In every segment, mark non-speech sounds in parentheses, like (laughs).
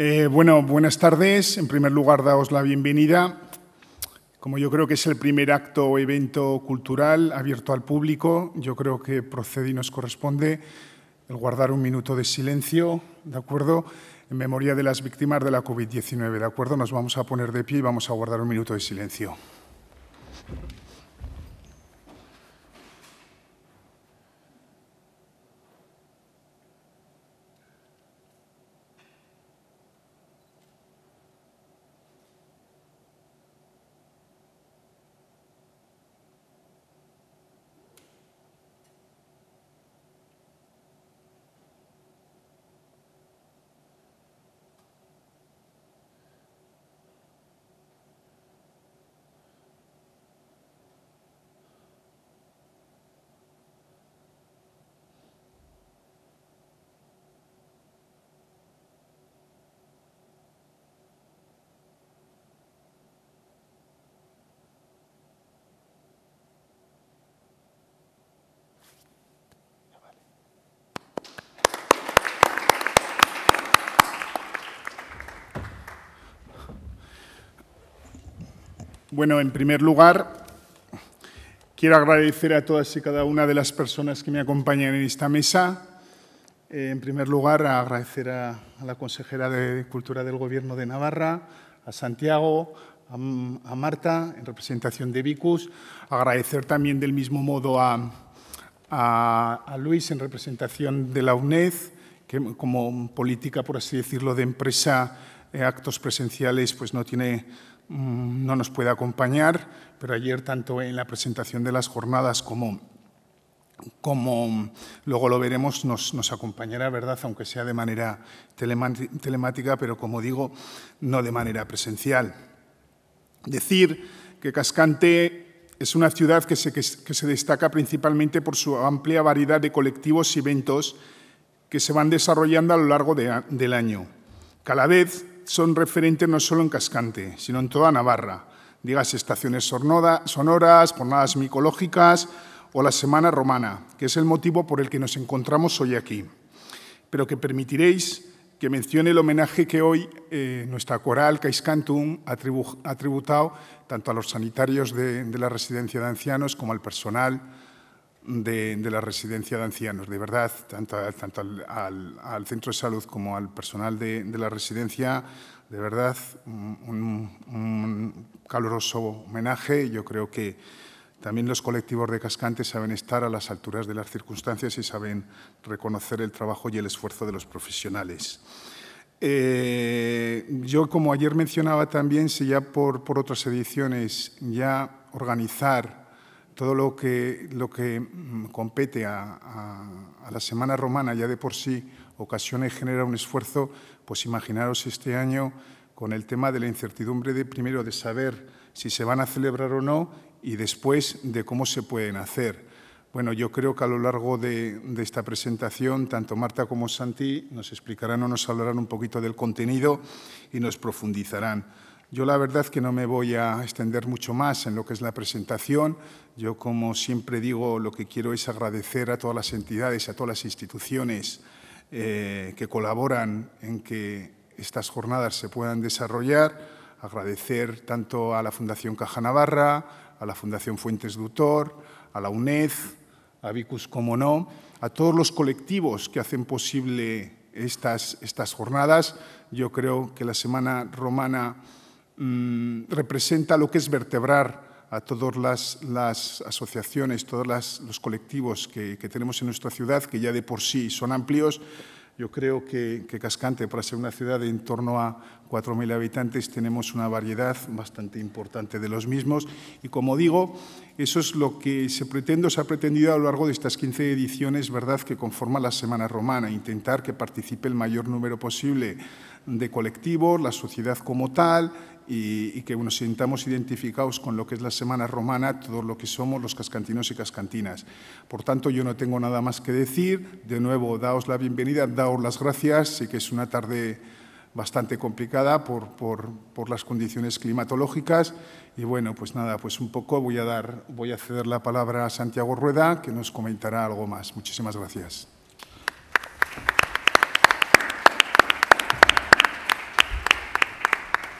Eh, bueno, buenas tardes. En primer lugar, daos la bienvenida. Como yo creo que es el primer acto o evento cultural abierto al público, yo creo que procede y nos corresponde el guardar un minuto de silencio, ¿de acuerdo? En memoria de las víctimas de la COVID-19, ¿de acuerdo? Nos vamos a poner de pie y vamos a guardar un minuto de silencio. Bueno, en primer lugar, quiero agradecer a todas y cada una de las personas que me acompañan en esta mesa. Eh, en primer lugar, agradecer a, la consejera de Cultura del Gobierno de Navarra, a Santiago, a, Marta, en representación de Vicus. Agradecer también del mismo modo a, Luis, en representación de la UNED, que como política, por así decirlo, de empresa, eh, actos presenciales, pues no tiene Mm, no nos puede acompañar, pero ayer tanto en la presentación de las jornadas como, como luego lo veremos, nos, acompañará, ¿verdad? Aunque sea de manera telemática, pero como digo, no de manera presencial. Decir que Cascante es una ciudad que se, destaca principalmente por su amplia variedad de colectivos y eventos que se van desarrollando a lo largo del año. Cada vez son referentes no solo en Cascante, sino en toda Navarra. Digas estaciones sonoras, jornadas micológicas o la Semana Romana, que es el motivo por el que nos encontramos hoy aquí. Pero que permitiréis que mencione el homenaje que hoy eh, nuestra coral Caiscantum ha, tributado tanto a los sanitarios de, de la residencia de ancianos como al personal de, la residencia de ancianos. De verdad, tanto, al, centro de salud como al personal de, la residencia, de verdad, un, caluroso homenaje. Yo creo que también los colectivos de Cascantes saben estar a las alturas de las circunstancias y saben reconocer el trabajo y el esfuerzo de los profesionales. Eh, yo, como ayer mencionaba también, si ya por otras ediciones ya organizar todo lo que, lo que mm, compete a, a, la Semana Romana ya de por sí y genera un esfuerzo, pues imaginaros este año con el tema de la incertidumbre de primero de saber si se van a celebrar o no y después de cómo se pueden hacer. Bueno, yo creo que a lo largo de, de esta presentación, tanto Marta como Santi nos explicarán o nos hablarán un poquito del contenido y nos profundizarán. Yo la verdad que no me voy a extender mucho más en lo que es la presentación, yo, como siempre digo, lo que quiero es agradecer a todas las entidades, a todas las instituciones eh, que colaboran en que estas jornadas se puedan desarrollar. Agradecer tanto a la Fundación Caja Navarra, a la Fundación Fuentes Dutor, a la UNED, a Vicus como no, a todos los colectivos que hacen posible estas, jornadas. Yo creo que la Semana Romana mm, representa lo que es vertebrar a todas las, asociaciones, todos los colectivos que, tenemos en nuestra ciudad, que ya de por sí son amplios. Yo creo que, Cascante, para ser una ciudad de en torno a 4.000 habitantes, tenemos una variedad bastante importante de los mismos. Y como digo, eso es lo que se pretende o se ha pretendido a lo largo de estas 15 ediciones ¿verdad? que conforma la Semana Romana, intentar que participe el mayor número posible de colectivos, la sociedad como tal y, que nos sintamos identificados con lo que es la Semana Romana, todo lo que somos los cascantinos y cascantinas. Por tanto, yo no tengo nada más que decir. De nuevo, daos la bienvenida, daos las gracias. Sé que es una tarde bastante complicada por, por, por, las condiciones climatológicas. Y bueno, pues nada, pues un poco voy a, dar, voy a ceder la palabra a Santiago Rueda, que nos comentará algo más. Muchísimas gracias.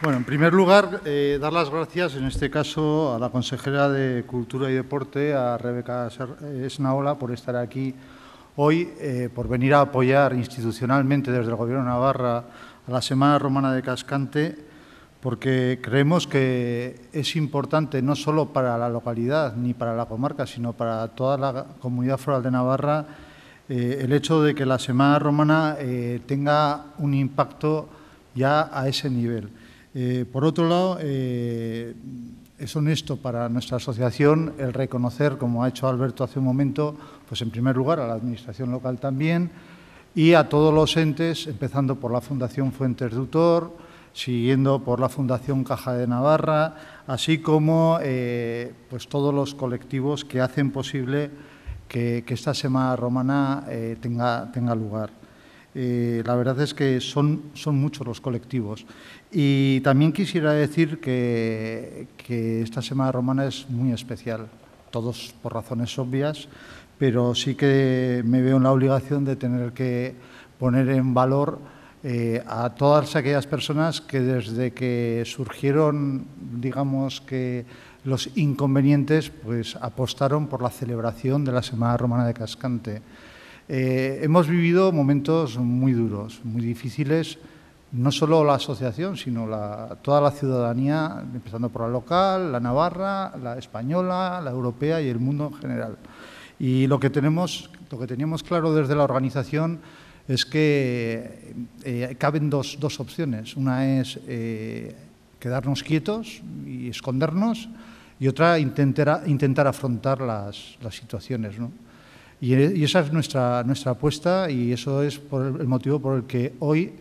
Bueno, en primer lugar, eh, dar las gracias, en este caso, a la consejera de Cultura y Deporte, a Rebeca eh, Esnaola, por estar aquí hoy, eh, por venir a apoyar institucionalmente desde el Gobierno de Navarra a la Semana Romana de Cascante, porque creemos que es importante no solo para la localidad ni para la comarca, sino para toda la comunidad floral de Navarra, el hecho de que la Semana Romana tenga un impacto ya a ese nivel. Eh, por otro lado, eh, es honesto para nuestra asociación el reconocer, como ha hecho Alberto hace un momento, pues en primer lugar a la Administración local también y a todos los entes, empezando por la Fundación Fuentes Dutor, siguiendo por la Fundación Caja de Navarra, así como eh, pues todos los colectivos que hacen posible que, esta Semana Romana tenga, lugar. la verdad es que son muchos los colectivos. Y también quisiera decir que, esta Semana Romana es muy especial, todos por razones obvias, pero sí que me veo en la obligación de tener que poner en valor eh, a todas aquellas personas que desde que surgieron, digamos que los inconvenientes, pues apostaron por la celebración de la Semana Romana de Cascante. Eh, hemos vivido momentos muy duros, muy difíciles, no solo la asociación, sino la, toda la ciudadanía, empezando por la local, la navarra, la española, la europea y el mundo en general. Y lo que, tenemos, lo que teníamos claro desde la organización es que eh, eh, caben dos, dos, opciones. Una es eh, quedarnos quietos y escondernos, y otra intentar, intentar afrontar las, las situaciones. ¿no? Y, y, esa es nuestra, nuestra apuesta y eso es por el motivo por el que hoy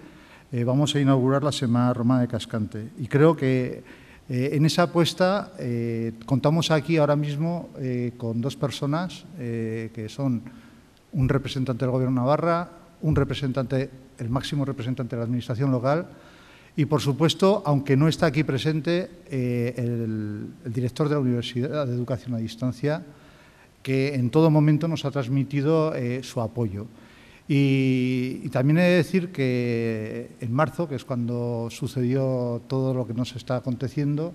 eh, vamos a inaugurar la Semana Romana de Cascante. Y creo que eh, en esa apuesta eh, contamos aquí ahora mismo con dos personas que son un representante del Gobierno de Navarra, un representante, el máximo representante de la Administración local y, por supuesto, aunque no está aquí presente, el, director de la Universidad de Educación a Distancia, que en todo momento nos ha transmitido su apoyo. Y, también he de decir que en marzo, que es cuando sucedió todo lo que nos está aconteciendo,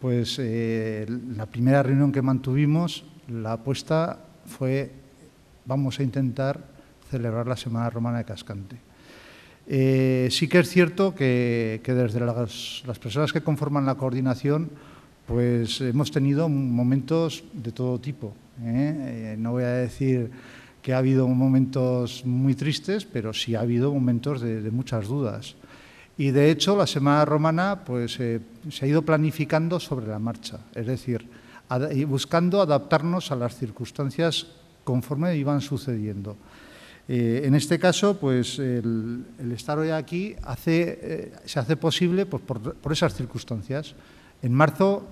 pues eh, la primera reunión que mantuvimos, la apuesta fue vamos a intentar celebrar la Semana Romana de Cascante. Eh, sí que es cierto que, desde las, personas que conforman la coordinación, pues hemos tenido momentos de todo tipo. ¿eh? no voy a decir que ha habido momentos muy tristes, pero sí ha habido momentos de, de muchas dudas. Y de hecho, la Semana Romana pues, eh, se ha ido planificando sobre la marcha, es decir, buscando adaptarnos a las circunstancias conforme iban sucediendo. Eh, en este caso, pues el, estar hoy aquí hace, eh, se hace posible pues, por, por, esas circunstancias. En marzo,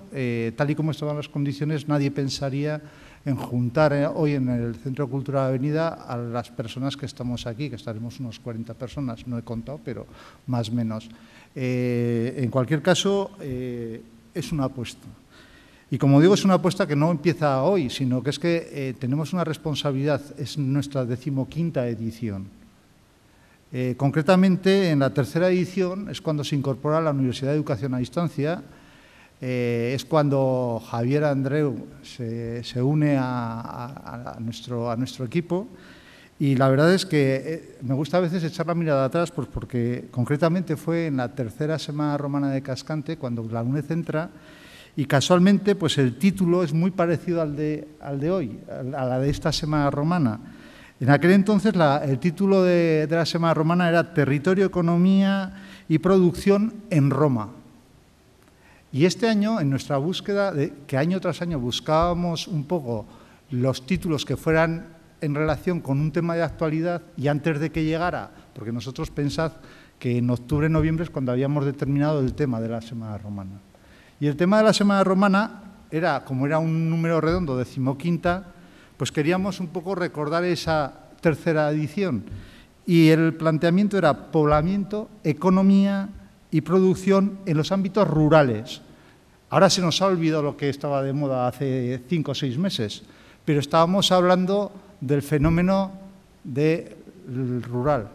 tal y como estaban las condiciones, nadie pensaría en juntar eh, hoy en el Centro Cultural Avenida a las personas que estamos aquí, que estaremos unos 40 personas, no he contado, pero más o menos. Eh, en cualquier caso, eh, es una apuesta. Y como digo, es una apuesta que no empieza hoy, sino que es que tenemos una responsabilidad, es nuestra decimoquinta edición. concretamente, en la tercera edición es cuando se incorpora la Universidad de Educación a Distancia eh, es cuando Javier Andreu se, une a, nuestro, equipo. Y la verdad es que eh, me gusta a veces echar la mirada atrás, pues porque concretamente fue en la tercera semana romana de Cascante cuando la UNED entra y casualmente pues el título es muy parecido al de, hoy, a la de esta semana romana. En aquel entonces el título de la semana romana era Territorio, Economía y Producción en Roma. Y este año, en nuestra búsqueda, de, que año tras año buscábamos un poco los títulos que fueran en relación con un tema de actualidad y antes de que llegara, porque nosotros pensad que en octubre, noviembre es cuando habíamos determinado el tema de la Semana Romana. Y el tema de la Semana Romana era, como era un número redondo, decimoquinta, pues queríamos un poco recordar esa tercera edición. Y el planteamiento era poblamiento, economía, y producción en los ámbitos rurales. Ahora se nos ha olvidado lo que estaba de moda hace cinco o seis meses, pero estábamos hablando del fenómeno del rural.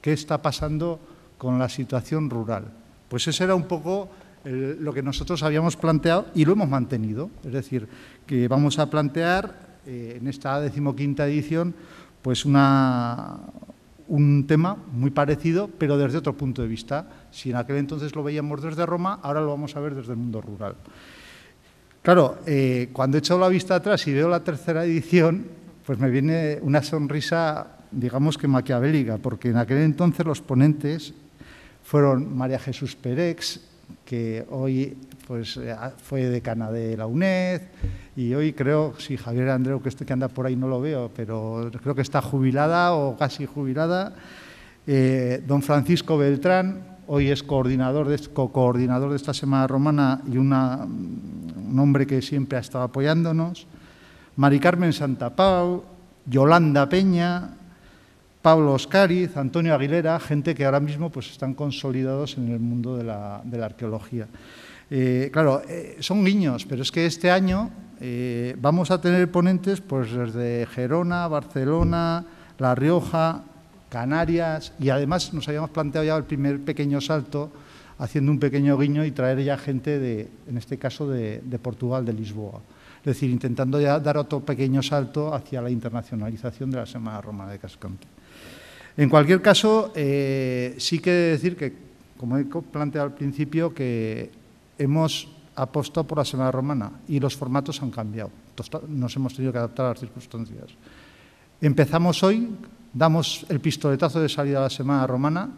¿Qué está pasando con la situación rural? Pues ese era un poco lo que nosotros habíamos planteado y lo hemos mantenido. Es decir, que vamos a plantear eh, en esta decimoquinta edición pues una, un tema muy parecido, pero desde otro punto de vista. Si en aquel entonces lo veíamos desde Roma, ahora lo vamos a ver desde el mundo rural. Claro, eh, cuando he echado la vista atrás y veo la tercera edición, pues me viene una sonrisa, digamos que maquiavélica, porque en aquel entonces los ponentes fueron María Jesús Pérez, que hoy pues, eh, fue decana de la UNED, y hoy creo, si Javier Andreu, que, este que anda por ahí no lo veo, pero creo que está jubilada o casi jubilada. Eh, don Francisco Beltrán, hoy es coordinador de, co coordinador de esta Semana Romana y una, un hombre que siempre ha estado apoyándonos. Mari Carmen Santapau, Yolanda Peña, Pablo Oscariz, Antonio Aguilera, gente que ahora mismo pues, están consolidados en el mundo de la, arqueología. Eh, claro, eh, son niños, pero es que este año eh, vamos a tener ponentes pues, desde Gerona, Barcelona, La Rioja, Canarias y además nos habíamos planteado ya el primer pequeño salto haciendo un pequeño guiño y traer ya gente de, en este caso, de, Portugal, de Lisboa. Es decir, intentando ya dar otro pequeño salto hacia la internacionalización de la Semana Romana de Cascante. En cualquier caso, eh, sí que decir que, como he planteado al principio, que hemos apostado por la Semana Romana y los formatos han cambiado. Nos hemos tenido que adaptar a las circunstancias. Empezamos hoy, damos el pistoletazo de salida a la Semana Romana,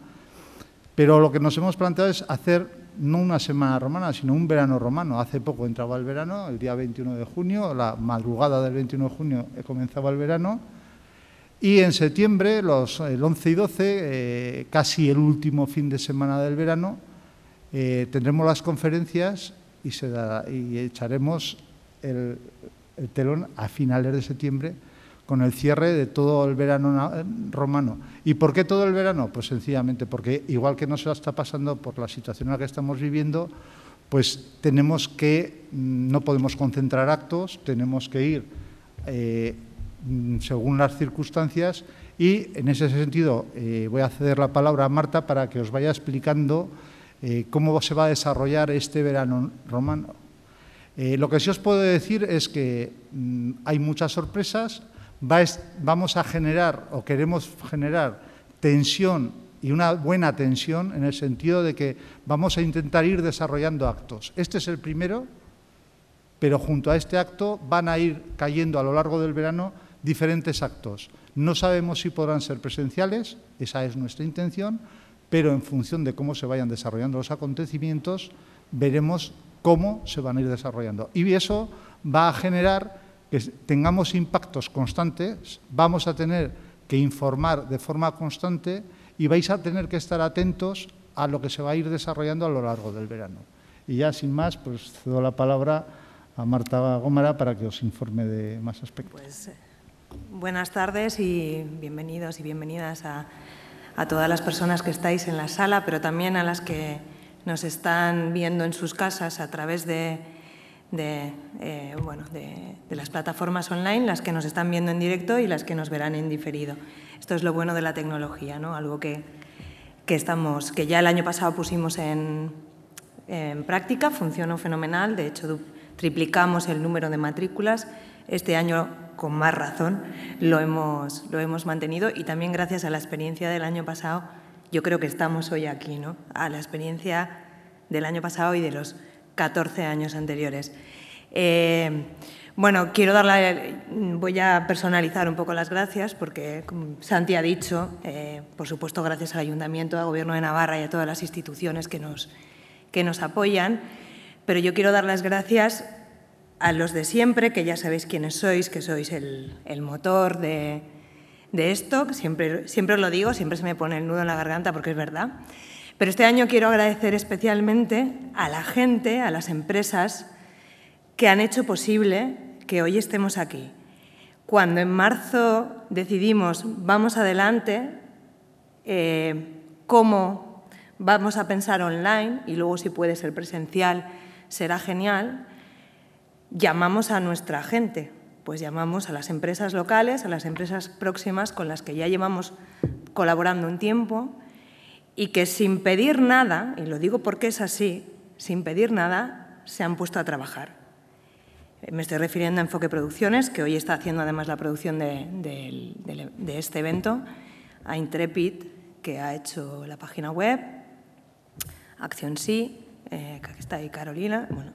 pero lo que nos hemos planteado es hacer no una Semana Romana, sino un verano romano. Hace poco entraba el verano, el día 21 de junio, la madrugada del 21 de junio eh, comenzaba el verano, y en septiembre, los, el 11 y 12, eh, casi el último fin de semana del verano, eh, tendremos las conferencias y, se da, y echaremos el, telón a finales de septiembre con el cierre de todo el verano eh, romano. ¿Y por qué todo el verano? Pues sencillamente porque, igual que no se está pasando por la situación en la que estamos viviendo, pues tenemos que, mm, no podemos concentrar actos, tenemos que ir eh, según las circunstancias y en ese sentido eh, voy a ceder la palabra a Marta para que os vaya explicando eh, cómo se va a desarrollar este verano romano. Eh, lo que sí os puedo decir es que mm, hay muchas sorpresas, vamos a generar o queremos generar tensión y una buena tensión en el sentido de que vamos a intentar ir desarrollando actos. Este es el primero, pero junto a este acto van a ir cayendo a lo largo del verano diferentes actos. No sabemos si podrán ser presenciales, esa es nuestra intención, pero en función de cómo se vayan desarrollando los acontecimientos, veremos cómo se van a ir desarrollando. Y eso va a generar que tengamos impactos constantes, vamos a tener que informar de forma constante y vais a tener que estar atentos a lo que se va a ir desarrollando a lo largo del verano. Y ya sin más, pues cedo la palabra a Marta Gómara para que os informe de más aspectos. Pues, eh, buenas tardes y bienvenidos y bienvenidas a a todas las personas que estáis en la sala, pero también a las que nos están viendo en sus casas a través eh, de, de, las plataformas online, las que nos están viendo en directo y las que nos verán en diferido. Esto es lo bueno de la tecnología, ¿no? algo que, estamos, que ya el año pasado pusimos en, en práctica, funcionó fenomenal, de hecho triplicamos el número de matrículas, este año con más razón lo hemos, lo hemos mantenido y también gracias a la experiencia del año pasado, yo creo que estamos hoy aquí, ¿no? A la experiencia del año pasado y de los 14 años anteriores. Eh, bueno, quiero darle, voy a personalizar un poco las gracias porque, como Santi ha dicho, eh, por supuesto gracias al Ayuntamiento, al Gobierno de Navarra y a todas las instituciones que nos, que nos apoyan, pero yo quiero dar las gracias a los de siempre, que ya sabéis quiénes sois, que sois el, motor de, esto. Siempre, siempre os lo digo, siempre se me pone el nudo en la garganta porque es verdad. Pero este año quiero agradecer especialmente a la gente, a las empresas que han hecho posible que hoy estemos aquí. Cuando en marzo decidimos vamos adelante, eh, cómo vamos a pensar online y luego si puede ser presencial será genial, llamamos a nuestra gente, pues llamamos a las empresas locales, a las empresas próximas con las que ya llevamos colaborando un tiempo y que sin pedir nada, y lo digo porque es así, sin pedir nada, se han puesto a trabajar. Me estoy refiriendo a Enfoque Producciones, que hoy está haciendo además la producción de, este evento, a Intrepid, que ha hecho la página web, Acción Sí, eh, que está ahí Carolina, bueno,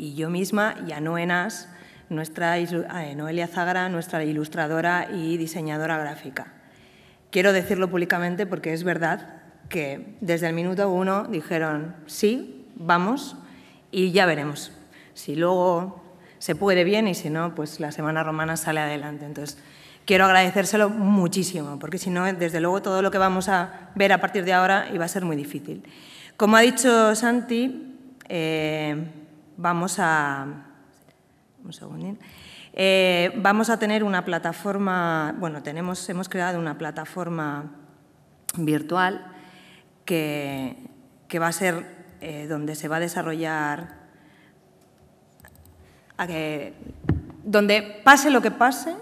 y yo misma y a nuestra, eh, Noelia Zagra, nuestra ilustradora y diseñadora gráfica. Quiero decirlo públicamente porque es verdad que desde el minuto uno dijeron sí, vamos y ya veremos. Si luego se puede bien y si no, pues la Semana Romana sale adelante. Entonces, quiero agradecérselo muchísimo, porque si no, desde luego todo lo que vamos a ver a partir de ahora iba a ser muy difícil. Como ha dicho Santi, eh, vamos a, un eh, vamos a tener una plataforma, bueno, hemos creado una plataforma virtual que, va a ser eh, donde se va a desarrollar, donde pase lo que pase,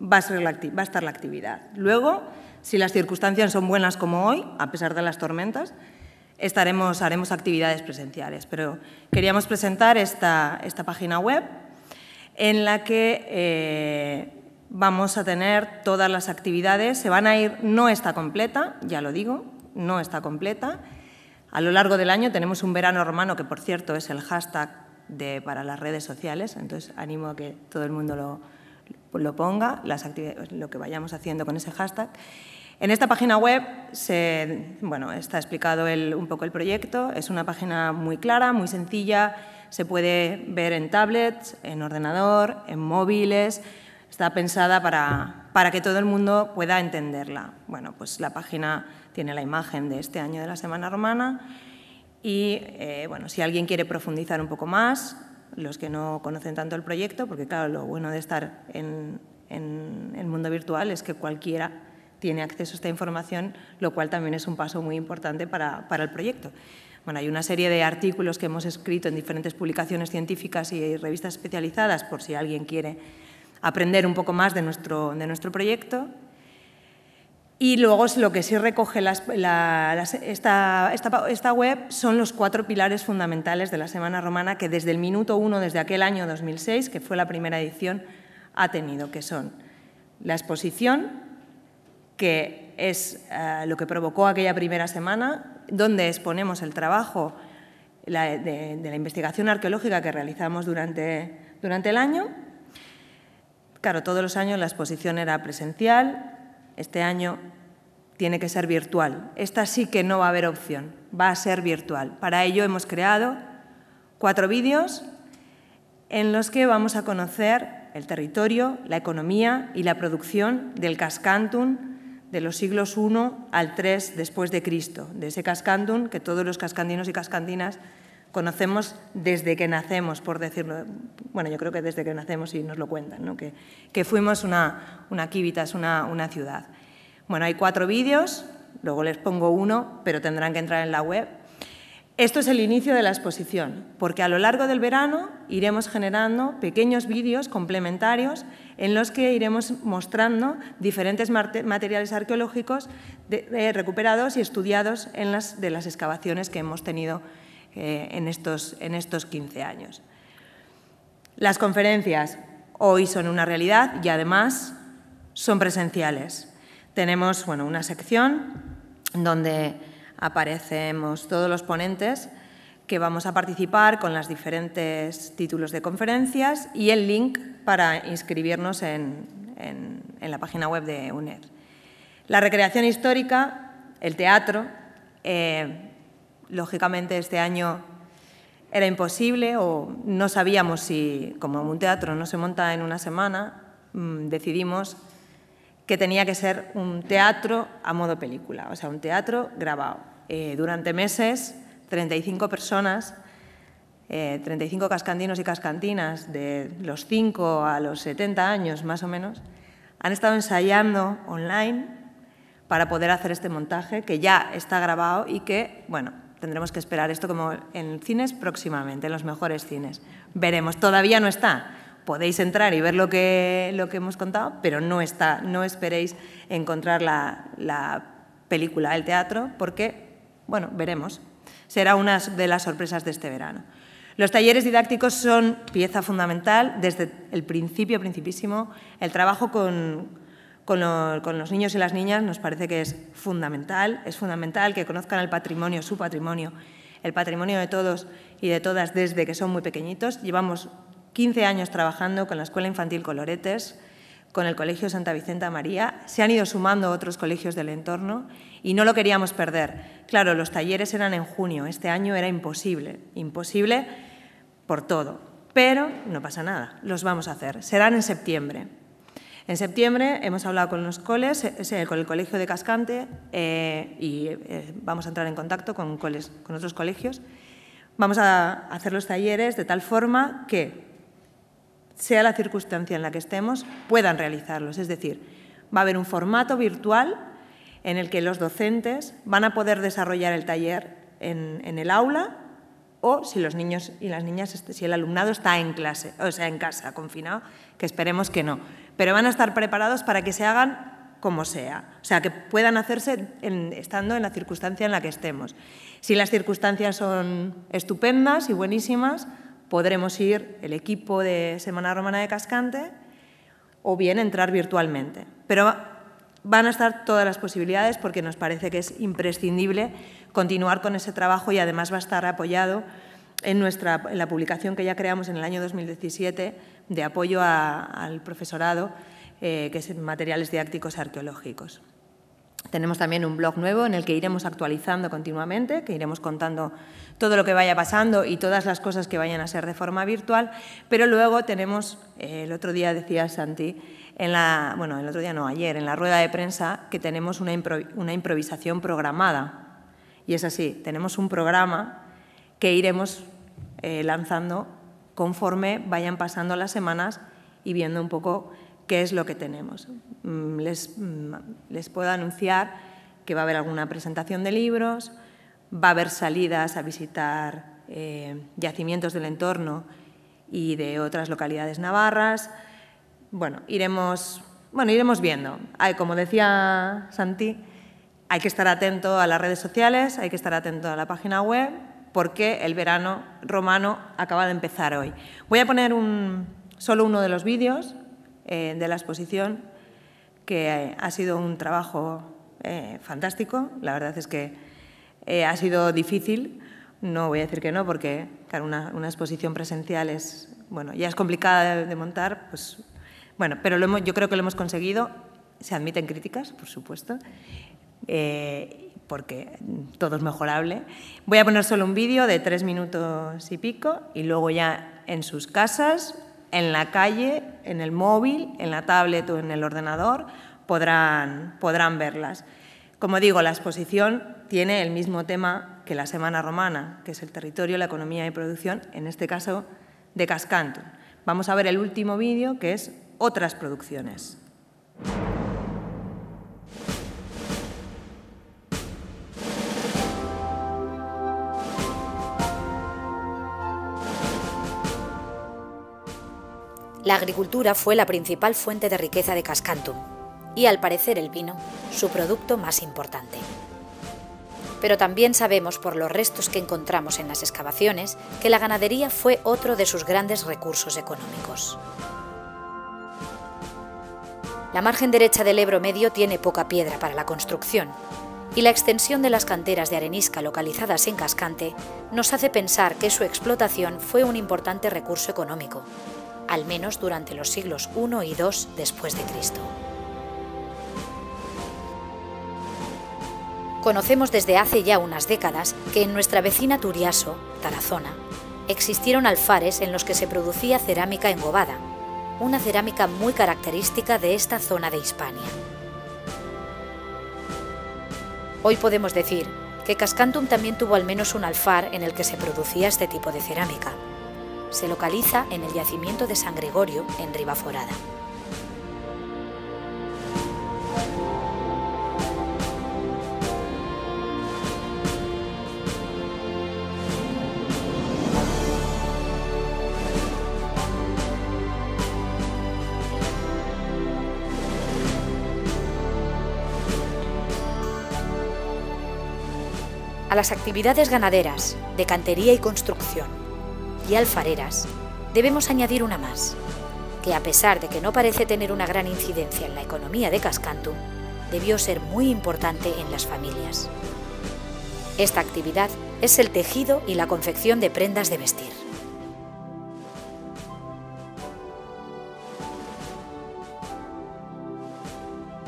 va a estar la actividad. Luego, si las circunstancias son buenas como hoy, a pesar de las tormentas, estaremos, haremos actividades presenciales. Pero queríamos presentar esta, esta página web en la que eh, vamos a tener todas las actividades. Se van a ir, no está completa, ya lo digo, no está completa. A lo largo del año tenemos un verano romano, que por cierto es el hashtag de, para las redes sociales, entonces animo a que todo el mundo lo, lo ponga, lo que vayamos haciendo con ese hashtag. En esta página web está explicado un poco el proyecto. Es una página muy clara, muy sencilla. Se puede ver en tablets, en ordenador, en móviles. Está pensada para, que todo el mundo pueda entenderla. Bueno, pues la página tiene la imagen de este año de la Semana Romana. Y eh, bueno, si alguien quiere profundizar un poco más, los que no conocen tanto el proyecto, porque claro, lo bueno de estar en el mundo virtual es que cualquiera tiene acceso a esta información, lo cual también es un paso muy importante para, el proyecto. Bueno, hay una serie de artículos que hemos escrito en diferentes publicaciones científicas y revistas especializadas, por si alguien quiere aprender un poco más de nuestro, de nuestro proyecto. Y luego lo que sí recoge esta, esta, web son los cuatro pilares fundamentales de la Semana Romana que desde el minuto uno, desde aquel año 2006, que fue la primera edición, ha tenido, que son la exposición, que es eh, lo que provocó aquella primera semana, donde exponemos el trabajo de, la investigación arqueológica que realizamos durante, durante el año. Claro, todos los años la exposición era presencial, este año tiene que ser virtual. Esta sí que no va a haber opción, va a ser virtual. Para ello hemos creado cuatro vídeos en los que vamos a conocer el territorio, la economía y la producción del cascantum de los siglos I al III después de Cristo, de ese cascandum que todos los cascandinos y cascandinas conocemos desde que nacemos, por decirlo, bueno, yo creo que desde que nacemos y nos lo cuentan, que, que, fuimos una, una una, una ciudad. Bueno, hay cuatro vídeos, luego les pongo uno, pero tendrán que entrar en la web. Esto es el inicio de la exposición, porque a lo largo del verano iremos generando pequeños vídeos complementarios en los que iremos mostrando diferentes materiales arqueológicos eh, recuperados y estudiados en las, de las excavaciones que hemos tenido eh, en, estos, en estos 15 años. Las conferencias hoy son una realidad y además son presenciales. Tenemos bueno, una sección donde aparecemos todos los ponentes que vamos a participar con los diferentes títulos de conferencias y el link para inscribirnos en, la página web de UNED. La recreación histórica, el teatro, eh, lógicamente este año era imposible o no sabíamos si, como un teatro no se monta en una semana, mm, decidimos que tenía que ser un teatro a modo película, o sea, un teatro grabado. Eh, durante meses 35 personas, 35 eh, cascandinos y cascantinas de los 5 a los 70 años más o menos, han estado ensayando online para poder hacer este montaje que ya está grabado y que, bueno, tendremos que esperar esto como en cines próximamente, en los mejores cines. Veremos, todavía no está. Podéis entrar y ver lo que, lo que hemos contado, pero no está, no esperéis encontrar la, la película, el teatro, porque, bueno, veremos será una de las sorpresas de este verano. Los talleres didácticos son pieza fundamental desde el principio, principísimo. El trabajo con, los niños y las niñas nos parece que es fundamental. Es fundamental que conozcan el patrimonio, su patrimonio, el patrimonio de todos y de todas desde que son muy pequeñitos. Llevamos 15 años trabajando con la Escuela Infantil Coloretes, con el Colegio Santa Vicenta María, se han ido sumando otros colegios del entorno y no lo queríamos perder. Claro, los talleres eran en junio, este año era imposible, imposible por todo, pero no pasa nada, los vamos a hacer, serán en septiembre. En septiembre hemos hablado con los coles, eh, con el colegio de Cascante eh, y eh, vamos a entrar en contacto con, con otros colegios. Vamos a hacer los talleres de tal forma que sea la circunstancia en la que estemos, puedan realizarlos. Es decir, va a haber un formato virtual en el que los docentes van a poder desarrollar el taller en, el aula o si los niños y las niñas, este, si el alumnado está en clase, o sea, en casa, confinado, que esperemos que no. Pero van a estar preparados para que se hagan como sea, o sea, que puedan hacerse estando en la circunstancia en la que estemos. Si las circunstancias son estupendas y buenísimas, podremos ir el equipo de Semana Romana de Cascante o bien entrar virtualmente. Pero van a estar todas las posibilidades porque nos parece que es imprescindible continuar con ese trabajo y además va a estar apoyado en, nuestra, la publicación que ya creamos en el año 2017 de apoyo al profesorado, eh, que es en materiales didácticos arqueológicos. Tenemos también un blog nuevo en el que iremos actualizando continuamente, que iremos contando todo lo que vaya pasando y todas las cosas que vayan a ser de forma virtual, pero luego tenemos, eh, el otro día decía Santi, en la, bueno, el otro día no, ayer, en la rueda de prensa, que tenemos una, una improvisación programada. Y es así, tenemos un programa que iremos eh, lanzando conforme vayan pasando las semanas y viendo un poco qué es lo que tenemos. Mm, mm, les, puedo anunciar que va a haber alguna presentación de libros, va a haber salidas a visitar eh, yacimientos del entorno y de otras localidades navarras. Bueno, iremos, bueno, iremos viendo. como decía Santi, hay que estar atento a las redes sociales, hay que estar atento a la página web, porque el verano romano acaba de empezar hoy. Voy a poner un, solo uno de los vídeos eh, de la exposición, que eh, ha sido un trabajo eh, fantástico. La verdad es que ha sido difícil, no voy a decir que no, porque una, exposición presencial es, bueno, ya es complicada de, montar, pues, bueno, pero yo creo que lo hemos conseguido. Se admiten críticas, por supuesto, porque todo es mejorable. Voy a poner solo un vídeo de tres minutos y pico y luego ya en sus casas en la calle, en el móvil, en la tablet o en el ordenador, podrán, verlas. Como digo, la exposición tiene el mismo tema que la Semana Romana, que es el territorio, la economía y producción, en este caso de Cascanto. Vamos a ver el último vídeo, que es otras producciones. La agricultura fue la principal fuente de riqueza de Cascantum y al parecer el vino su producto más importante. Pero también sabemos por los restos que encontramos en las excavaciones que la ganadería fue otro de sus grandes recursos económicos. La margen derecha del Ebro medio tiene poca piedra para la construcción, y la extensión de las canteras de arenisca localizadas en Cascante nos hace pensar que su explotación fue un importante recurso económico, al menos durante los siglos I y II después de Cristo. Conocemos desde hace ya unas décadas que en nuestra vecina Turiaso, Tarazona, existieron alfares en los que se producía cerámica engobada, una cerámica muy característica de esta zona de Hispania. Hoy podemos decir que Cascantum también tuvo al menos un alfar en el que se producía este tipo de cerámica, se localiza en el yacimiento de San Gregorio, en Ribaforada. a las actividades ganaderas, de cantería y construcción y alfareras, debemos añadir una más, que a pesar de que no parece tener una gran incidencia en la economía de Cascantum, debió ser muy importante en las familias. Esta actividad es el tejido y la confección de prendas de vestir.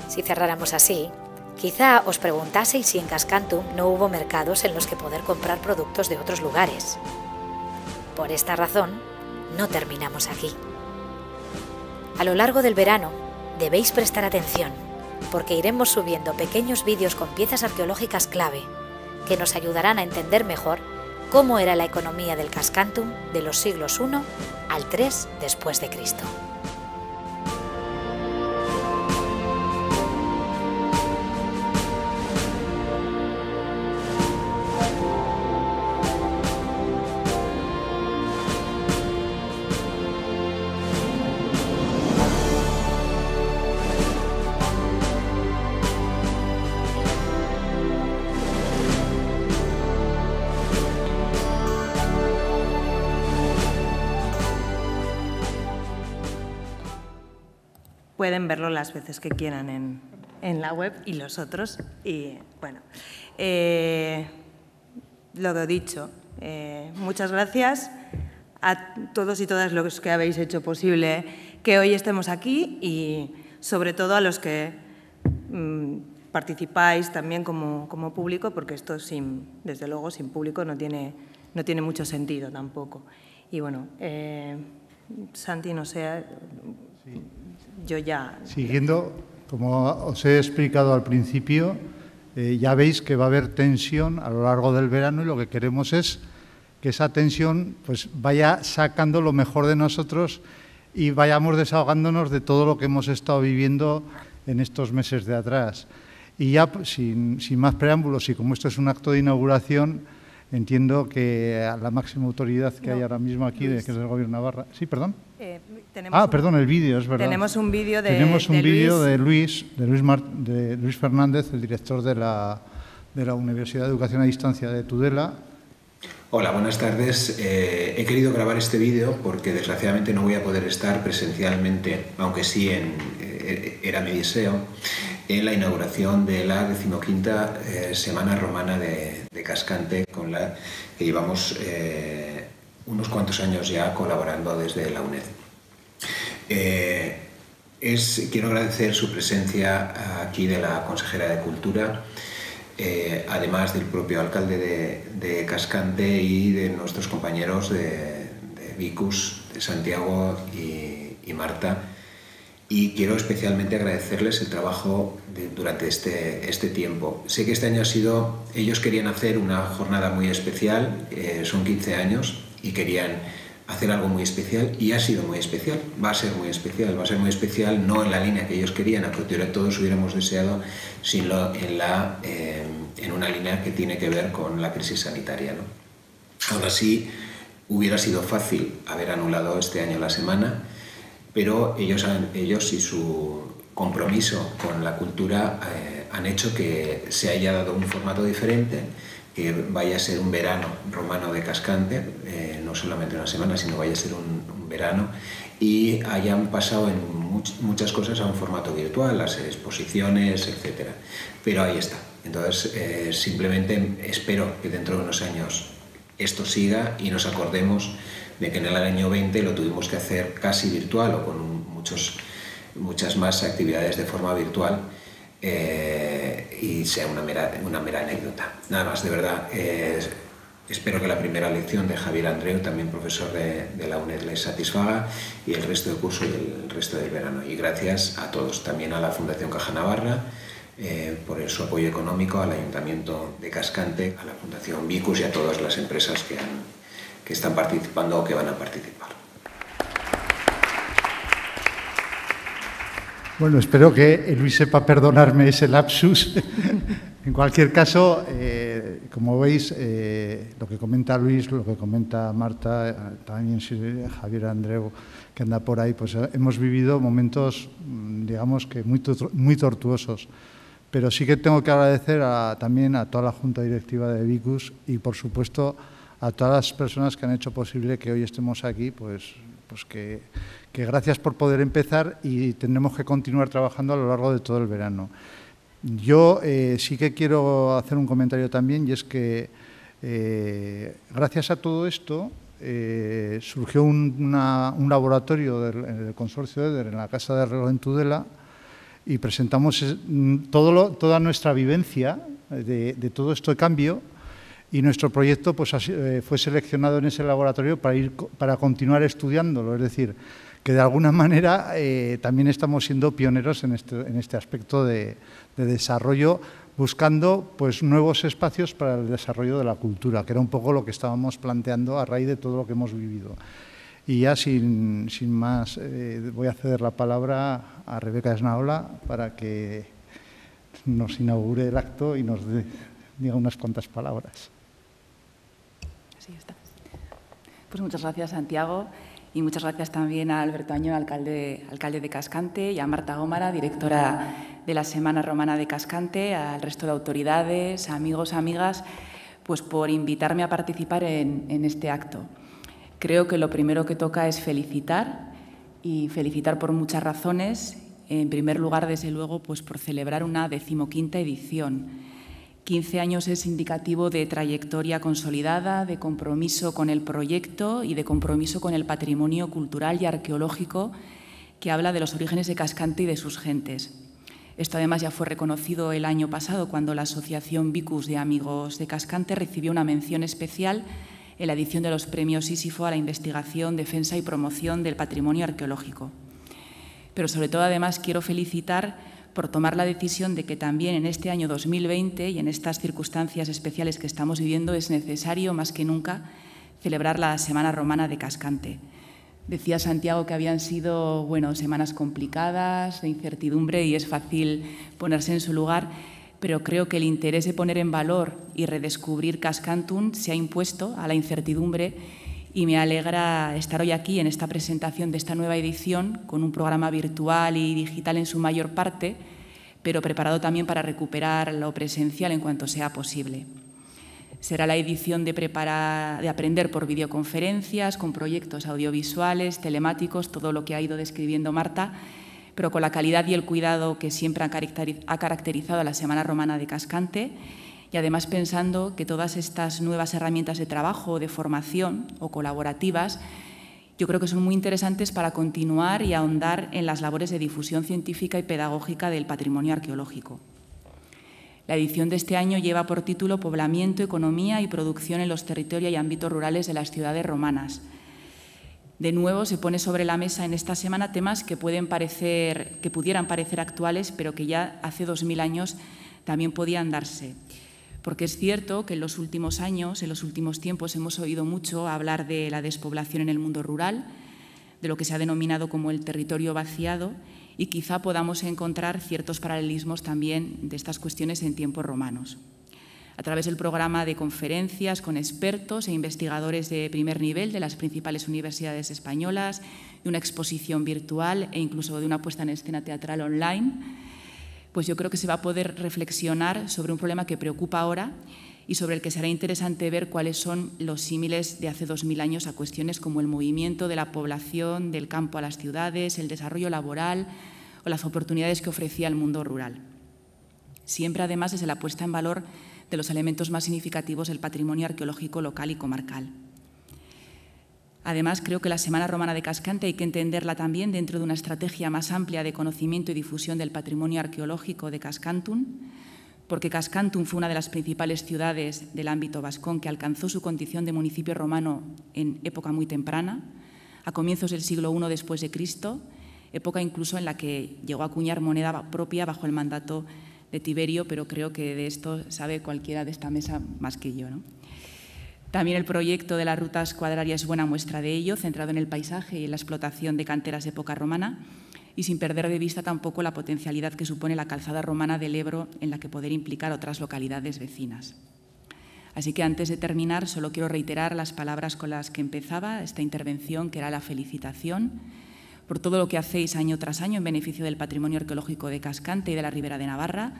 Si cerráramos así, quizá os preguntaseis si en Cascantum no hubo mercados en los que poder comprar productos de otros lugares. Por esta razón, no terminamos aquí. A lo largo del verano, debéis prestar atención, porque iremos subiendo pequeños vídeos con piezas arqueológicas clave, que nos ayudarán a entender mejor cómo era la economía del Cascantum de los siglos I al III después de Cristo. pueden verlo las veces que quieran en, la web y los otros. Y bueno, eh, lo dicho, eh, muchas gracias a todos y todas los que habéis hecho posible que hoy estemos aquí y sobre todo a los que mm, participáis también como, público, porque esto sin, desde luego sin público no tiene, no tiene mucho sentido tampoco. Y bueno, eh, Santi, no sé, yo ya. Siguiendo, como os he explicado al principio, eh, ya veis que va a haber tensión a lo largo del verano y lo que queremos es que esa tensión pues vaya sacando lo mejor de nosotros y vayamos desahogándonos de todo lo que hemos estado viviendo en estos meses de atrás. Y ya pues, sin, sin más preámbulos, y como esto es un acto de inauguración, entiendo que a la máxima autoridad que hay ahora mismo aquí, que es el Gobierno Navarra. Sí, perdón tenemos ah, perdón, el vídeo, es verdad. Tenemos un vídeo de Luis, de Luis, Fernández, el director de la, de la Universidad de Educación a Distancia de Tudela. Hola, buenas tardes. Eh, he querido grabar este vídeo porque desgraciadamente no voy a poder estar presencialmente, aunque sí en, eh, era mi deseo, en la inauguración de la decimoquinta eh, Semana Romana de, de, Cascante, con la que llevamos unos cuantos años ya colaborando desde la UNED. Eh, es, quiero agradecer su presencia aquí de la consejera de Cultura, eh, además del propio alcalde de, Cascante y de nuestros compañeros de, Vicus, de Santiago y, Marta. Y quiero especialmente agradecerles el trabajo durante este, este tiempo. Sé que este año ha sido, ellos querían hacer una jornada muy especial, eh, son 15 años y querían hacer algo muy especial y ha sido muy especial, va a ser muy especial, va a ser muy especial no en la línea que ellos querían, a que todos hubiéramos deseado, sino en, la, eh, en una línea que tiene que ver con la crisis sanitaria. ¿no? Ahora sí, hubiera sido fácil haber anulado este año la semana, pero ellos, ellos y su compromiso con la cultura eh, han hecho que se haya dado un formato diferente que vaya a ser un verano romano de Cascante, eh, no solamente una semana, sino vaya a ser un, verano, y hayan pasado en muchas cosas a un formato virtual, las exposiciones, etc. Pero ahí está. Entonces, eh, simplemente espero que dentro de unos años esto siga y nos acordemos de que en el año 20 lo tuvimos que hacer casi virtual o con muchos, muchas más actividades de forma virtual eh, y sea una mera, una mera anécdota. Nada más, de verdad, espero que la primera lección de Javier Andreu, también profesor de, la UNED, les satisfaga y el resto del curso y el resto del verano. Y gracias a todos, también a la Fundación Caja Navarra. Eh, por su apoyo económico al Ayuntamiento de Cascante, a la Fundación Vicus y a todas las empresas que, han, que están participando o que van a participar. Bueno, espero que Luis sepa perdonarme ese lapsus. (laughs) en cualquier caso, eh, como veis, eh, lo que comenta Luis, lo que comenta Marta, también Javier Andreu, que anda por ahí, pues eh, hemos vivido momentos, mm, digamos que muy, tortuosos. Pero sí que tengo que agradecer también a toda la Junta Directiva de Vicus y, por supuesto, a todas las personas que han hecho posible que hoy estemos aquí, pues pues que, gracias por poder empezar y tendremos que continuar trabajando a lo largo de todo el verano. Yo eh, sí que quiero hacer un comentario también y es que eh, gracias a todo esto eh, surgió un, laboratorio del, consorcio EDER en la Casa de Arreglo en Tudela y presentamos mm, todo toda nuestra vivencia de, de todo de este cambio y nuestro proyecto pues, eh, fue seleccionado en ese laboratorio para, ir, para continuar estudiándolo. Es decir, que de alguna (laughs) manera eh, también estamos siendo pioneros en este, en este aspecto de, desarrollo, buscando pues, nuevos espacios para el desarrollo de la cultura, que era un poco lo que estábamos planteando a raíz de todo lo que hemos vivido. Y ya sin, más, eh, voy a ceder la palabra a Rebeca Esnaola para que nos inaugure el acto y nos diga unas cuantas palabras. Pues muchas gracias, Santiago. Y muchas gracias también a Alberto Año, alcalde, alcalde de Cascante, y a Marta Gómara, directora de la Semana Romana de Cascante, al resto de autoridades, amigos, amigas, pues por invitarme a participar en, este acto. Creo que lo primero que toca es felicitar, y felicitar por muchas razones. En primer lugar, desde luego, pues por celebrar una decimoquinta edición 15 años es indicativo de trayectoria consolidada, de compromiso con el proyecto y de compromiso con el patrimonio cultural y arqueológico que habla de los orígenes de Cascante y de sus gentes. Esto además ya fue reconocido el año pasado cuando la Asociación Vicus de Amigos de Cascante recibió una mención especial en la edición de los premios Sísifo a la investigación, defensa y promoción del patrimonio arqueológico. Pero sobre todo además quiero felicitar por tomar la decisión de que también en este año 2020 y en estas circunstancias especiales que estamos viviendo es necesario más que nunca celebrar la Semana Romana de Cascante. Decía Santiago que habían sido bueno, semanas complicadas, de incertidumbre y es fácil ponerse en su lugar, pero creo que el interés de poner en valor y redescubrir Cascantum se ha impuesto a la incertidumbre y me alegra estar hoy aquí en esta presentación de esta nueva edición con un programa virtual y digital en su mayor parte, pero preparado también para recuperar lo presencial en cuanto sea posible. Será la edición de, preparar, de aprender por videoconferencias, con proyectos audiovisuales, telemáticos, todo lo que ha ido describiendo Marta, pero con la calidad y el cuidado que siempre ha caracterizado a la Semana Romana de Cascante y además pensando que todas estas nuevas herramientas de trabajo, de formación o colaborativas, yo creo que son muy interesantes para continuar y ahondar en las labores de difusión científica y pedagógica del patrimonio arqueológico. La edición de este año lleva por título Poblamiento, Economía y Producción en los territorios y ámbitos rurales de las ciudades romanas. De nuevo se pone sobre la mesa en esta semana temas que, pueden parecer, que pudieran parecer actuales, pero que ya hace 2.000 años también podían darse porque es cierto que en los últimos años, en los últimos tiempos, hemos oído mucho hablar de la despoblación en el mundo rural, de lo que se ha denominado como el territorio vaciado, y quizá podamos encontrar ciertos paralelismos también de estas cuestiones en tiempos romanos. A través del programa de conferencias con expertos e investigadores de primer nivel de las principales universidades españolas, de una exposición virtual e incluso de una puesta en escena teatral online, pues yo creo que se va a poder reflexionar sobre un problema que preocupa ahora y sobre el que será interesante ver cuáles son los símiles de hace 2.000 años a cuestiones como el movimiento de la población del campo a las ciudades, el desarrollo laboral o las oportunidades que ofrecía el mundo rural. Siempre, además, es la puesta en valor de los elementos más significativos del patrimonio arqueológico local y comarcal. Además, creo que la Semana Romana de Cascante hay que entenderla también dentro de una estrategia más amplia de conocimiento y difusión del patrimonio arqueológico de Cascantum, porque Cascantum fue una de las principales ciudades del ámbito vascón que alcanzó su condición de municipio romano en época muy temprana, a comienzos del siglo I después de Cristo, época incluso en la que llegó a acuñar moneda propia bajo el mandato de Tiberio, pero creo que de esto sabe cualquiera de esta mesa más que yo. ¿no? También el proyecto de las rutas cuadrarias es buena muestra de ello, centrado en el paisaje y en la explotación de canteras de época romana, y sin perder de vista tampoco la potencialidad que supone la calzada romana del Ebro en la que poder implicar otras localidades vecinas. Así que antes de terminar, solo quiero reiterar las palabras con las que empezaba esta intervención, que era la felicitación por todo lo que hacéis año tras año en beneficio del patrimonio arqueológico de Cascante y de la Ribera de Navarra,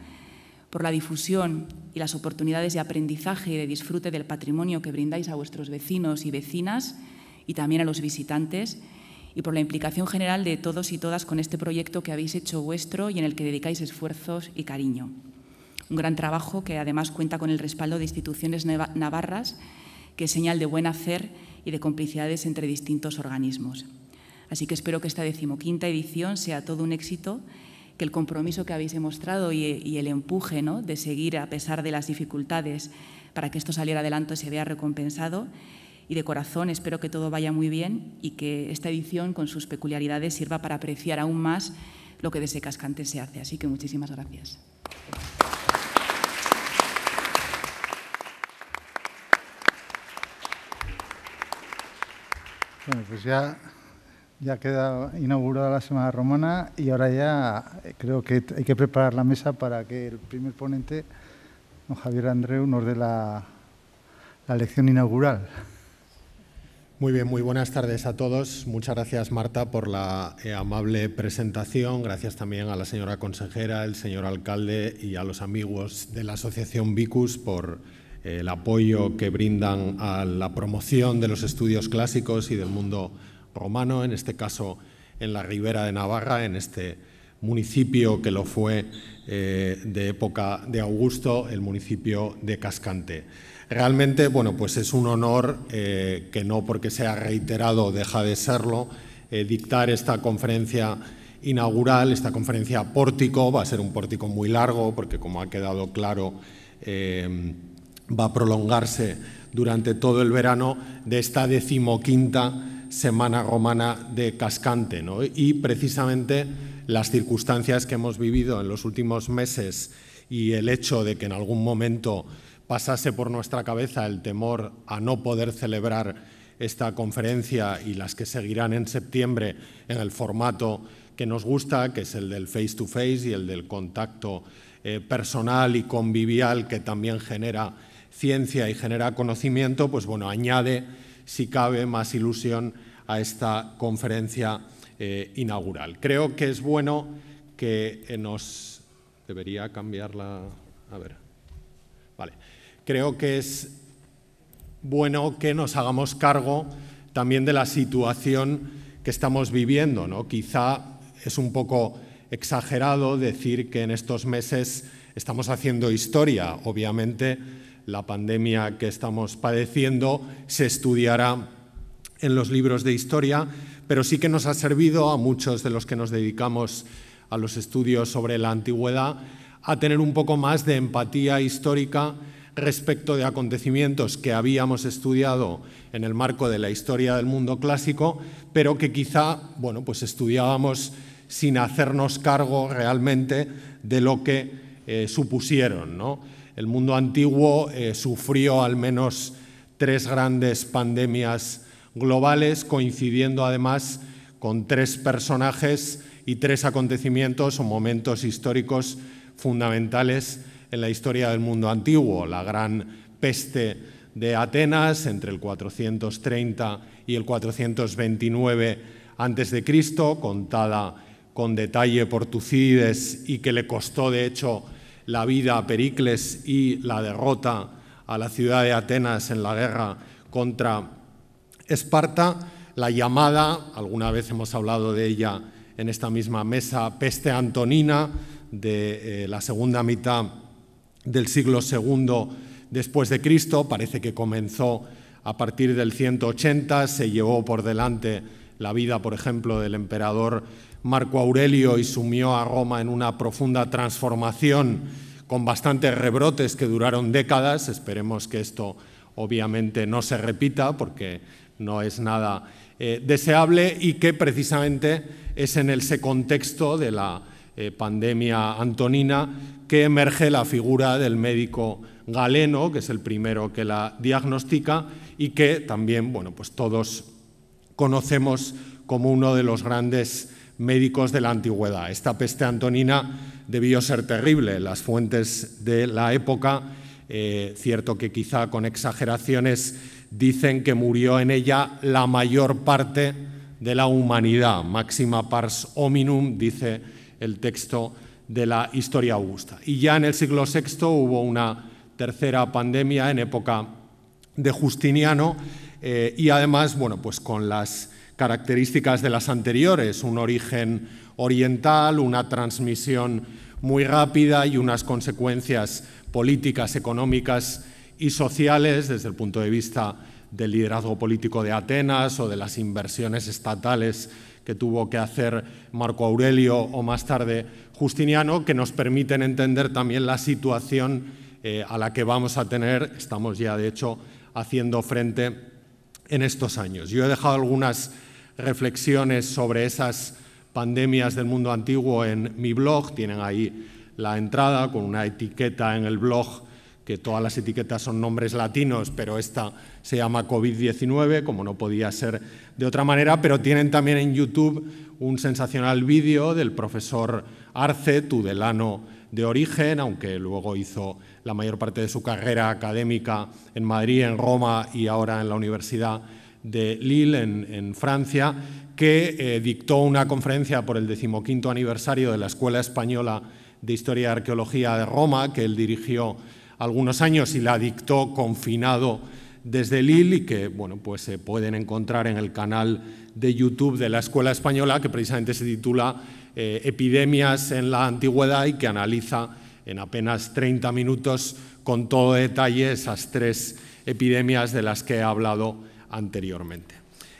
por la difusión y las oportunidades de aprendizaje y de disfrute del patrimonio que brindáis a vuestros vecinos y vecinas y también a los visitantes y por la implicación general de todos y todas con este proyecto que habéis hecho vuestro y en el que dedicáis esfuerzos y cariño. Un gran trabajo que además cuenta con el respaldo de instituciones navarras, que es señal de buen hacer y de complicidades entre distintos organismos. Así que espero que esta decimoquinta edición sea todo un éxito que el compromiso que habéis demostrado y, el empuje ¿no? de seguir a pesar de las dificultades para que esto saliera adelante se vea recompensado. Y de corazón espero que todo vaya muy bien y que esta edición, con sus peculiaridades, sirva para apreciar aún más lo que de Cascante se hace. Así que muchísimas gracias. Bueno, pues ya ya queda inaugurada la Semana Romana y ahora ya eh, creo que hay que preparar la mesa para que el primer ponente, don Javier Andreu, nos dé la, lección inaugural. Muy bien, muy buenas tardes a todos. Muchas gracias, Marta, por la eh, amable presentación. Gracias también a la señora consejera, el señor alcalde y a los amigos de la Asociación Vicus por eh, el apoyo que brindan a la promoción de los estudios clásicos y del mundo romano, en este caso en la Ribera de Navarra, en este municipio que lo fue eh, de época de Augusto, el municipio de Cascante. Realmente, bueno, pues es un honor eh, que no porque sea reiterado deja de serlo, eh, dictar esta conferencia inaugural, esta conferencia pórtico, va a ser un pórtico muy largo porque como ha quedado claro va a prolongarse durante todo el verano de esta decimoquinta semana romana de Cascante. Y precisamente las circunstancias que hemos vivido en los últimos meses y el hecho de que en algún momento pasase por nuestra cabeza el temor a no poder celebrar esta conferencia y las que seguirán en septiembre en el formato que nos gusta, que es el del face-to-face y el del contacto eh, personal y convivial que también genera ciencia y genera conocimiento, pues bueno, añade si cabe, más ilusión a esta conferencia eh, inaugural. Creo que es bueno que eh, nos... Debería cambiar A ver. Vale. Creo que es bueno que nos hagamos cargo también de la situación que estamos viviendo. ¿no? Quizá es un poco exagerado decir que en estos meses estamos haciendo historia. Obviamente la pandemia que estamos padeciendo se estudiará en los libros de historia, pero sí que nos ha servido a muchos de los que nos dedicamos a los estudios sobre la antigüedad a tener un poco más de empatía histórica respecto de acontecimientos que habíamos estudiado en el marco de la historia del mundo clásico, pero que quizá, bueno, pues estudiábamos sin hacernos cargo realmente de lo que eh, supusieron, ¿no? El mundo antiguo eh, sufrió al menos tres grandes pandemias globales, coincidiendo además con tres personajes y tres acontecimientos o momentos históricos fundamentales en la historia del mundo antiguo. La gran peste de Atenas entre el 430 y el 429 a.C., contada con detalle por Tucídides y que le costó de hecho la vida a Pericles y la derrota a la ciudad de Atenas en la guerra contra Esparta, la llamada, alguna vez hemos hablado de ella en esta misma mesa, peste antonina de eh, la segunda mitad del siglo II después de Cristo, parece que comenzó a partir del 180, se llevó por delante la vida, por ejemplo, del emperador Marco Aurelio y sumió a Roma en una profunda transformación con bastantes rebrotes que duraron décadas. Esperemos que esto obviamente no se repita porque no es nada eh, deseable y que precisamente es en ese contexto de la eh, pandemia antonina que emerge la figura del médico galeno, que es el primero que la diagnostica y que también bueno, pues todos conocemos como uno de los grandes médicos de la antigüedad. Esta peste antonina debió ser terrible. Las fuentes de la época, eh, cierto que quizá con exageraciones, dicen que murió en ella la mayor parte de la humanidad. Maxima pars hominum, dice el texto de la historia augusta. Y ya en el siglo VI hubo una tercera pandemia en época de Justiniano eh, y además, bueno, pues con las características de las anteriores, un origen oriental, una transmisión muy rápida y unas consecuencias políticas, económicas y sociales desde el punto de vista del liderazgo político de Atenas o de las inversiones estatales que tuvo que hacer Marco Aurelio o más tarde Justiniano, que nos permiten entender también la situación eh, a la que vamos a tener, estamos ya de hecho haciendo frente en estos años. Yo he dejado algunas reflexiones sobre esas pandemias del mundo antiguo en mi blog. Tienen ahí la entrada con una etiqueta en el blog, que todas las etiquetas son nombres latinos, pero esta se llama COVID-19, como no podía ser de otra manera, pero tienen también en YouTube un sensacional vídeo del profesor Arce, tudelano de origen, aunque luego hizo la mayor parte de su carrera académica en Madrid, en Roma y ahora en la Universidad de Lille, en, Francia, que eh, dictó una conferencia por el decimoquinto aniversario de la Escuela Española de Historia y Arqueología de Roma, que él dirigió algunos años y la dictó confinado desde Lille y que bueno, pues se pueden encontrar en el canal de YouTube de la Escuela Española, que precisamente se titula eh, Epidemias en la Antigüedad y que analiza en apenas 30 minutos con todo detalle esas tres epidemias de las que he hablado anteriormente.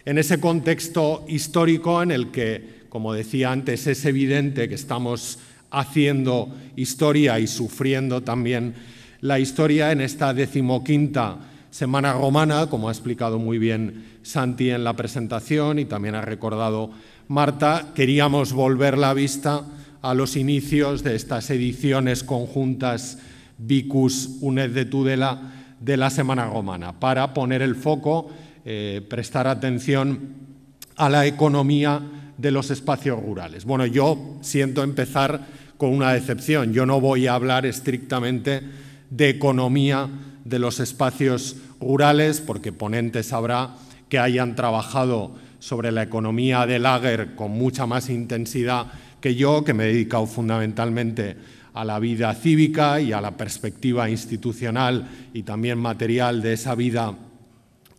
En ese contexto histórico en el que, como decía antes, es evidente que estamos haciendo historia y sufriendo también la historia en esta decimoquinta Semana Romana, como ha explicado muy bien Santi en la presentación y también ha recordado Marta, queríamos volver la vista a los inicios de estas ediciones conjuntas Vicus Uned de Tudela de la Semana Romana, para poner el foco eh, prestar atención a la economía de los espacios rurales. Bueno, yo siento empezar con una decepción. Yo no voy a hablar estrictamente de economía de los espacios rurales, porque ponentes habrá que hayan trabajado sobre la economía de lager con mucha más intensidad que yo, que me he dedicado fundamentalmente a la vida cívica y a la perspectiva institucional y también material de esa vida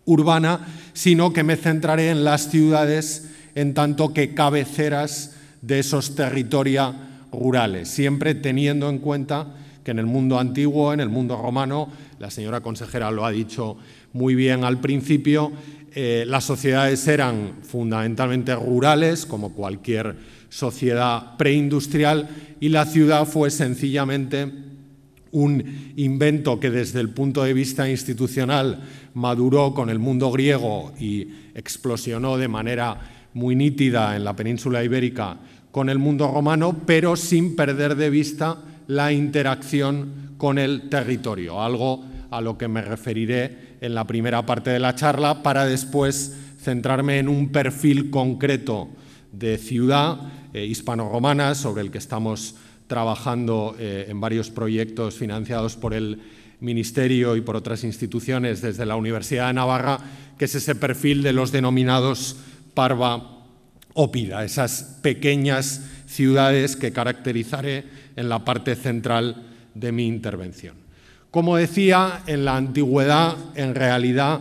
urbana, sino que me centraré en las ciudades en tanto que cabeceras de esos territorios rurales, siempre teniendo en cuenta que en el mundo antiguo, en el mundo romano, la señora consejera lo ha dicho muy bien al principio, eh, las sociedades eran fundamentalmente rurales, como cualquier sociedad preindustrial, y la ciudad fue sencillamente un invento que desde el punto de vista institucional maduró con el mundo griego y explosionó de manera muy nítida en la península ibérica con el mundo romano, pero sin perder de vista la interacción con el territorio, algo a lo que me referiré en la primera parte de la charla para después centrarme en un perfil concreto de ciudad hispanorromana eh, hispano-romana sobre el que estamos trabajando eh, en varios proyectos financiados por el Ministerio y por otras instituciones desde la Universidad de Navarra, que es ese perfil de los denominados Parva opida, esas pequeñas ciudades que caracterizaré en la parte central de mi intervención. Como decía, en la antigüedad, en realidad,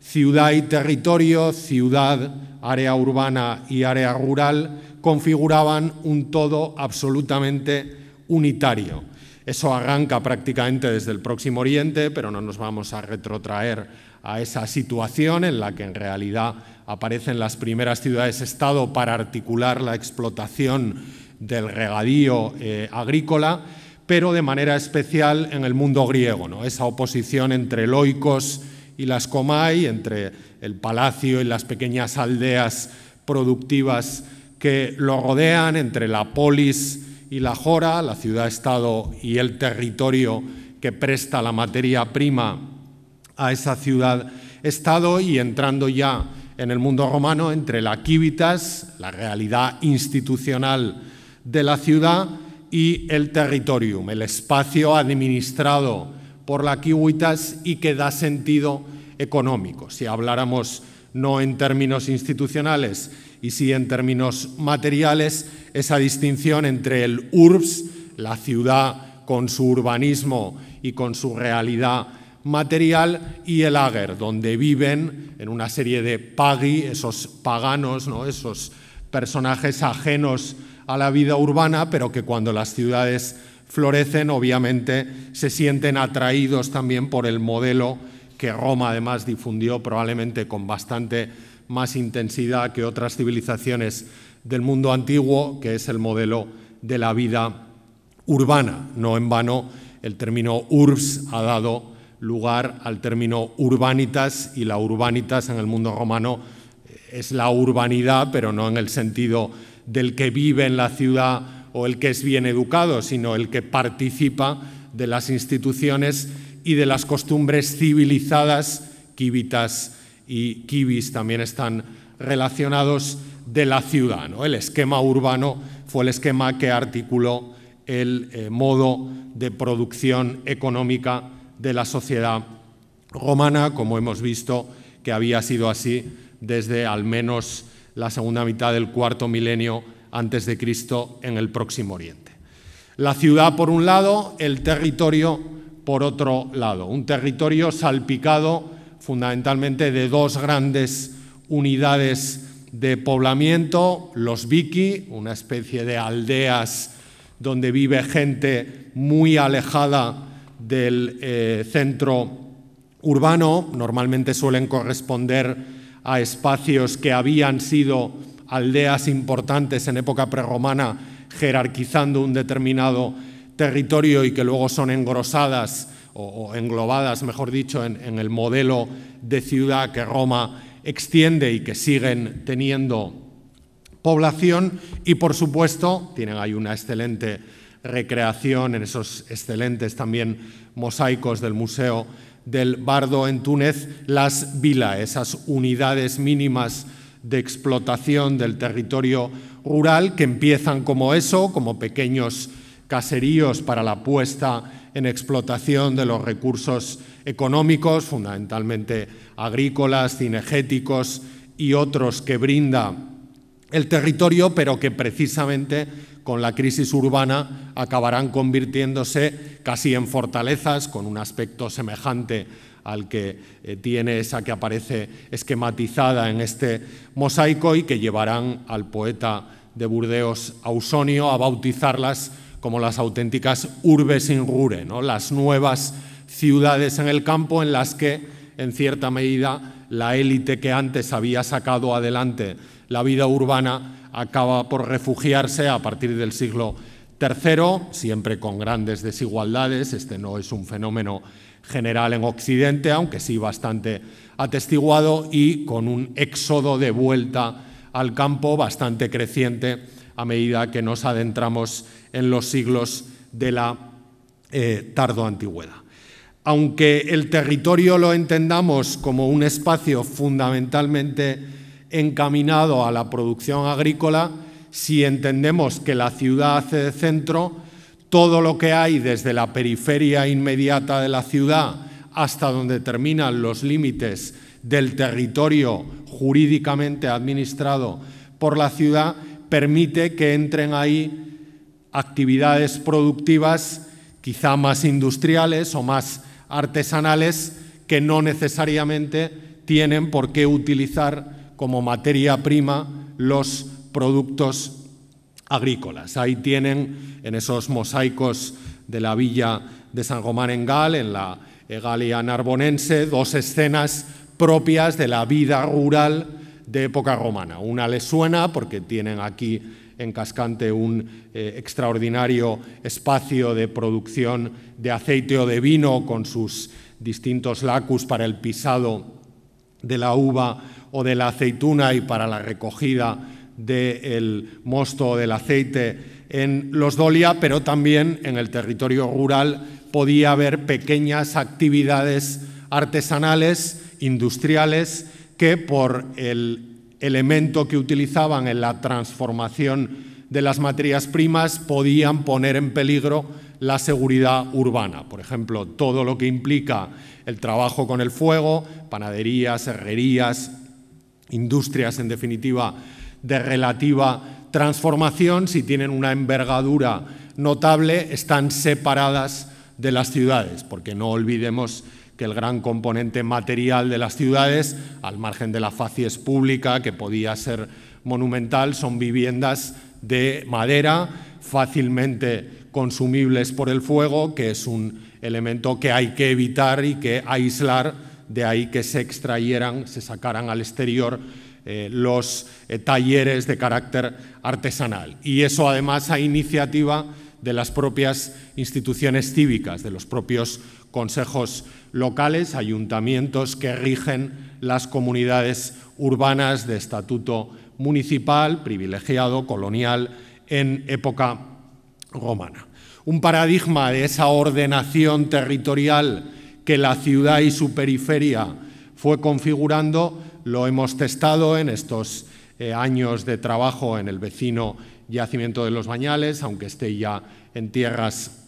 ciudad y territorio, ciudad, área urbana y área rural configuraban un todo absolutamente unitario eso arranca prácticamente desde el próximo Oriente, pero no nos vamos a retrotraer a esa situación en la que en realidad aparecen las primeras ciudades-estado para articular la explotación del regadío eh, agrícola, pero de manera especial en el mundo griego, esa oposición entre loicos y las comai, entre el palacio y las pequeñas aldeas productivas que lo rodean, entre la polis y la Jora, la ciudad-estado y el territorio que presta la materia prima a esa ciudad-estado y entrando ya en el mundo romano entre la quivitas la realidad institucional de la ciudad, y el territorium, el espacio administrado por la civitas y que da sentido económico. Si habláramos no en términos institucionales, y sí en términos materiales, esa distinción entre el URBS, la ciudad con su urbanismo y con su realidad material, y el Ager, donde viven en una serie de pagi, esos paganos, ¿no? esos personajes ajenos a la vida urbana, pero que cuando las ciudades florecen, obviamente se sienten atraídos también por el modelo que Roma además difundió probablemente con bastante más intensidad que otras civilizaciones del mundo antiguo, que es el modelo de la vida urbana. No en vano, el término urbs ha dado lugar al término urbanitas y la urbanitas en el mundo romano eh, es la urbanidad, pero no en el sentido del que vive en la ciudad o el que es bien educado, sino el que participa de las instituciones y de las costumbres civilizadas, civitas y kibis también están relacionados de la ciudad. El esquema urbano fue el esquema que articuló el eh, modo de producción económica de la sociedad romana, como hemos visto que había sido así desde al menos la segunda mitad del cuarto milenio antes de Cristo en el Próximo Oriente. La ciudad por un lado, el territorio por otro lado, un territorio salpicado fundamentalmente de dos grandes unidades de poblamiento, los Viki, una especie de aldeas donde vive gente muy alejada del eh, centro urbano, normalmente suelen corresponder a espacios que habían sido aldeas importantes en época prerromana, jerarquizando un determinado territorio y que luego son engrosadas o, englobadas, mejor dicho, en, el modelo de ciudad que Roma extiende y que siguen teniendo población y por supuesto tienen ahí una excelente recreación en esos excelentes también mosaicos del Museo del Bardo en Túnez, las vilas, esas unidades mínimas de explotación del territorio rural que empiezan como eso, como pequeños caseríos para la puesta en explotación de los recursos económicos, fundamentalmente agrícolas, cinegéticos y otros que brinda el territorio, pero que precisamente con la crisis urbana acabarán convirtiéndose casi en fortalezas con un aspecto semejante al que eh, tiene esa que aparece esquematizada en este mosaico y que llevarán al poeta de Burdeos Ausonio a bautizarlas como las auténticas urbes in rure, las nuevas ciudades en el campo en las que, en cierta medida, la élite que antes había sacado adelante la vida urbana acaba por refugiarse a partir del siglo III, siempre con grandes desigualdades. Este no es un fenómeno general en Occidente, aunque sí bastante atestiguado, y con un éxodo de vuelta al campo bastante creciente a medida que nos adentramos en los siglos de la Tardo eh, tardoantigüedad. Aunque el territorio lo entendamos como un espacio fundamentalmente encaminado a la producción agrícola, si entendemos que la ciudad hace de centro, todo lo que hay desde la periferia inmediata de la ciudad hasta donde terminan los límites del territorio jurídicamente administrado por la ciudad, permite que entren ahí actividades productivas quizá más industriales o más artesanales que no necesariamente tienen por qué utilizar como materia prima los productos agrícolas. Ahí tienen en esos mosaicos de la villa de San román en Gal, en la galia narbonense, dos escenas propias de la vida rural de época romana. Una les suena porque tienen aquí en Cascante un eh, extraordinario espacio de producción de aceite o de vino con sus distintos lacus para el pisado de la uva o de la aceituna y para la recogida del mosto o del aceite en los Dolia, pero también en el territorio rural podía haber pequeñas actividades artesanales, industriales, que por el elemento que utilizaban en la transformación de las materias primas podían poner en peligro la seguridad urbana. Por ejemplo, todo lo que implica el trabajo con el fuego, panaderías, herrerías, industrias en definitiva de relativa transformación, si tienen una envergadura notable, están separadas de las ciudades, porque no olvidemos que el gran componente material de las ciudades, al margen de la facies pública, que podía ser monumental, son viviendas de madera fácilmente consumibles por el fuego, que es un elemento que hay que evitar y que aislar, de ahí que se extrayeran, se sacaran al exterior eh, los eh, talleres de carácter artesanal. Y eso además a iniciativa de las propias instituciones cívicas, de los propios consejos locales, ayuntamientos que rigen las comunidades urbanas de estatuto municipal, privilegiado, colonial, en época romana. Un paradigma de esa ordenación territorial que la ciudad y su periferia fue configurando lo hemos testado en estos eh, años de trabajo en el vecino yacimiento de los Bañales, aunque esté ya en tierras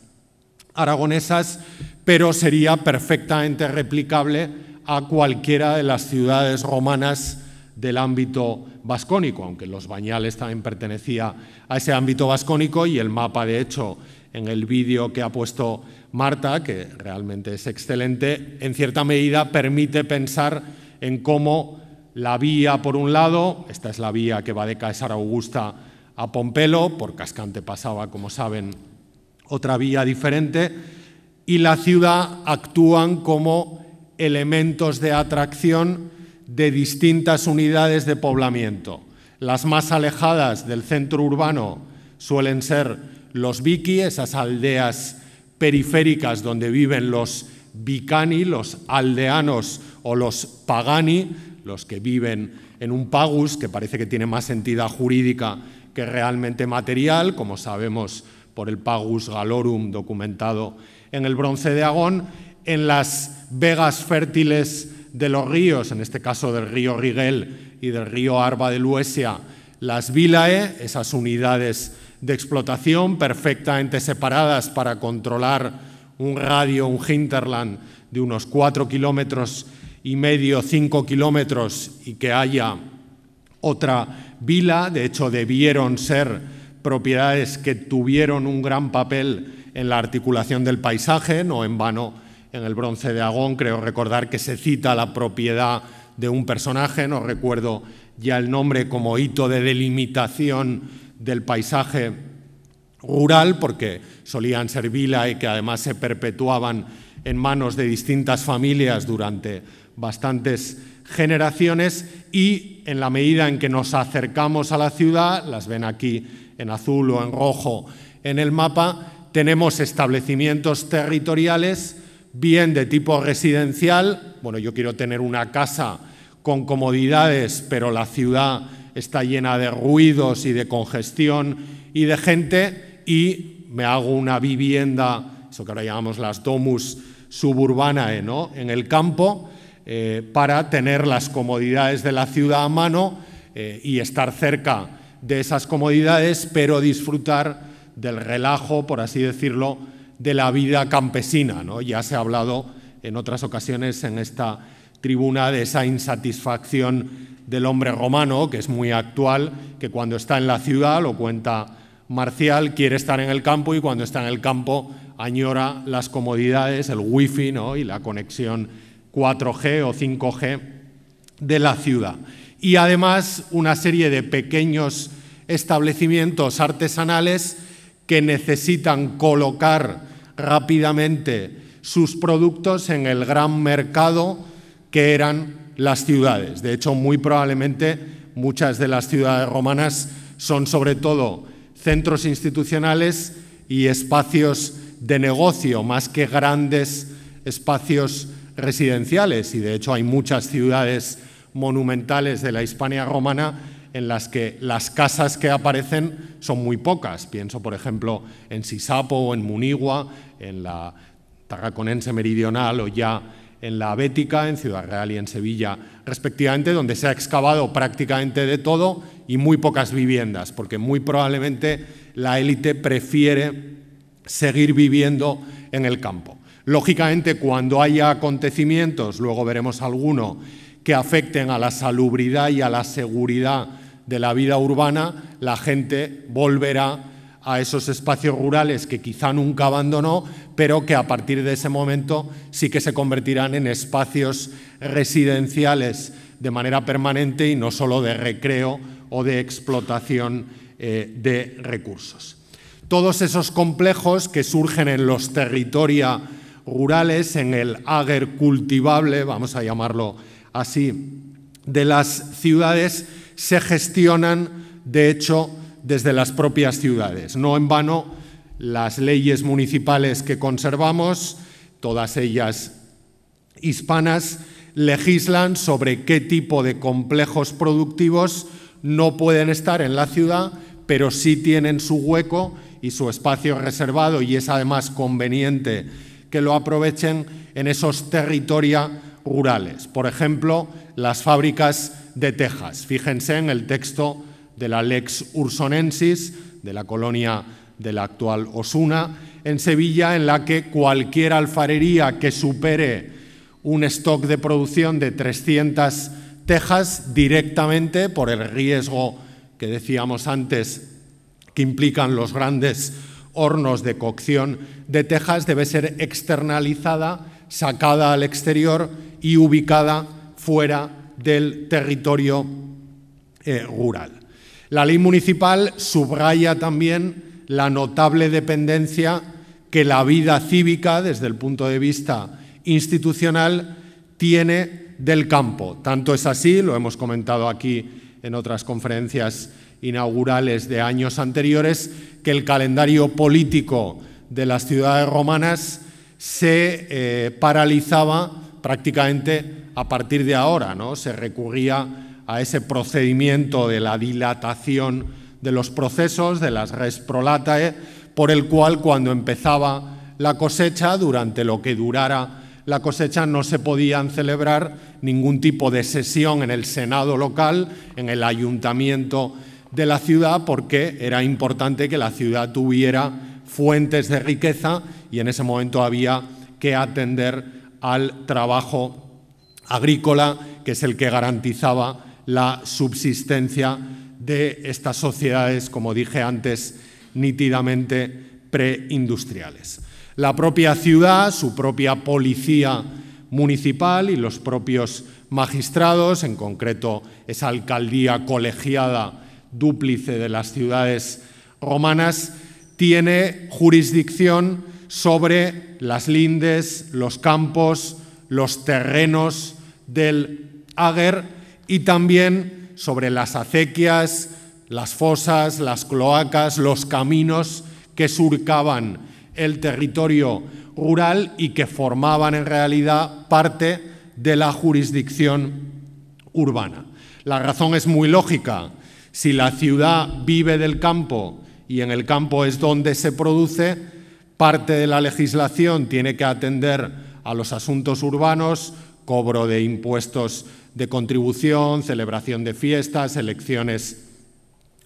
aragonesas, pero sería perfectamente replicable a cualquiera de las ciudades romanas del ámbito vascónico, aunque los bañales también pertenecía a ese ámbito vascónico y el mapa, de hecho, en el vídeo que ha puesto Marta, que realmente es excelente, en cierta medida permite pensar en cómo la vía, por un lado, esta es la vía que va de Caesar Augusta a Pompelo, por Cascante pasaba, como saben, otra vía diferente, y la ciudad actúan como elementos de atracción de distintas unidades de poblamiento. Las más alejadas del centro urbano suelen ser los Viki, esas aldeas periféricas donde viven los Vicani, los aldeanos o los Pagani, los que viven en un pagus que parece que tiene más entidad jurídica que realmente material, como sabemos por el Pagus Galorum documentado en el bronce de Agón, en las vegas fértiles de los ríos, en este caso del río Rigel y del río Arba de Luesia, las vilae, esas unidades de explotación perfectamente separadas para controlar un radio, un hinterland de unos cuatro kilómetros y medio, cinco kilómetros y que haya otra vila, de hecho debieron ser propiedades que tuvieron un gran papel en la articulación del paisaje, no en vano en el bronce de Agón, creo recordar que se cita la propiedad de un personaje, no recuerdo ya el nombre, como hito de delimitación del paisaje rural, porque solían ser vila y que además se perpetuaban en manos de distintas familias durante bastantes generaciones y en la medida en que nos acercamos a la ciudad, las ven aquí en azul o en rojo en el mapa, tenemos establecimientos territoriales, bien de tipo residencial, bueno, yo quiero tener una casa con comodidades, pero la ciudad está llena de ruidos y de congestión y de gente, y me hago una vivienda, eso que ahora llamamos las domus suburbanae, ¿eh? ¿no? en el campo, eh, para tener las comodidades de la ciudad a mano eh, y estar cerca de esas comodidades, pero disfrutar del relajo, por así decirlo, de la vida campesina. Ya se ha hablado en otras ocasiones en esta tribuna de esa insatisfacción del hombre romano, que es muy actual, que cuando está en la ciudad, lo cuenta Marcial, quiere estar en el campo y cuando está en el campo añora las comodidades, el wifi ¿no? y la conexión 4G o 5G de la ciudad y además una serie de pequeños establecimientos artesanales que necesitan colocar rápidamente sus productos en el gran mercado que eran las ciudades. De hecho, muy probablemente muchas de las ciudades romanas son sobre todo centros institucionales y espacios de negocio, más que grandes espacios residenciales. Y de hecho hay muchas ciudades monumentales de la Hispania romana en las que las casas que aparecen son muy pocas. Pienso, por ejemplo, en Sisapo o en Munigua, en la Tarraconense meridional o ya en la Bética, en Ciudad Real y en Sevilla, respectivamente, donde se ha excavado prácticamente de todo y muy pocas viviendas, porque muy probablemente la élite prefiere seguir viviendo en el campo. Lógicamente, cuando haya acontecimientos, luego veremos alguno, que afecten a la salubridad y a la seguridad de la vida urbana, la gente volverá a esos espacios rurales que quizá nunca abandonó, pero que a partir de ese momento sí que se convertirán en espacios residenciales de manera permanente y no solo de recreo o de explotación eh, de recursos. Todos esos complejos que surgen en los territorios rurales, en el ager cultivable, vamos a llamarlo así. De las ciudades se gestionan, de hecho, desde las propias ciudades. No en vano, las leyes municipales que conservamos, todas ellas hispanas, legislan sobre qué tipo de complejos productivos no pueden estar en la ciudad, pero sí tienen su hueco y su espacio reservado y es además conveniente que lo aprovechen en esos territorios rurales, por ejemplo, las fábricas de tejas. Fíjense en el texto de la Lex Ursonensis, de la colonia de la actual Osuna, en Sevilla, en la que cualquier alfarería que supere un stock de producción de 300 tejas directamente, por el riesgo que decíamos antes que implican los grandes hornos de cocción de tejas, debe ser externalizada, sacada al exterior y ubicada fuera del territorio eh, rural. La ley municipal subraya también la notable dependencia que la vida cívica, desde el punto de vista institucional, tiene del campo. Tanto es así, lo hemos comentado aquí en otras conferencias inaugurales de años anteriores, que el calendario político de las ciudades romanas se eh, paralizaba prácticamente a partir de ahora, ¿no? Se recurría a ese procedimiento de la dilatación de los procesos, de las res prolatae, por el cual cuando empezaba la cosecha, durante lo que durara la cosecha no se podían celebrar ningún tipo de sesión en el Senado local, en el ayuntamiento de la ciudad, porque era importante que la ciudad tuviera fuentes de riqueza y en ese momento había que atender al trabajo agrícola, que es el que garantizaba la subsistencia de estas sociedades, como dije antes, nítidamente preindustriales. La propia ciudad, su propia policía municipal y los propios magistrados, en concreto esa alcaldía colegiada dúplice de las ciudades romanas, tiene jurisdicción sobre las lindes, los campos, los terrenos del Ager y también sobre las acequias, las fosas, las cloacas, los caminos que surcaban el territorio rural y que formaban en realidad parte de la jurisdicción urbana. La razón es muy lógica. Si la ciudad vive del campo y en el campo es donde se produce, Parte de la legislación tiene que atender a los asuntos urbanos, cobro de impuestos de contribución, celebración de fiestas, elecciones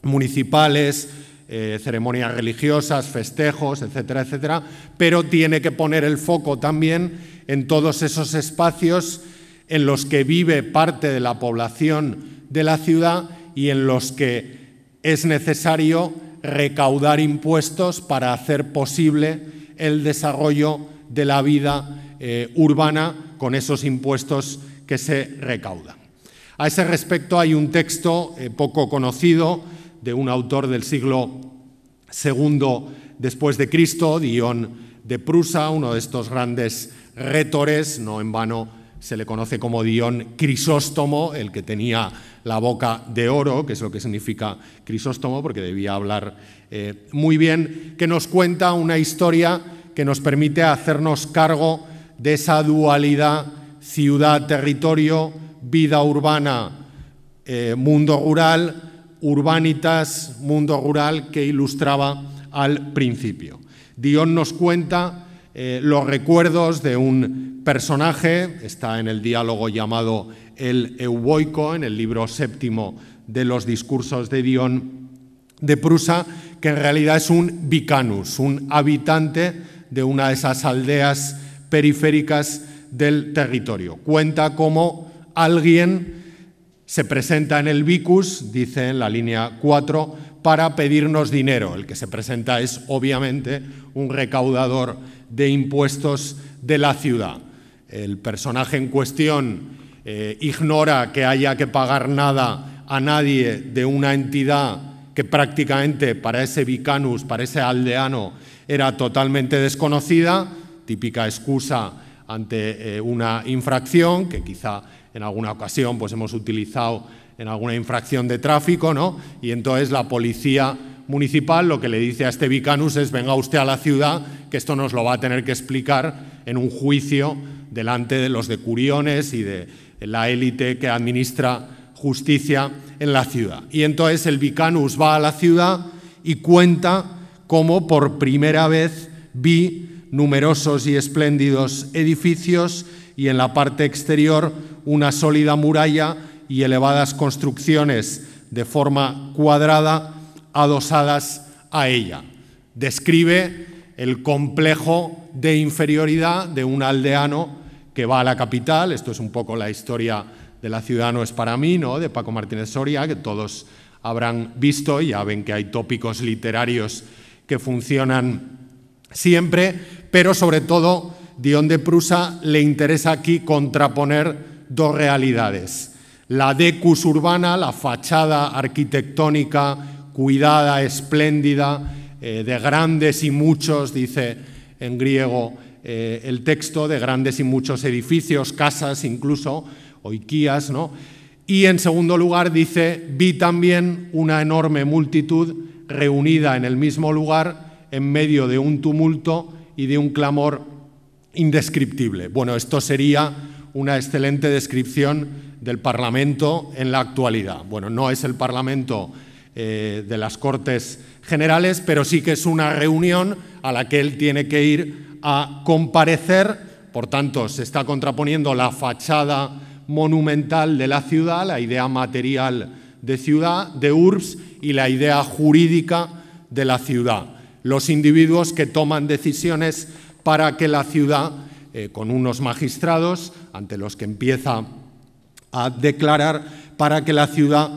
municipales, eh, ceremonias religiosas, festejos, etcétera, etcétera, pero tiene que poner el foco también en todos esos espacios en los que vive parte de la población de la ciudad y en los que es necesario recaudar impuestos para hacer posible el desarrollo de la vida eh, urbana con esos impuestos que se recaudan. A ese respecto hay un texto eh, poco conocido de un autor del siglo II después de Cristo, Dion de Prusa, uno de estos grandes retores, no en vano se le conoce como Dion Crisóstomo, el que tenía la boca de oro, que es lo que significa Crisóstomo, porque debía hablar eh, muy bien, que nos cuenta una historia que nos permite hacernos cargo de esa dualidad ciudad-territorio, vida urbana, eh, mundo rural, urbanitas, mundo rural, que ilustraba al principio. Dion nos cuenta eh, los recuerdos de un personaje, está en el diálogo llamado el Euboico, en el libro séptimo de los discursos de Dion de Prusa, que en realidad es un vicanus, un habitante de una de esas aldeas periféricas del territorio. Cuenta cómo alguien se presenta en el vicus, dice en la línea 4, para pedirnos dinero. El que se presenta es obviamente un recaudador de impuestos de la ciudad. El personaje en cuestión eh, ignora que haya que pagar nada a nadie de una entidad que prácticamente para ese vicanus, para ese aldeano, era totalmente desconocida, típica excusa ante eh, una infracción, que quizá en alguna ocasión pues, hemos utilizado en alguna infracción de tráfico, ¿no? y entonces la policía municipal lo que le dice a este Vicanus es venga usted a la ciudad, que esto nos lo va a tener que explicar en un juicio delante de los decuriones y de la élite que administra justicia en la ciudad. Y entonces el Vicanus va a la ciudad y cuenta cómo por primera vez vi numerosos y espléndidos edificios y en la parte exterior una sólida muralla y elevadas construcciones de forma cuadrada adosadas a ella. Describe el complejo de inferioridad de un aldeano que va a la capital, esto es un poco la historia de La ciudad no es para mí, ¿no? de Paco Martínez Soria, que todos habrán visto, ya ven que hay tópicos literarios que funcionan siempre, pero sobre todo Dion de Prusa le interesa aquí contraponer dos realidades. La decus urbana, la fachada arquitectónica cuidada, espléndida, eh, de grandes y muchos, dice en griego eh, el texto, de grandes y muchos edificios, casas incluso, o ¿no? Y en segundo lugar dice, vi también una enorme multitud reunida en el mismo lugar en medio de un tumulto y de un clamor indescriptible. Bueno, esto sería una excelente descripción del Parlamento en la actualidad. Bueno, no es el Parlamento eh, de las Cortes Generales, pero sí que es una reunión a la que él tiene que ir a comparecer. Por tanto, se está contraponiendo la fachada monumental de la ciudad, la idea material de ciudad, de URBS, y la idea jurídica de la ciudad. Los individuos que toman decisiones para que la ciudad, eh, con unos magistrados ante los que empieza a declarar, para que la ciudad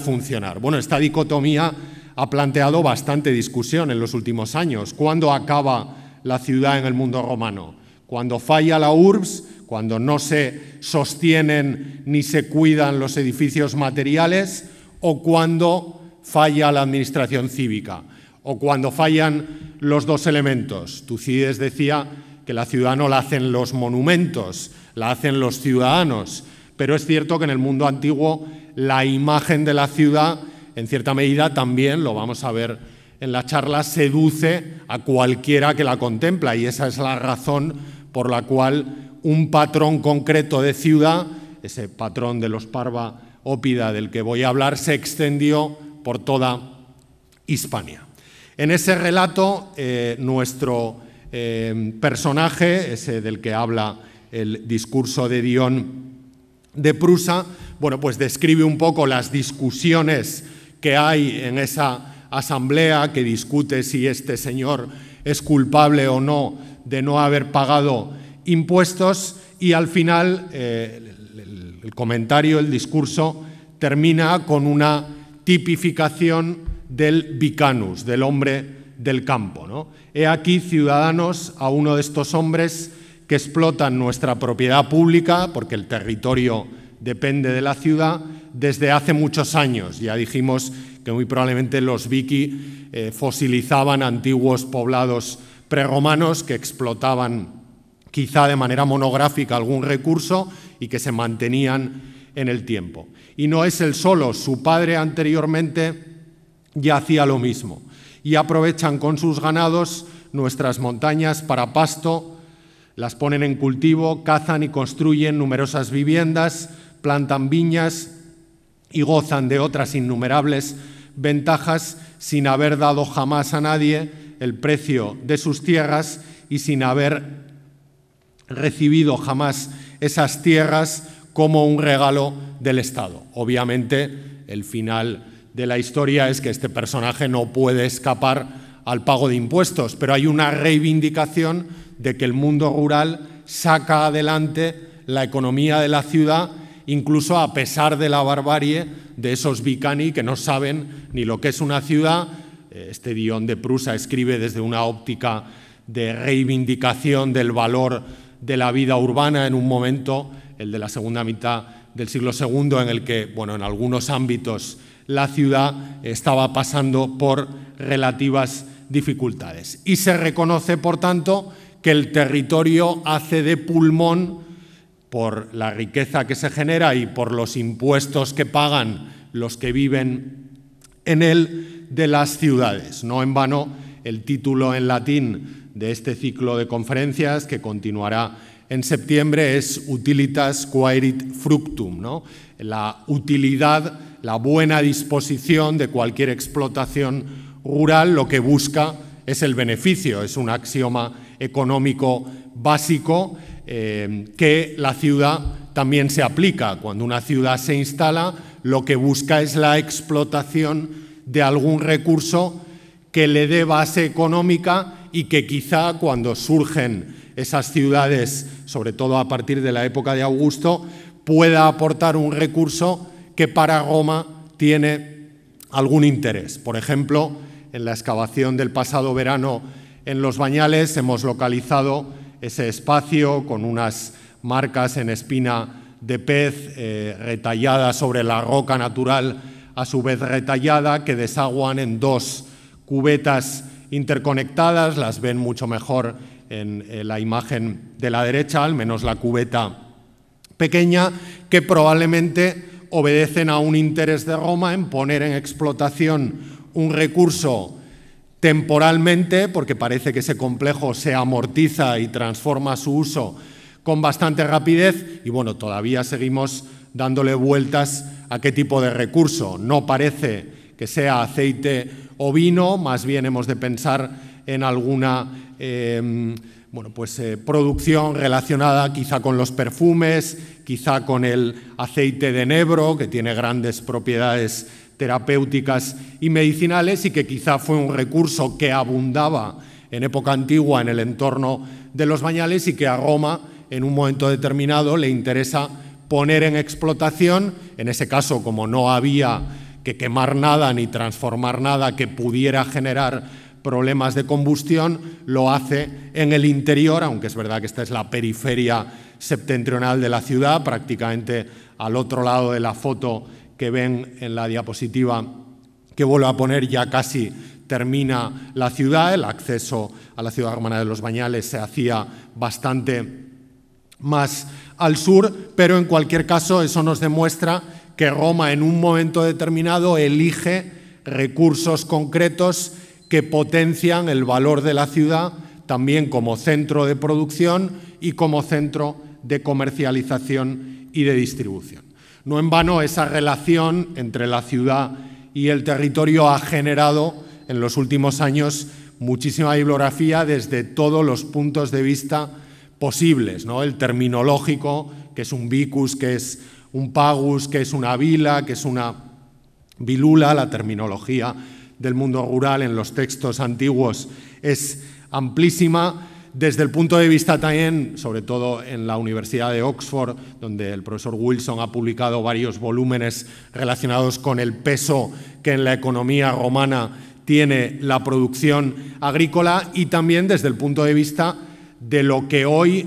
funcionar. Bueno, esta dicotomía ha planteado bastante discusión en los últimos años. ¿Cuándo acaba la ciudad en el mundo romano? Cuando falla la URBS, cuando no se sostienen ni se cuidan los edificios materiales o cuando falla la administración cívica o cuando fallan los dos elementos. Tucídides decía que la ciudad no la hacen los monumentos, la hacen los ciudadanos, pero es cierto que en el mundo antiguo la imagen de la ciudad, en cierta medida también, lo vamos a ver en la charla, seduce a cualquiera que la contempla y esa es la razón por la cual un patrón concreto de ciudad, ese patrón de los parva ópida del que voy a hablar, se extendió por toda Hispania. En ese relato, eh, nuestro eh, personaje, ese del que habla el discurso de Dion de Prusa, bueno, pues describe un poco las discusiones que hay en esa asamblea que discute si este señor es culpable o no de no haber pagado impuestos y al final eh, el, comentario, el discurso termina con una tipificación del vicanus, del hombre del campo. ¿no? He aquí, ciudadanos, a uno de estos hombres que explotan nuestra propiedad pública, porque el territorio depende de la ciudad desde hace muchos años. Ya dijimos que muy probablemente los viki eh, fosilizaban antiguos poblados preromanos que explotaban quizá de manera monográfica algún recurso y que se mantenían en el tiempo. Y no es el solo, su padre anteriormente ya hacía lo mismo. Y aprovechan con sus ganados nuestras montañas para pasto, las ponen en cultivo, cazan y construyen numerosas viviendas, plantan viñas y gozan de otras innumerables ventajas sin haber dado jamás a nadie el precio de sus tierras y sin haber recibido jamás esas tierras como un regalo del Estado. Obviamente, el final de la historia es que este personaje no puede escapar al pago de impuestos, pero hay una reivindicación de que el mundo rural saca adelante la economía de la ciudad incluso a pesar de la barbarie de esos vicani que no saben ni lo que es una ciudad. Eh, este guión de Prusa escribe desde una óptica de reivindicación del valor de la vida urbana en un momento, el de la segunda mitad del siglo II, en el que, bueno, en algunos ámbitos la ciudad estaba pasando por relativas dificultades. Y se reconoce, por tanto, que el territorio hace de pulmón por la riqueza que se genera y por los impuestos que pagan los que viven en él de las ciudades. No en vano el título en latín de este ciclo de conferencias que continuará en septiembre es Utilitas Quaerit Fructum, ¿no? la utilidad, la buena disposición de cualquier explotación rural, lo que busca es el beneficio, es un axioma económico básico eh, que la ciudad también se aplica. Cuando una ciudad se instala, lo que busca es la explotación de algún recurso que le dé base económica y que quizá cuando surgen esas ciudades, sobre todo a partir de la época de Augusto, pueda aportar un recurso que para Roma tiene algún interés. Por ejemplo, en la excavación del pasado verano en Los Bañales hemos localizado ese espacio con unas marcas en espina de pez eh, retalladas sobre la roca natural, a su vez retallada, que desaguan en dos cubetas interconectadas, las ven mucho mejor en la imagen de la derecha, al menos la cubeta pequeña, que probablemente obedecen a un interés de Roma en poner en explotación un recurso temporalmente, porque parece que ese complejo se amortiza y transforma su uso con bastante rapidez, y bueno, todavía seguimos dándole vueltas a qué tipo de recurso. No parece que sea aceite o vino, más bien hemos de pensar en alguna em, bueno, pues, eh, producción relacionada quizá con los perfumes, quizá con el aceite de enebro, que tiene grandes propiedades terapéuticas y medicinales y que quizá fue un recurso que abundaba en época antigua en el entorno de los bañales y que a Roma en un momento determinado le interesa poner en explotación, en ese caso como no había que quemar nada ni transformar nada que pudiera generar problemas de combustión, lo hace en el interior, aunque es verdad que esta es la periferia septentrional de la ciudad, prácticamente al otro lado de la foto que ven en la diapositiva que vuelvo a poner ya casi termina la ciudad, el acceso a la ciudad romana de los Bañales se hacía bastante más al sur, pero en cualquier caso eso nos demuestra que Roma en un momento determinado elige recursos concretos que potencian el valor de la ciudad también como centro de producción y como centro de comercialización y de distribución. No en vano esa relación entre la ciudad y el territorio ha generado en los últimos años muchísima bibliografía desde todos los puntos de vista posibles, ¿no? El terminológico, que es un vicus, que es un pagus, que es una vila, que es una vilula, la terminología del mundo rural en los textos antiguos es amplísima, desde el punto de vista también, sobre todo en la Universidad de Oxford, donde el profesor Wilson ha publicado varios volúmenes relacionados con el peso que en la economía romana tiene la producción agrícola y también desde el punto de vista de lo que hoy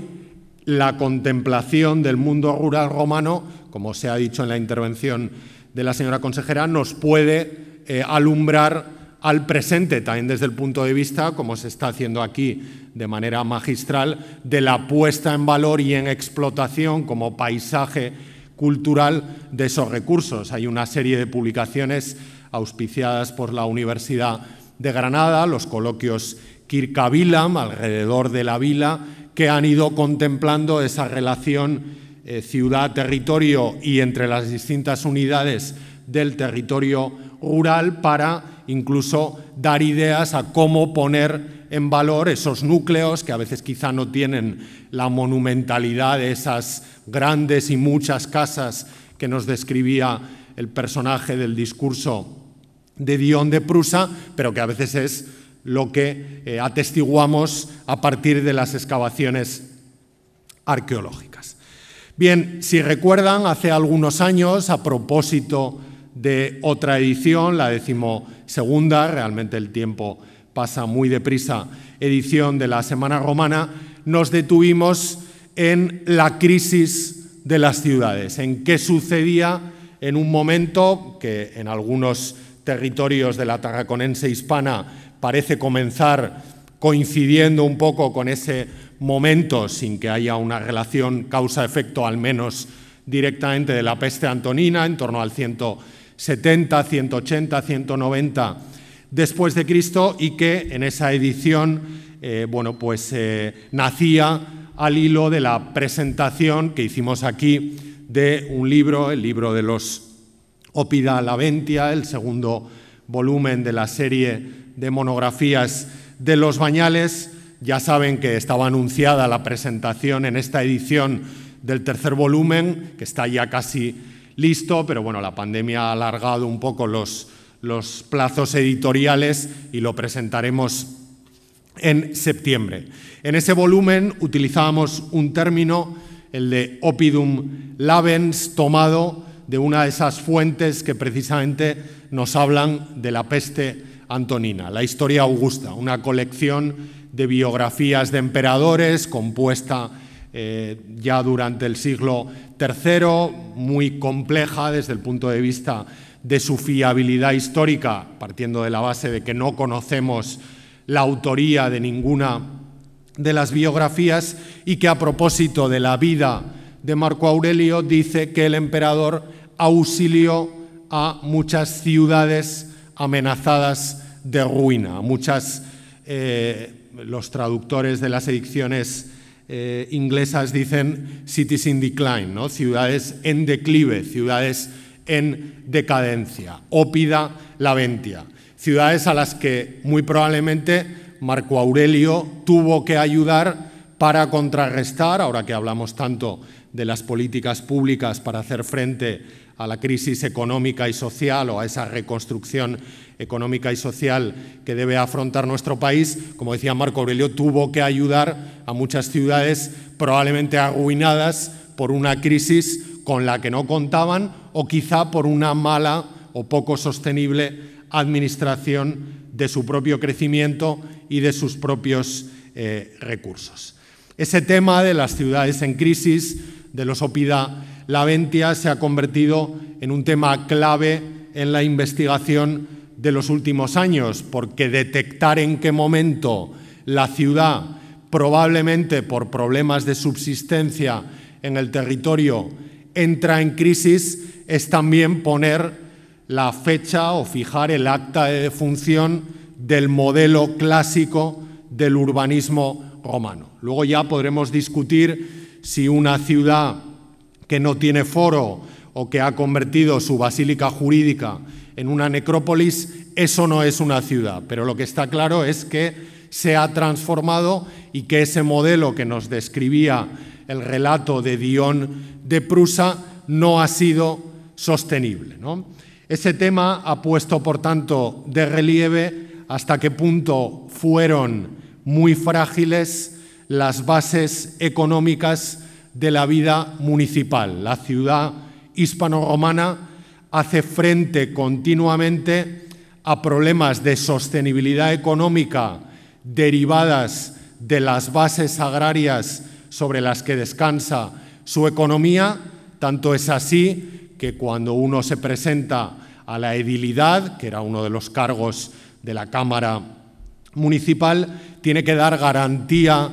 la contemplación del mundo rural romano, como se ha dicho en la intervención de la señora consejera, nos puede eh, alumbrar al presente, también desde el punto de vista, como se está haciendo aquí de manera magistral, de la puesta en valor y en explotación como paisaje cultural de esos recursos. Hay una serie de publicaciones auspiciadas por la Universidad de Granada, los coloquios Kirkavilam, alrededor de la vila, que han ido contemplando esa relación eh, ciudad-territorio y entre las distintas unidades del territorio rural para incluso dar ideas a cómo poner en valor esos núcleos que a veces quizá no tienen la monumentalidad de esas grandes y muchas casas que nos describía el personaje del discurso de Dion de Prusa, pero que a veces es lo que eh, atestiguamos a partir de las excavaciones arqueológicas. Bien, si recuerdan, hace algunos años, a propósito de otra edición, la decimosegunda, realmente el tiempo pasa muy deprisa, edición de la Semana Romana, nos detuvimos en la crisis de las ciudades, en qué sucedía en un momento que en algunos territorios de la tarraconense hispana parece comenzar coincidiendo un poco con ese momento, sin que haya una relación causa-efecto al menos directamente de la peste antonina, en torno al 100 70, 180, 190 después de Cristo y que en esa edición eh, bueno, pues, eh, nacía al hilo de la presentación que hicimos aquí de un libro, el libro de los Opida Ventia, el segundo volumen de la serie de monografías de los bañales. Ya saben que estaba anunciada la presentación en esta edición del tercer volumen, que está ya casi listo, pero bueno, la pandemia ha alargado un poco los, plazos editoriales y lo presentaremos en septiembre. En ese volumen utilizábamos un término, el de opidum lavens, tomado de una de esas fuentes que precisamente nos hablan de la peste antonina, la historia augusta, una colección de biografías de emperadores compuesta eh, ya durante el siglo III, muy compleja desde el punto de vista de su fiabilidad histórica, partiendo de la base de que no conocemos la autoría de ninguna de las biografías y que a propósito de la vida de Marco Aurelio dice que el emperador auxilió a muchas ciudades amenazadas de ruina, muchas eh, los traductores de las ediciones eh, inglesas dicen cities in decline, ¿no? ciudades en declive, ciudades en decadencia, ópida la ventia, ciudades a las que muy probablemente Marco Aurelio tuvo que ayudar para contrarrestar, ahora que hablamos tanto de las políticas públicas para hacer frente a la crisis económica y social o a esa reconstrucción económica y social que debe afrontar nuestro país, como decía Marco Aurelio, tuvo que ayudar a muchas ciudades probablemente arruinadas por una crisis con la que no contaban o quizá por una mala o poco sostenible administración de su propio crecimiento y de sus propios eh, recursos. Ese tema de las ciudades en crisis, de los OPIDA la ventia se ha convertido en un tema clave en la investigación de los últimos años, porque detectar en qué momento la ciudad, probablemente por problemas de subsistencia en el territorio, entra en crisis es también poner la fecha o fijar el acta de defunción del modelo clásico del urbanismo romano. Luego ya podremos discutir si una ciudad que no tiene foro o que ha convertido su basílica jurídica en una necrópolis, eso no es una ciudad. Pero lo que está claro es que se ha transformado y que ese modelo que nos describía el relato de Dion de Prusa no ha sido sostenible. Ese tema ha puesto, por tanto, de relieve hasta qué punto fueron muy frágiles las bases económicas de la vida municipal. La ciudad hispano-romana hace frente continuamente a problemas de sostenibilidad económica derivadas de las bases agrarias sobre las que descansa su economía. Tanto es así que cuando uno se presenta a la edilidad, que era uno de los cargos de la Cámara Municipal, tiene que dar garantía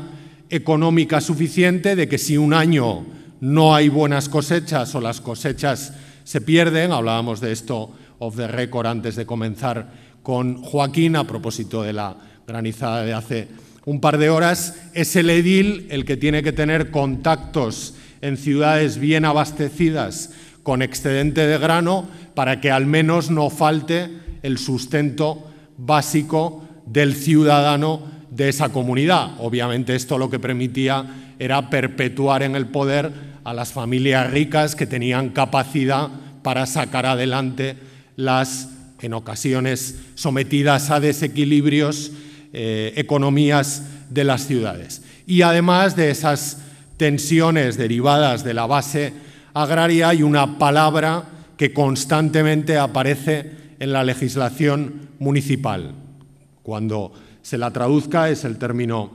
económica suficiente de que si un año no hay buenas cosechas o las cosechas se pierden, hablábamos de esto off the record antes de comenzar con Joaquín a propósito de la granizada de hace un par de horas, es el edil el que tiene que tener contactos en ciudades bien abastecidas con excedente de grano para que al menos no falte el sustento básico del ciudadano de esa comunidad. Obviamente esto lo que permitía era perpetuar en el poder a las familias ricas que tenían capacidad para sacar adelante las, en ocasiones sometidas a desequilibrios, eh, economías de las ciudades. Y además de esas tensiones derivadas de la base agraria, hay una palabra que constantemente aparece en la legislación municipal. Cuando se la traduzca, es el término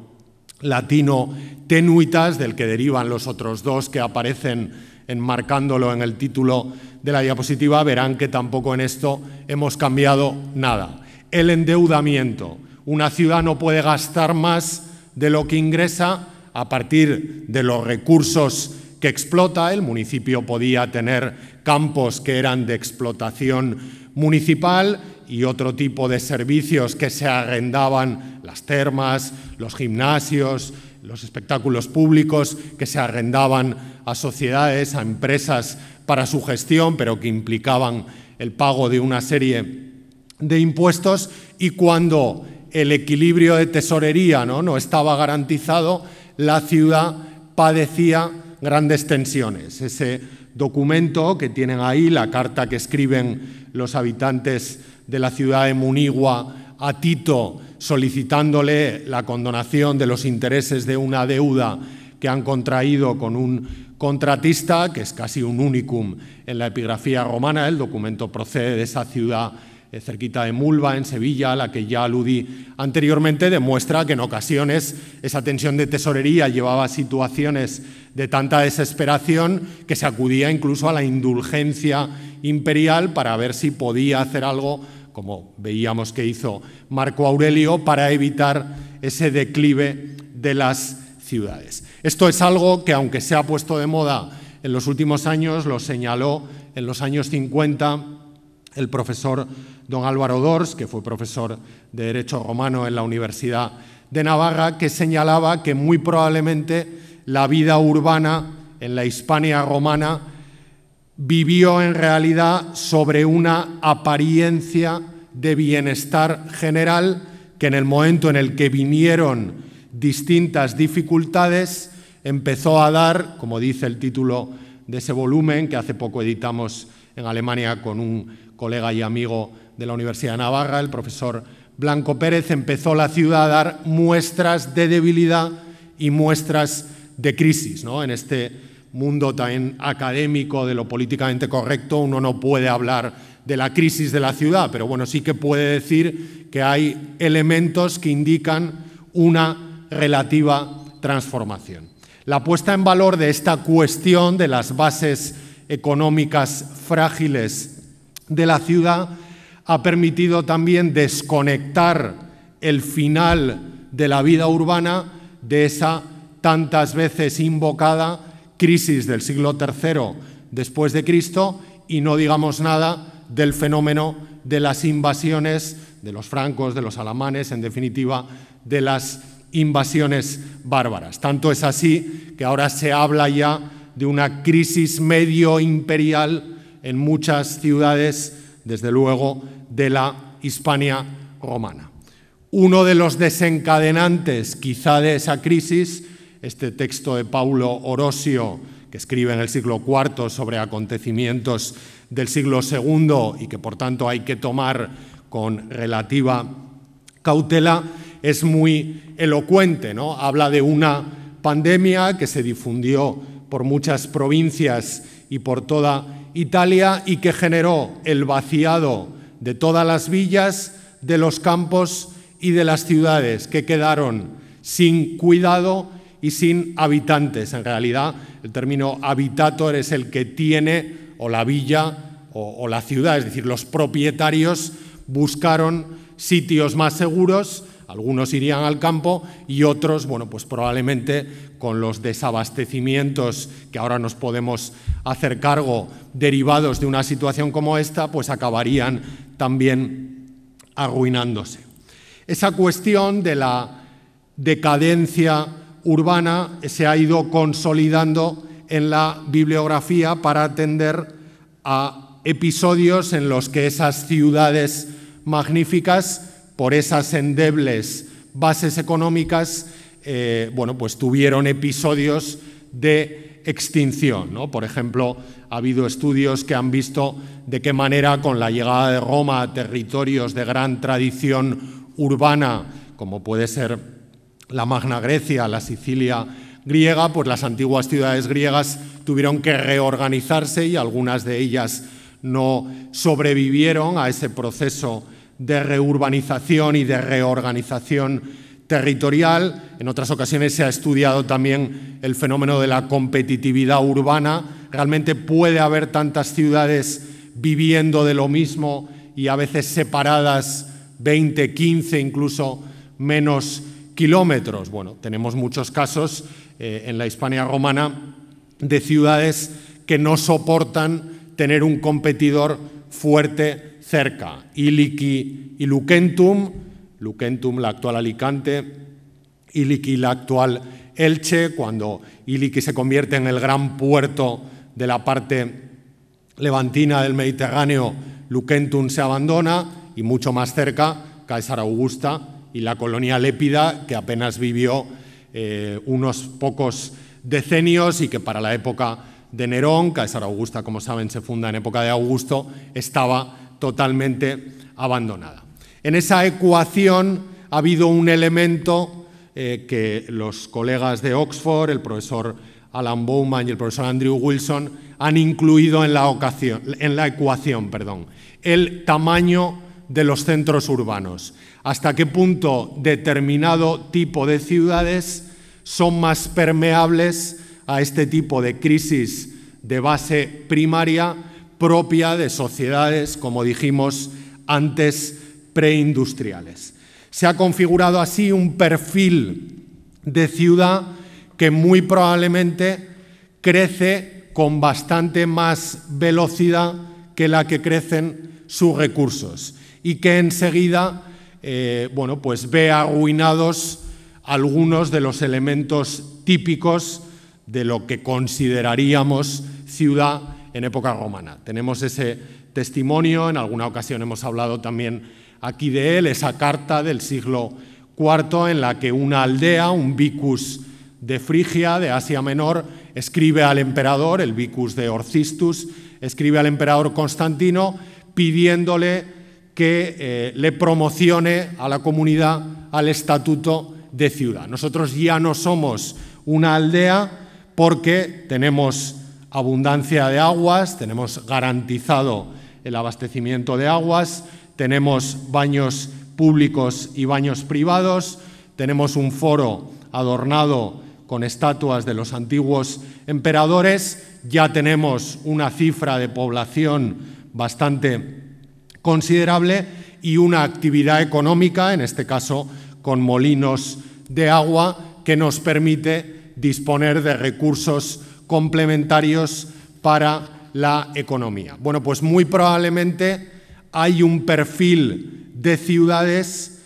latino tenuitas, del que derivan los otros dos que aparecen enmarcándolo en el título de la diapositiva, verán que tampoco en esto hemos cambiado nada. El endeudamiento. Una ciudad no puede gastar más de lo que ingresa a partir de los recursos que explota. El municipio podía tener campos que eran de explotación municipal y otro tipo de servicios que se arrendaban, las termas, los gimnasios, los espectáculos públicos, que se arrendaban a sociedades, a empresas para su gestión, pero que implicaban el pago de una serie de impuestos y cuando el equilibrio de tesorería no, estaba garantizado, la ciudad padecía grandes tensiones. Ese documento que tienen ahí, la carta que escriben los habitantes de la ciudad de Munigua a Tito solicitándole la condonación de los intereses de una deuda que han contraído con un contratista, que es casi un unicum en la epigrafía romana, el documento procede de esa ciudad cerquita de Mulva, en Sevilla, a la que ya aludí anteriormente, demuestra que en ocasiones esa tensión de tesorería llevaba a situaciones de tanta desesperación que se acudía incluso a la indulgencia imperial para ver si podía hacer algo, como veíamos que hizo Marco Aurelio, para evitar ese declive de las ciudades. Esto es algo que, aunque se ha puesto de moda en los últimos años, lo señaló en los años 50 el profesor don Álvaro Dors, que fue profesor de Derecho Romano en la Universidad de Navarra, que señalaba que muy probablemente la vida urbana en la Hispania romana vivió en realidad sobre una apariencia de bienestar general que en el momento en el que vinieron distintas dificultades empezó a dar, como dice el título de ese volumen que hace poco editamos en Alemania con un colega y amigo de la Universidad de Navarra, el profesor Blanco Pérez, empezó la ciudad a dar muestras de debilidad y muestras de crisis. ¿no? En este mundo tan académico de lo políticamente correcto, uno no puede hablar de la crisis de la ciudad, pero bueno, sí que puede decir que hay elementos que indican una relativa transformación. La puesta en valor de esta cuestión de las bases económicas frágiles de la ciudad ha permitido también desconectar el final de la vida urbana de esa tantas veces invocada crisis del siglo III después de Cristo y no digamos nada del fenómeno de las invasiones de los francos, de los alamanes, en definitiva, de las invasiones bárbaras. Tanto es así que ahora se habla ya de una crisis medio imperial en muchas ciudades, desde luego de la Hispania romana. Uno de los desencadenantes quizá de esa crisis, este texto de Paulo Orosio, que escribe en el siglo IV sobre acontecimientos del siglo II y que por tanto hay que tomar con relativa cautela, es muy elocuente. ¿no? Habla de una pandemia que se difundió por muchas provincias y por toda Italia y que generó el vaciado de todas las villas, de los campos y de las ciudades que quedaron sin cuidado y sin habitantes. En realidad, el término habitator es el que tiene o la villa o, la ciudad, es decir, los propietarios buscaron sitios más seguros algunos irían al campo y otros, bueno, pues probablemente con los desabastecimientos que ahora nos podemos hacer cargo derivados de una situación como esta, pues acabarían también arruinándose. Esa cuestión de la decadencia urbana se ha ido consolidando en la bibliografía para atender a episodios en los que esas ciudades magníficas por esas endebles bases económicas, eh, bueno, pues tuvieron episodios de extinción. ¿no? Por ejemplo, ha habido estudios que han visto de qué manera con la llegada de Roma a territorios de gran tradición urbana, como puede ser la Magna Grecia, la Sicilia griega, pues las antiguas ciudades griegas tuvieron que reorganizarse y algunas de ellas no sobrevivieron a ese proceso de reurbanización y de reorganización territorial. En otras ocasiones se ha estudiado también el fenómeno de la competitividad urbana. Realmente puede haber tantas ciudades viviendo de lo mismo y a veces separadas 20, 15, incluso menos kilómetros. Bueno, tenemos muchos casos eh, en la Hispania romana de ciudades que no soportan tener un competidor fuerte cerca, Iliqui y Lucentum, Lucentum la actual Alicante, Iliqui la actual Elche, cuando Iliqui se convierte en el gran puerto de la parte levantina del Mediterráneo, Lucentum se abandona y mucho más cerca Caesar Augusta y la colonia Lépida, que apenas vivió eh, unos pocos decenios y que para la época de Nerón, Caesar Augusta, como saben, se funda en época de Augusto, estaba totalmente abandonada. En esa ecuación ha habido un elemento eh, que los colegas de Oxford, el profesor Alan Bowman y el profesor Andrew Wilson han incluido en la, ocasión, en la ecuación perdón, el tamaño de los centros urbanos. Hasta qué punto determinado tipo de ciudades son más permeables a este tipo de crisis de base primaria propia de sociedades, como dijimos antes, preindustriales. Se ha configurado así un perfil de ciudad que muy probablemente crece con bastante más velocidad que la que crecen sus recursos y que enseguida eh, bueno, pues ve arruinados algunos de los elementos típicos de lo que consideraríamos ciudad en época romana. Tenemos ese testimonio, en alguna ocasión hemos hablado también aquí de él, esa carta del siglo IV en la que una aldea, un vicus de Frigia, de Asia Menor, escribe al emperador, el vicus de Orcistus, escribe al emperador Constantino pidiéndole que eh, le promocione a la comunidad al estatuto de ciudad. Nosotros ya no somos una aldea porque tenemos abundancia de aguas, tenemos garantizado el abastecimiento de aguas, tenemos baños públicos y baños privados, tenemos un foro adornado con estatuas de los antiguos emperadores, ya tenemos una cifra de población bastante considerable y una actividad económica, en este caso con molinos de agua, que nos permite disponer de recursos complementarios para la economía. Bueno, pues muy probablemente hay un perfil de ciudades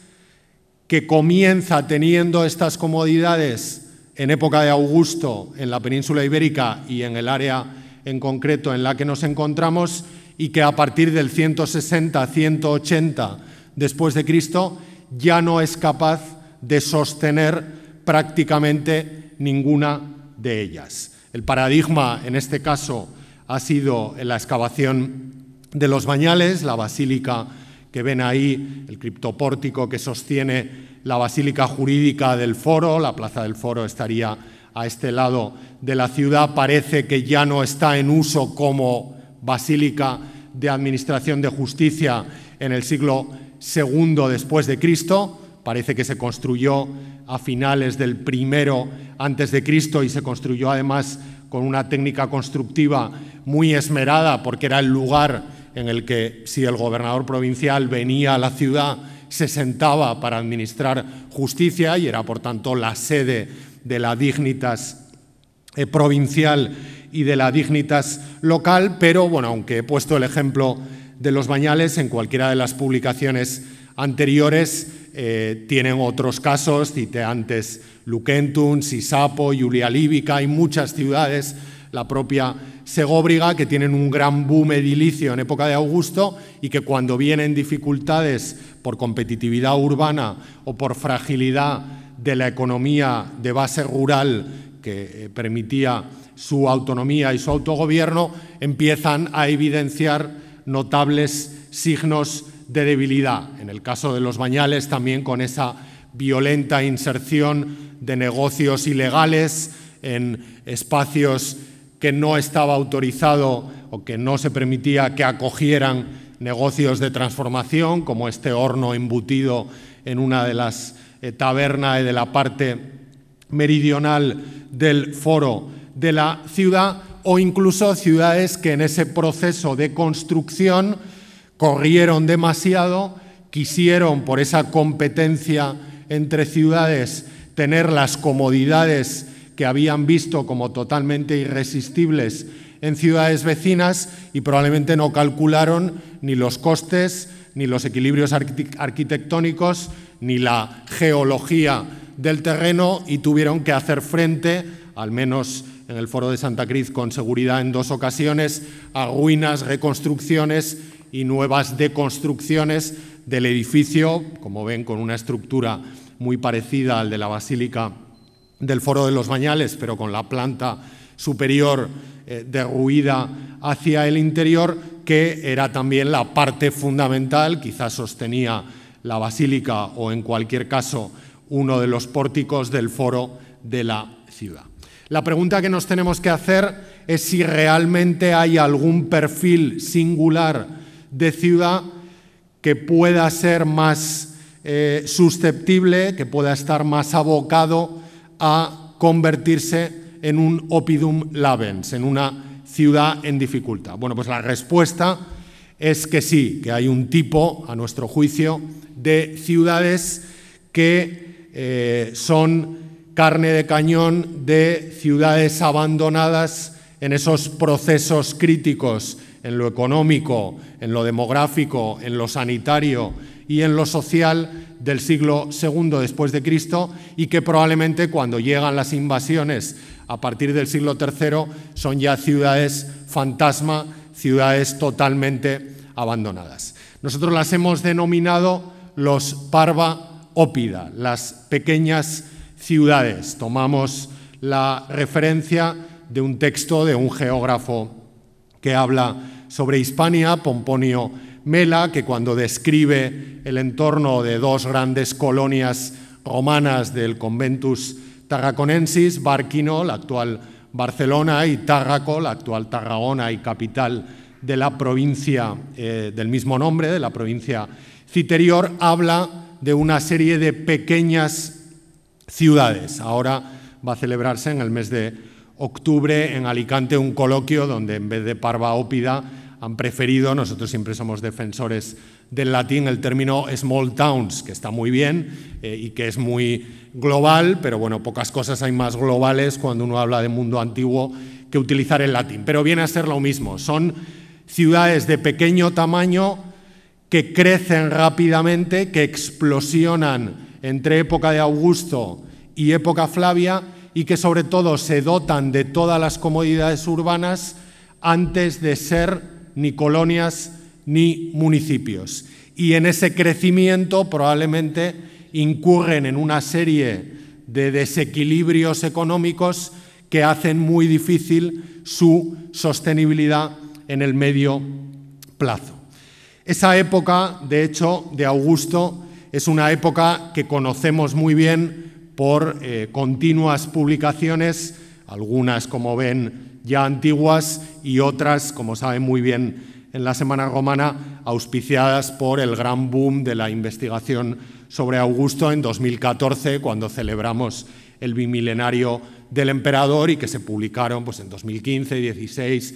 que comienza teniendo estas comodidades en época de Augusto en la península ibérica y en el área en concreto en la que nos encontramos y que a partir del 160-180 después de Cristo ya no es capaz de sostener prácticamente ninguna de ellas. El paradigma, en este caso, ha sido la excavación de los bañales, la basílica que ven ahí, el criptopórtico que sostiene la basílica jurídica del foro, la plaza del foro estaría a este lado de la ciudad, parece que ya no está en uso como basílica de administración de justicia en el siglo II después de Cristo, parece que se construyó a finales del primero antes de Cristo y se construyó además con una técnica constructiva muy esmerada porque era el lugar en el que si el gobernador provincial venía a la ciudad se sentaba para administrar justicia y era por tanto la sede de la Dignitas eh, provincial y de la Dignitas local, pero bueno, aunque he puesto el ejemplo de los bañales en cualquiera de las publicaciones anteriores, eh, tienen otros casos, cité antes Luquentum, Sisapo, Julia Líbica, hay muchas ciudades, la propia Segóbriga, que tienen un gran boom edilicio en época de Augusto y que cuando vienen dificultades por competitividad urbana o por fragilidad de la economía de base rural que eh, permitía su autonomía y su autogobierno, empiezan a evidenciar notables signos de debilidad. En el caso de los bañales también con esa violenta inserción de negocios ilegales en espacios que no estaba autorizado o que no se permitía que acogieran negocios de transformación, como este horno embutido en una de las eh, tabernas de la parte meridional del foro de la ciudad, o incluso ciudades que en ese proceso de construcción corrieron demasiado, quisieron por esa competencia entre ciudades tener las comodidades que habían visto como totalmente irresistibles en ciudades vecinas y probablemente no calcularon ni los costes, ni los equilibrios arquitectónicos, ni la geología del terreno y tuvieron que hacer frente, al menos en el Foro de Santa Cruz con seguridad en dos ocasiones, a ruinas, reconstrucciones y nuevas deconstrucciones del edificio, como ven, con una estructura muy parecida al de la Basílica del Foro de los Bañales, pero con la planta superior eh, derruida hacia el interior, que era también la parte fundamental, quizás sostenía la basílica o en cualquier caso uno de los pórticos del foro de la ciudad. La pregunta que nos tenemos que hacer es si realmente hay algún perfil singular de ciudad que pueda ser más eh, susceptible, que pueda estar más abocado a convertirse en un opidum labens, en una ciudad en dificultad. Bueno, pues la respuesta es que sí, que hay un tipo, a nuestro juicio, de ciudades que eh, son carne de cañón de ciudades abandonadas en esos procesos críticos en lo económico, en lo demográfico, en lo sanitario y en lo social del siglo II después de Cristo y que probablemente cuando llegan las invasiones a partir del siglo III son ya ciudades fantasma, ciudades totalmente abandonadas. Nosotros las hemos denominado los parva ópida, las pequeñas ciudades. Tomamos la referencia de un texto de un geógrafo que habla sobre Hispania, Pomponio Mela, que cuando describe el entorno de dos grandes colonias romanas del Conventus Tarraconensis, Barquino, la actual Barcelona, y Tarraco, la actual Tarragona y capital de la provincia eh, del mismo nombre, de la provincia Citerior, habla de una serie de pequeñas ciudades. Ahora va a celebrarse en el mes de octubre en Alicante un coloquio donde en vez de parva ópida han preferido, nosotros siempre somos defensores del latín, el término small towns, que está muy bien eh, y que es muy global, pero bueno, pocas cosas hay más globales cuando uno habla de mundo antiguo que utilizar el latín. Pero viene a ser lo mismo, son ciudades de pequeño tamaño que crecen rápidamente, que explosionan entre época de Augusto y época Flavia y que sobre todo se dotan de todas las comodidades urbanas antes de ser ni colonias ni municipios. Y en ese crecimiento probablemente incurren en una serie de desequilibrios económicos que hacen muy difícil su sostenibilidad en el medio plazo. Esa época, de hecho, de Augusto es una época que conocemos muy bien por eh, continuas publicaciones, algunas como ven ya antiguas y otras, como saben muy bien en la Semana Romana, auspiciadas por el gran boom de la investigación sobre Augusto en 2014, cuando celebramos el bimilenario del emperador y que se publicaron pues, en 2015, 16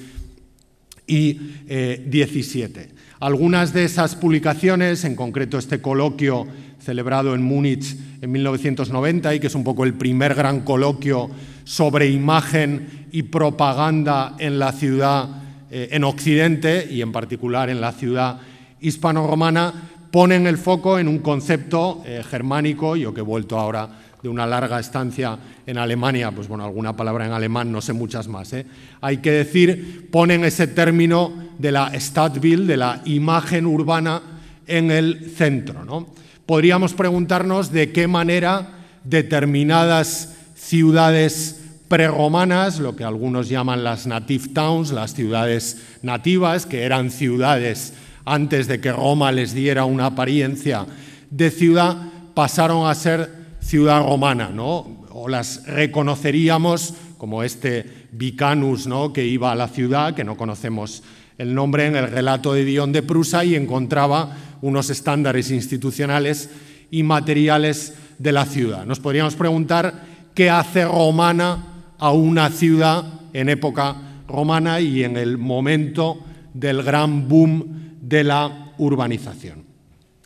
y eh, 17. Algunas de esas publicaciones, en concreto este coloquio celebrado en Múnich en 1990 y que es un poco el primer gran coloquio sobre imagen y propaganda en la ciudad, eh, en Occidente y en particular en la ciudad hispano-romana, ponen el foco en un concepto eh, germánico, yo que he vuelto ahora de una larga estancia en Alemania, pues bueno, alguna palabra en alemán, no sé muchas más. ¿eh? Hay que decir, ponen ese término de la Stadtbild, de la imagen urbana, en el centro. ¿no? podríamos preguntarnos de qué manera determinadas ciudades preromanas, lo que algunos llaman las native towns, las ciudades nativas, que eran ciudades antes de que Roma les diera una apariencia de ciudad, pasaron a ser ciudad romana, ¿no? O las reconoceríamos como este Vicanus, ¿no? Que iba a la ciudad, que no conocemos el nombre en el relato de Dion de Prusa y encontraba unos estándares institucionales y materiales de la ciudad. Nos podríamos preguntar qué hace romana a una ciudad en época romana y en el momento del gran boom de la urbanización.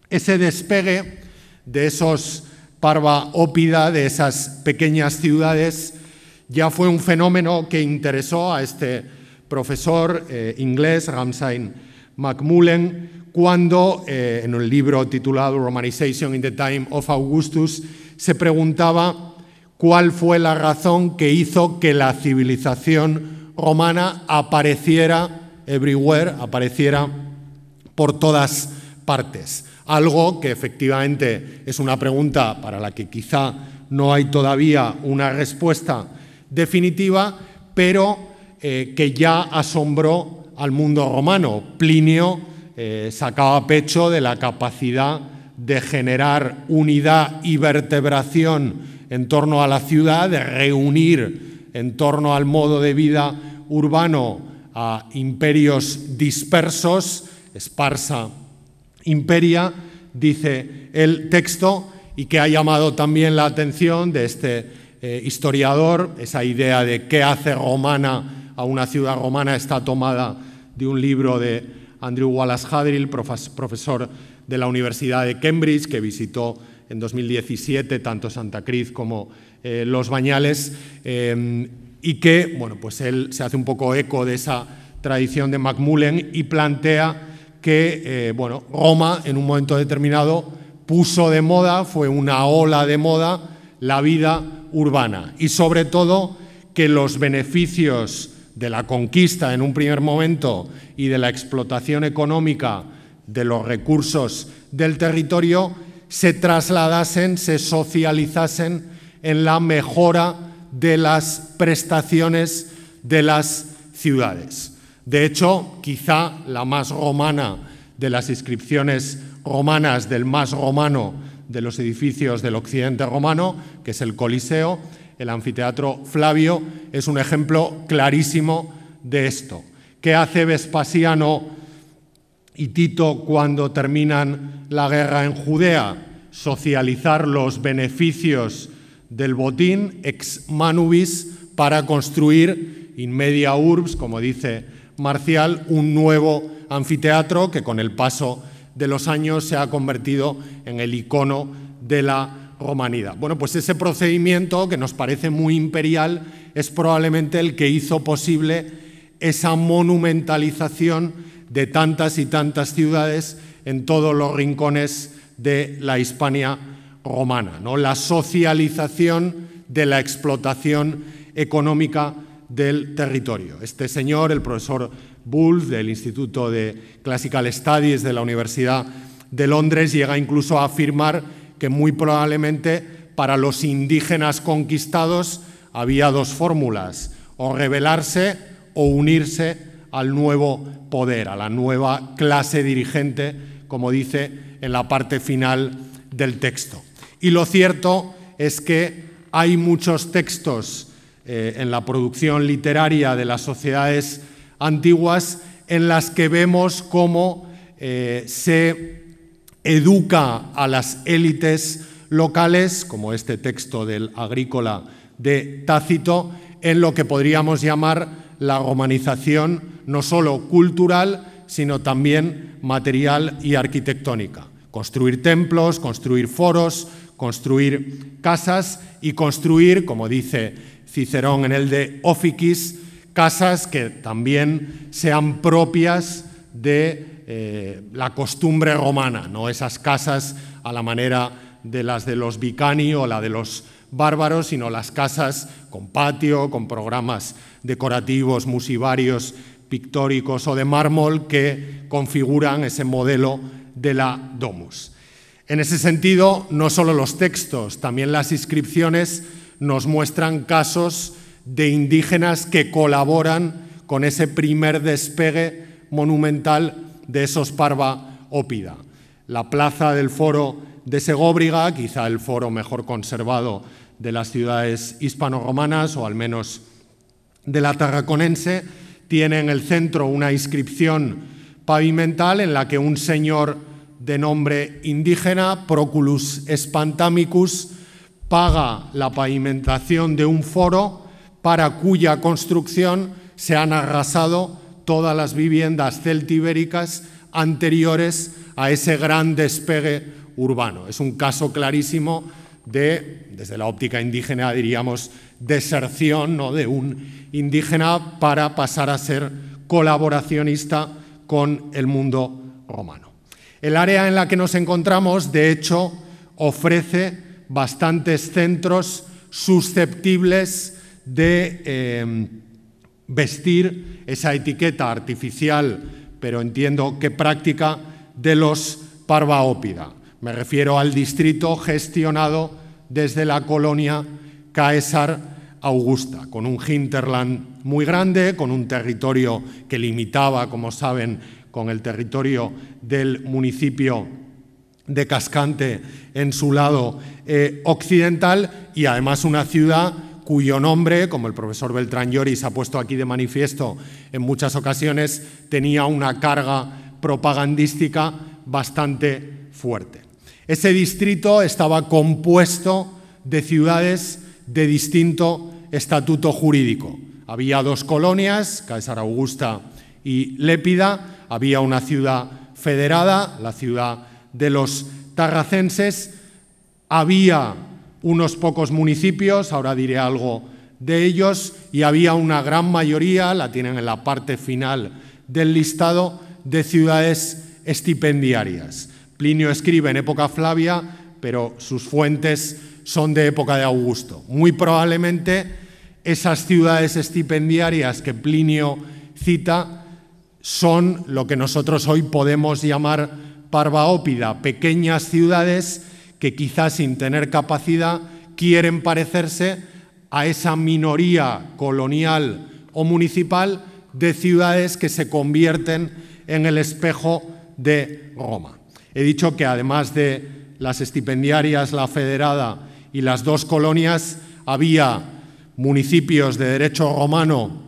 Ese despegue de esos parva ópida, de esas pequeñas ciudades, ya fue un fenómeno que interesó a este profesor eh, inglés, Ramsay MacMullen, cuando eh, en un libro titulado Romanization in the Time of Augustus se preguntaba cuál fue la razón que hizo que la civilización romana apareciera everywhere, apareciera por todas partes. Algo que efectivamente es una pregunta para la que quizá no hay todavía una respuesta definitiva, pero eh, que ya asombró al mundo romano. Plinio eh, sacaba pecho de la capacidad de generar unidad y vertebración en torno a la ciudad, de reunir en torno al modo de vida urbano a imperios dispersos, esparsa imperia, dice el texto, y que ha llamado también la atención de este eh, historiador, esa idea de qué hace romana a una ciudad romana está tomada de un libro de Andrew Wallace Hadrill, profesor de la Universidad de Cambridge, que visitó en 2017 tanto Santa Cruz como eh, Los Bañales, em, y que bueno, pues él se hace un poco eco de esa tradición de Macmullen y plantea que eh, bueno, Roma en un momento determinado puso de moda, fue una ola de moda, la vida urbana y sobre todo que los beneficios de la conquista en un primer momento y de la explotación económica de los recursos del territorio, se trasladasen, se socializasen en la mejora de las prestaciones de las ciudades. De hecho, quizá la más romana de las inscripciones romanas del más romano de los edificios del occidente romano, que es el Coliseo, el anfiteatro Flavio es un ejemplo clarísimo de esto. ¿Qué hace Vespasiano y Tito cuando terminan la guerra en Judea? Socializar los beneficios del botín ex manubis para construir in media urbs, como dice Marcial, un nuevo anfiteatro que con el paso de los años se ha convertido en el icono de la bueno, pues ese procedimiento que nos parece muy imperial es probablemente el que hizo posible esa monumentalización de tantas y tantas ciudades en todos los rincones de la Hispania romana, ¿no? la socialización de la explotación económica del territorio. Este señor, el profesor Bull del Instituto de Classical Studies de la Universidad de Londres, llega incluso a afirmar que muy probablemente para los indígenas conquistados había dos fórmulas, o rebelarse o unirse al nuevo poder, a la nueva clase dirigente, como dice en la parte final del texto. Y lo cierto es que hay muchos textos eh, en la producción literaria de las sociedades antiguas en las que vemos cómo eh, se educa a las élites locales, como este texto del Agrícola de Tácito, en lo que podríamos llamar la romanización no solo cultural, sino también material y arquitectónica. Construir templos, construir foros, construir casas y construir, como dice Cicerón en el de Ofiquis, casas que también sean propias de eh, la costumbre romana, ¿no? esas casas a la manera de las de los vicani o la de los bárbaros, sino las casas con patio, con programas decorativos, musivarios, pictóricos o de mármol que configuran ese modelo de la domus. En ese sentido, no solo los textos, también las inscripciones nos muestran casos de indígenas que colaboran con ese primer despegue monumental de esos Parva Ópida. La plaza del foro de Segóbriga, quizá el foro mejor conservado de las ciudades hispano o al menos de la tarraconense, tiene en el centro una inscripción pavimental en la que un señor de nombre indígena, Proculus Espantamicus, paga la pavimentación de un foro para cuya construcción se han arrasado todas las viviendas celtibéricas anteriores a ese gran despegue urbano. Es un caso clarísimo de, desde la óptica indígena diríamos, deserción de un indígena para pasar a ser colaboracionista con el mundo romano. El área en la que nos encontramos, de hecho, ofrece bastantes centros susceptibles de... Eh, vestir esa etiqueta artificial, pero entiendo que práctica, de los Parvaópida. Me refiero al distrito gestionado desde la colonia Caesar Augusta, con un hinterland muy grande, con un territorio que limitaba, como saben, con el territorio del municipio de Cascante en su lado eh, occidental y además una ciudad cuyo nombre, como el profesor Beltrán Lloris ha puesto aquí de manifiesto en muchas ocasiones, tenía una carga propagandística bastante fuerte. Ese distrito estaba compuesto de ciudades de distinto estatuto jurídico. Había dos colonias, Caesar Augusta y Lépida, había una ciudad federada, la ciudad de los tarracenses, había unos pocos municipios, ahora diré algo de ellos, y había una gran mayoría, la tienen en la parte final del listado, de ciudades estipendiarias. Plinio escribe en época Flavia, pero sus fuentes son de época de Augusto. Muy probablemente esas ciudades estipendiarias que Plinio cita son lo que nosotros hoy podemos llamar Parvaópida, pequeñas ciudades que quizás sin tener capacidad quieren parecerse a esa minoría colonial o municipal de ciudades que se convierten en el espejo de Roma. He dicho que además de las estipendiarias, la federada y las dos colonias, había municipios de derecho romano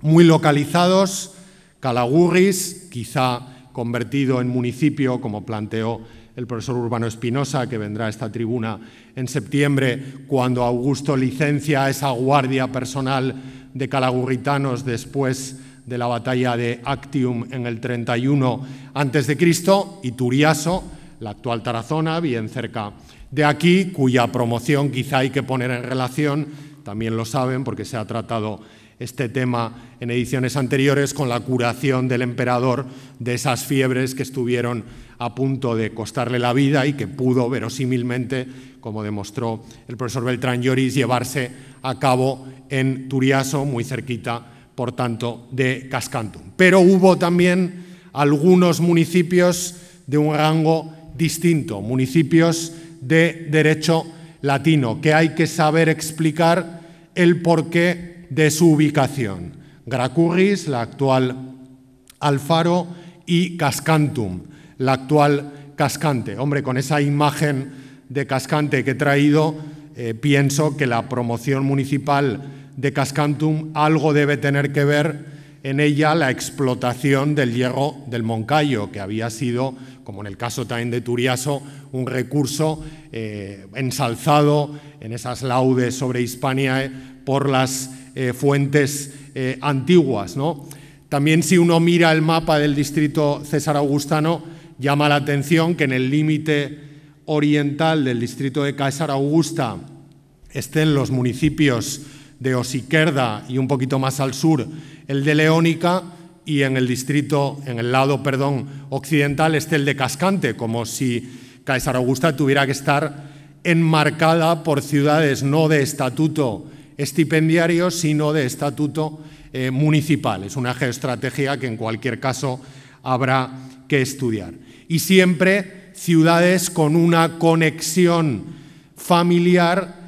muy localizados, Calagurris, quizá convertido en municipio, como planteó el profesor Urbano Espinosa, que vendrá a esta tribuna en septiembre, cuando Augusto licencia a esa guardia personal de calagurritanos después de la batalla de Actium en el 31 a.C., y Turiaso, la actual Tarazona, bien cerca de aquí, cuya promoción quizá hay que poner en relación, también lo saben porque se ha tratado este tema en ediciones anteriores, con la curación del emperador de esas fiebres que estuvieron a punto de costarle la vida y que pudo verosímilmente, como demostró el profesor Beltrán Lloris, llevarse a cabo en Turiaso, muy cerquita, por tanto, de Cascantum. Pero hubo también algunos municipios de un rango distinto, municipios de derecho latino, que hay que saber explicar el porqué de su ubicación. Gracurris, la actual Alfaro, y Cascantum, la actual Cascante. Hombre, con esa imagen de Cascante que he traído, eh, pienso que la promoción municipal de Cascantum algo debe tener que ver en ella la explotación del hierro del Moncayo, que había sido, como en el caso también de Turiaso, un recurso eh, ensalzado en esas laudes sobre Hispania eh, por las fuentes antiguas. También si uno mira el mapa del distrito César Augustano, Llama la atención que en el límite oriental del distrito de Caesar Augusta estén los municipios de Osiquerda y un poquito más al sur el de Leónica y en el distrito, en el lado, perdón, occidental esté el de Cascante, como si Caesar Augusta tuviera que estar enmarcada por ciudades no de estatuto estipendiario, sino de estatuto eh, municipal. Es una geoestrategia que en cualquier caso habrá que estudiar y siempre ciudades con una conexión familiar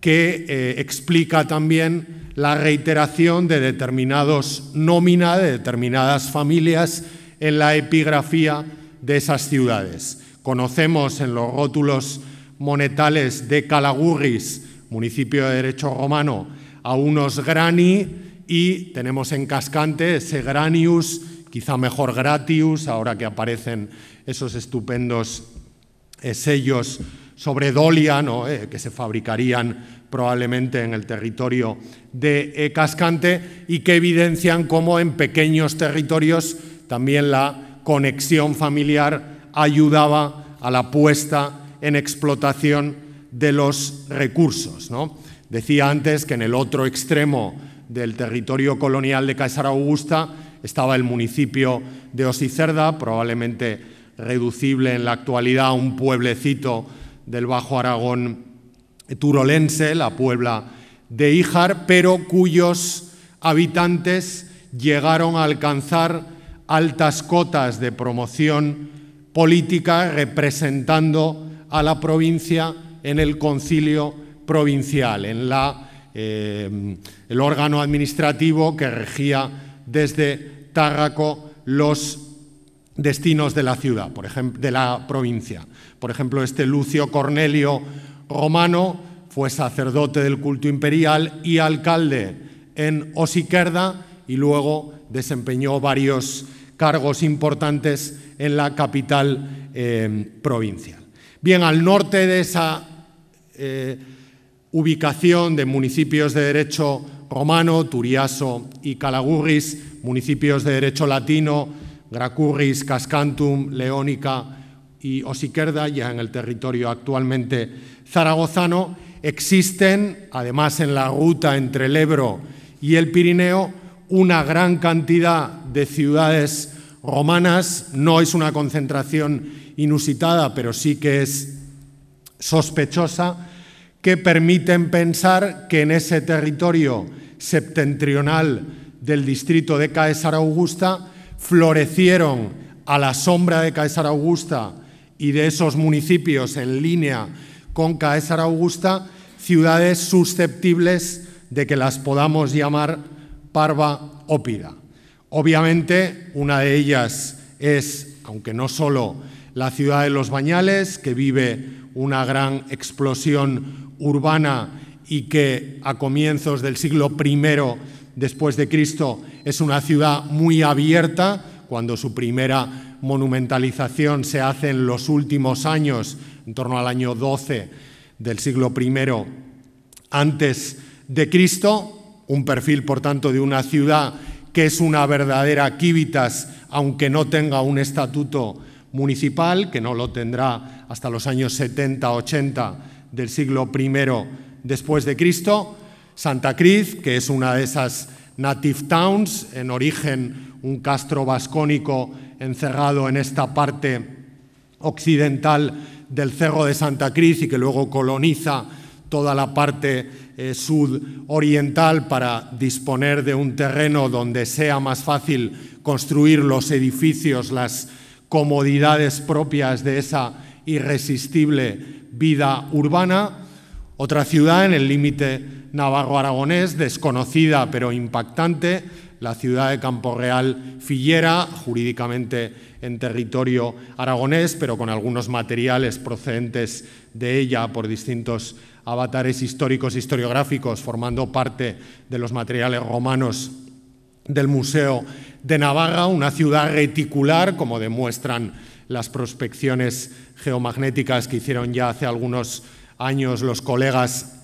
que eh, explica también la reiteración de determinados nómina, de determinadas familias en la epigrafía de esas ciudades. Conocemos en los rótulos monetales de Calagurris, municipio de derecho romano, a unos grani y tenemos en Cascante ese granius quizá mejor Gratius, ahora que aparecen esos estupendos eh, sellos sobre Dolia, eh, que se fabricarían probablemente en el territorio de eh, Cascante y que evidencian cómo en pequeños territorios también la conexión familiar ayudaba a la puesta en explotación de los recursos. Decía antes que en el otro extremo del territorio colonial de Caesar Augusta estaba el municipio de Osicerda, probablemente reducible en la actualidad a un pueblecito del Bajo Aragón turolense, la Puebla de Ijar, pero cuyos habitantes llegaron a alcanzar altas cotas de promoción política representando a la provincia en el concilio provincial, en la, eh, el órgano administrativo que regía desde Tárraco los destinos de la ciudad, por ejemplo, de la provincia. Por ejemplo, este Lucio Cornelio Romano fue sacerdote del culto imperial y alcalde en Osiquerda y luego desempeñó varios cargos importantes en la capital eh, provincial. Bien, al norte de esa eh, ubicación de municipios de derecho Romano, Turiaso y Calagurris, municipios de derecho latino, Gracurris, Cascantum, Leónica y Osiquerda, ya en el territorio actualmente zaragozano, existen, además en la ruta entre el Ebro y el Pirineo, una gran cantidad de ciudades romanas. No es una concentración inusitada, pero sí que es sospechosa, que permiten pensar que en ese territorio septentrional del distrito de Caesar Augusta florecieron a la sombra de Caesar Augusta y de esos municipios en línea con Caesar Augusta ciudades susceptibles de que las podamos llamar Parva ópida Obviamente, una de ellas es, aunque no solo, la ciudad de los Bañales, que vive una gran explosión urbana y que a comienzos del siglo I después de Cristo es una ciudad muy abierta, cuando su primera monumentalización se hace en los últimos años, en torno al año 12 del siglo I antes de Cristo, un perfil, por tanto, de una ciudad que es una verdadera quívitas, aunque no tenga un estatuto municipal, que no lo tendrá hasta los años 70-80 del siglo I después de Cristo, Santa Cruz, que es una de esas native towns, en origen un castro vascónico encerrado en esta parte occidental del Cerro de Santa Cruz y que luego coloniza toda la parte eh, sudoriental para disponer de un terreno donde sea más fácil construir los edificios, las comodidades propias de esa irresistible vida urbana otra ciudad en el límite navarro-aragonés, desconocida pero impactante, la ciudad de Real, Fillera, jurídicamente en territorio aragonés, pero con algunos materiales procedentes de ella por distintos avatares históricos e historiográficos, formando parte de los materiales romanos del Museo de Navarra, una ciudad reticular, como demuestran las prospecciones geomagnéticas que hicieron ya hace algunos años años los colegas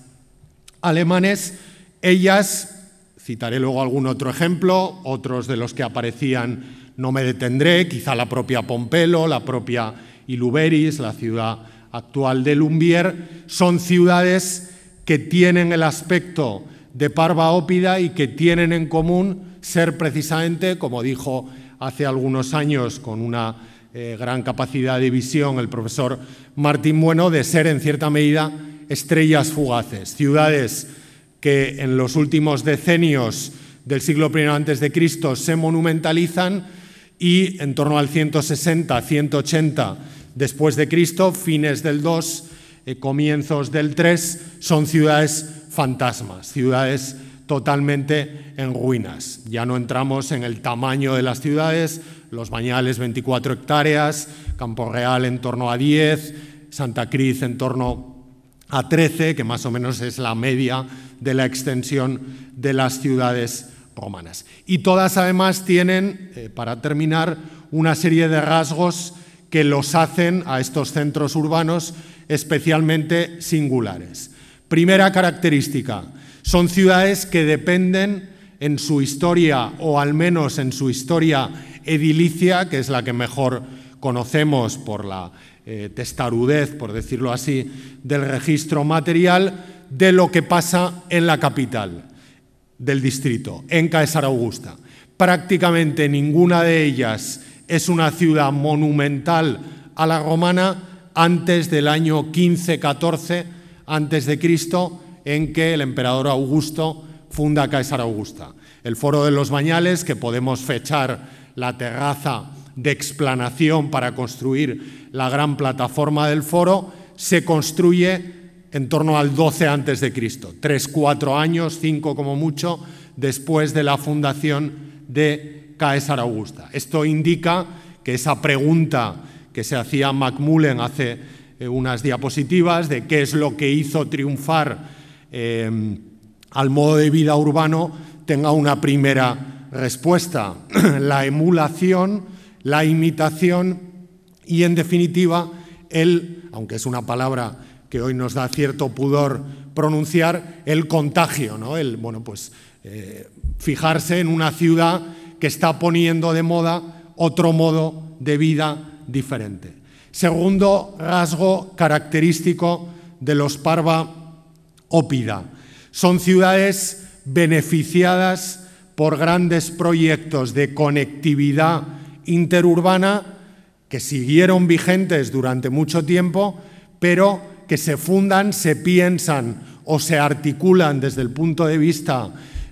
alemanes, ellas, citaré luego algún otro ejemplo, otros de los que aparecían no me detendré, quizá la propia Pompelo, la propia Iluberis, la ciudad actual de Lumbier, son ciudades que tienen el aspecto de Parva Ópida y que tienen en común ser precisamente, como dijo hace algunos años con una eh, gran capacidad de visión el profesor Martín Bueno de ser en cierta medida estrellas fugaces, ciudades que en los últimos decenios del siglo I antes de Cristo se monumentalizan y en torno al 160, 180 después de Cristo, fines del 2, eh, comienzos del 3, son ciudades fantasmas, ciudades totalmente en ruinas. Ya no entramos en el tamaño de las ciudades, los Bañales 24 hectáreas, Campo Real en torno a 10, Santa Cruz en torno a 13, que más o menos es la media de la extensión de las ciudades romanas. Y todas además tienen, eh, para terminar, una serie de rasgos que los hacen a estos centros urbanos especialmente singulares. Primera característica, son ciudades que dependen en su historia, o al menos en su historia edilicia, que es la que mejor conocemos por la eh, testarudez, por decirlo así, del registro material de lo que pasa en la capital del distrito, en Caesar Augusta. Prácticamente ninguna de ellas es una ciudad monumental a la romana antes del año 15-14 antes de Cristo, en que el emperador Augusto funda Caesar Augusta. El Foro de los Bañales, que podemos fechar la terraza de explanación para construir la gran plataforma del foro, se construye en torno al 12 antes de Cristo, tres, cuatro años, cinco como mucho, después de la fundación de Caesar Augusta. Esto indica que esa pregunta que se hacía Macmullen hace eh, unas diapositivas de qué es lo que hizo triunfar eh, al modo de vida urbano tenga una primera Respuesta, (clears throat) la emulación, la imitación y, en definitiva, el, aunque es una palabra que hoy nos da cierto pudor pronunciar, el contagio, ¿no? El, bueno, pues eh, fijarse en una ciudad que está poniendo de moda otro modo de vida diferente. Segundo rasgo característico de los Parva Ópida. Son ciudades beneficiadas por grandes proyectos de conectividad interurbana que siguieron vigentes durante mucho tiempo, pero que se fundan, se piensan o se articulan desde el punto de vista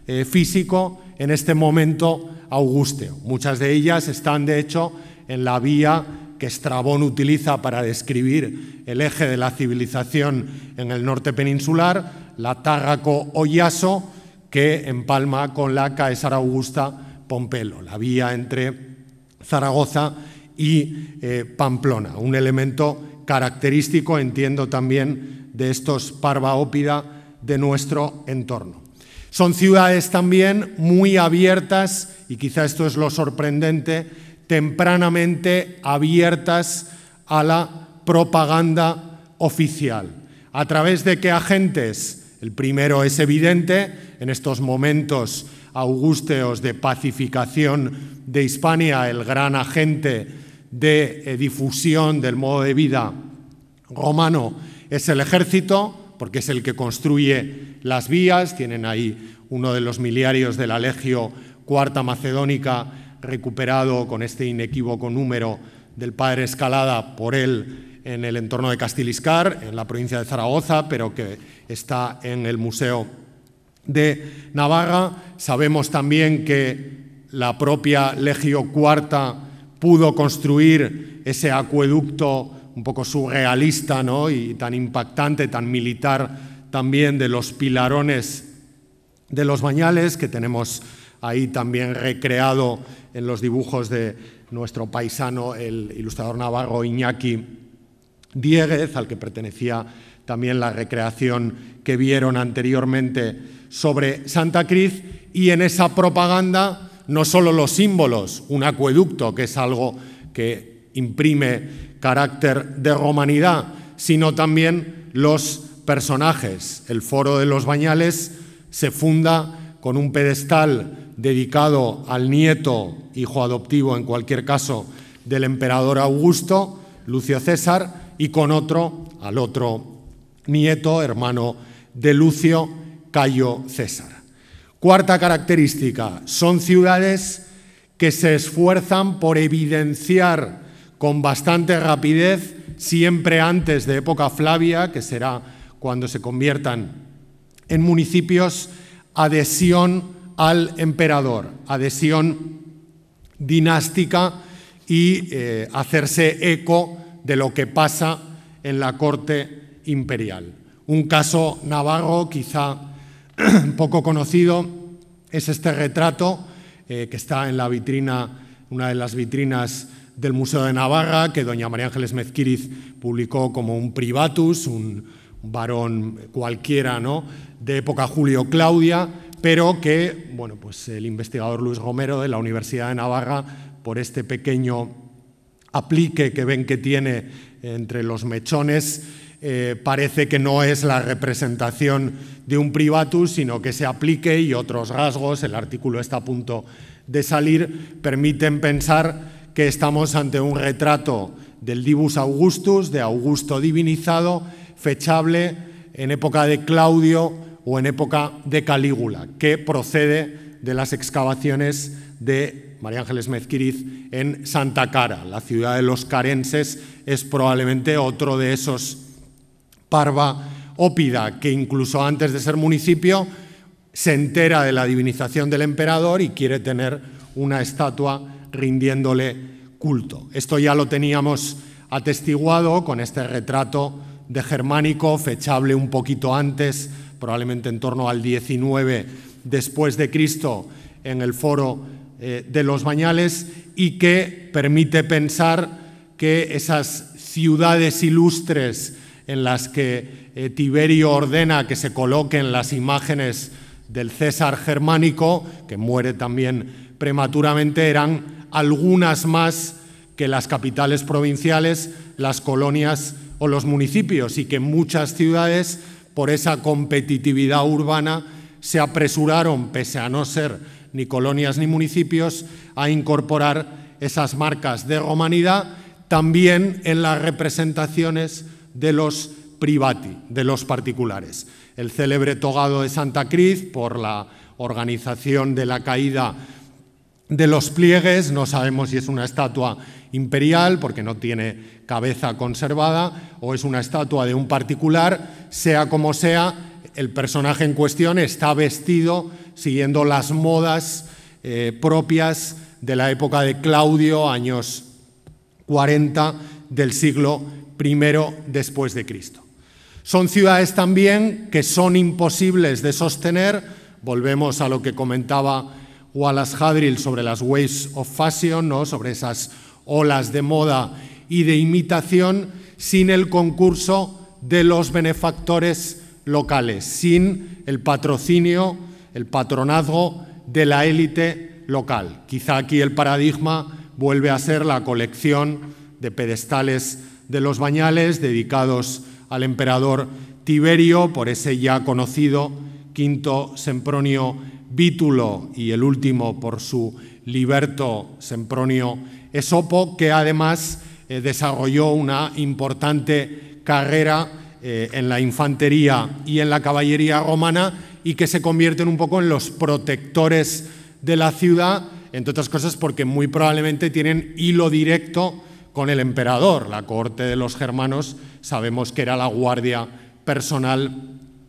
eh, físico en este momento augusteo. Muchas de ellas están, de hecho, en la vía que Estrabón utiliza para describir el eje de la civilización en el norte peninsular, la Tárraco-Oyaso, que empalma con la Caesar Augusta Pompelo, la vía entre Zaragoza y eh, Pamplona, un elemento característico, entiendo también, de estos parvaópida de nuestro entorno. Son ciudades también muy abiertas, y quizá esto es lo sorprendente, tempranamente abiertas a la propaganda oficial. ¿A través de qué agentes? El primero es evidente, en estos momentos augusteos de pacificación de Hispania, el gran agente de eh, difusión del modo de vida romano es el ejército, porque es el que construye las vías. Tienen ahí uno de los miliarios de la Legio Cuarta Macedónica, recuperado con este inequívoco número del padre Escalada por él en el entorno de Castiliscar, en la provincia de Zaragoza, pero que está en el Museo de Navarra. Sabemos también que la propia Legio IV pudo construir ese acueducto un poco surrealista ¿no? y tan impactante, tan militar también de los pilarones de los bañales que tenemos ahí también recreado en los dibujos de nuestro paisano, el ilustrador navarro Iñaki Dieguez, al que pertenecía también la recreación que vieron anteriormente sobre Santa Cruz y en esa propaganda no solo los símbolos, un acueducto, que es algo que imprime carácter de romanidad, sino también los personajes. El Foro de los Bañales se funda con un pedestal dedicado al nieto, hijo adoptivo en cualquier caso, del emperador Augusto, Lucio César, y con otro, al otro nieto, hermano de Lucio, Cayo César. Cuarta característica, son ciudades que se esfuerzan por evidenciar con bastante rapidez, siempre antes de época Flavia, que será cuando se conviertan en municipios, adhesión al emperador, adhesión dinástica y eh, hacerse eco de lo que pasa en la corte imperial. Un caso navarro quizá (clears throat) poco conocido es este retrato eh, que está en la vitrina, una de las vitrinas del Museo de Navarra, que doña María Ángeles Mezquiriz publicó como un privatus, un varón cualquiera, ¿no? de época Julio Claudia, pero que bueno, pues el investigador Luis Romero de la Universidad de Navarra, por este pequeño aplique que ven que tiene entre los mechones, eh, parece que no es la representación de un privatus, sino que se aplique y otros rasgos, el artículo está a punto de salir, permiten pensar que estamos ante un retrato del Divus Augustus, de Augusto divinizado, fechable en época de Claudio o en época de Calígula, que procede de las excavaciones de María Ángeles Mezquiriz en Santa Cara. La ciudad de los Carenses es probablemente otro de esos Parva Ópida, que incluso antes de ser municipio se entera de la divinización del emperador y quiere tener una estatua rindiéndole culto. Esto ya lo teníamos atestiguado con este retrato de Germánico, fechable un poquito antes, probablemente en torno al 19 después de Cristo, en el foro eh, de los Bañales, y que permite pensar que esas ciudades ilustres en las que eh, Tiberio ordena que se coloquen las imágenes del César germánico, que muere también prematuramente, eran algunas más que las capitales provinciales, las colonias o los municipios, y que muchas ciudades, por esa competitividad urbana, se apresuraron, pese a no ser ni colonias ni municipios, a incorporar esas marcas de romanidad también en las representaciones de los privati, de los particulares. El célebre togado de Santa Cruz por la organización de la caída de los pliegues, no sabemos si es una estatua imperial porque no tiene cabeza conservada o es una estatua de un particular, sea como sea, el personaje en cuestión está vestido siguiendo las modas eh, propias de la época de Claudio, años 40 del siglo primero después de Cristo. Son ciudades también que son imposibles de sostener, volvemos a lo que comentaba Wallace Hadrill sobre las waves of fashion, ¿no? sobre esas olas de moda y de imitación, sin el concurso de los benefactores locales, sin el patrocinio, el patronazgo de la élite local. Quizá aquí el paradigma vuelve a ser la colección de pedestales de los bañales dedicados al emperador Tiberio por ese ya conocido quinto Sempronio Vítulo y el último por su liberto Sempronio Esopo, que además eh, desarrolló una importante carrera eh, en la infantería y en la caballería romana y que se convierten un poco en los protectores de la ciudad, entre otras cosas porque muy probablemente tienen hilo directo con el emperador. La corte de los germanos sabemos que era la guardia personal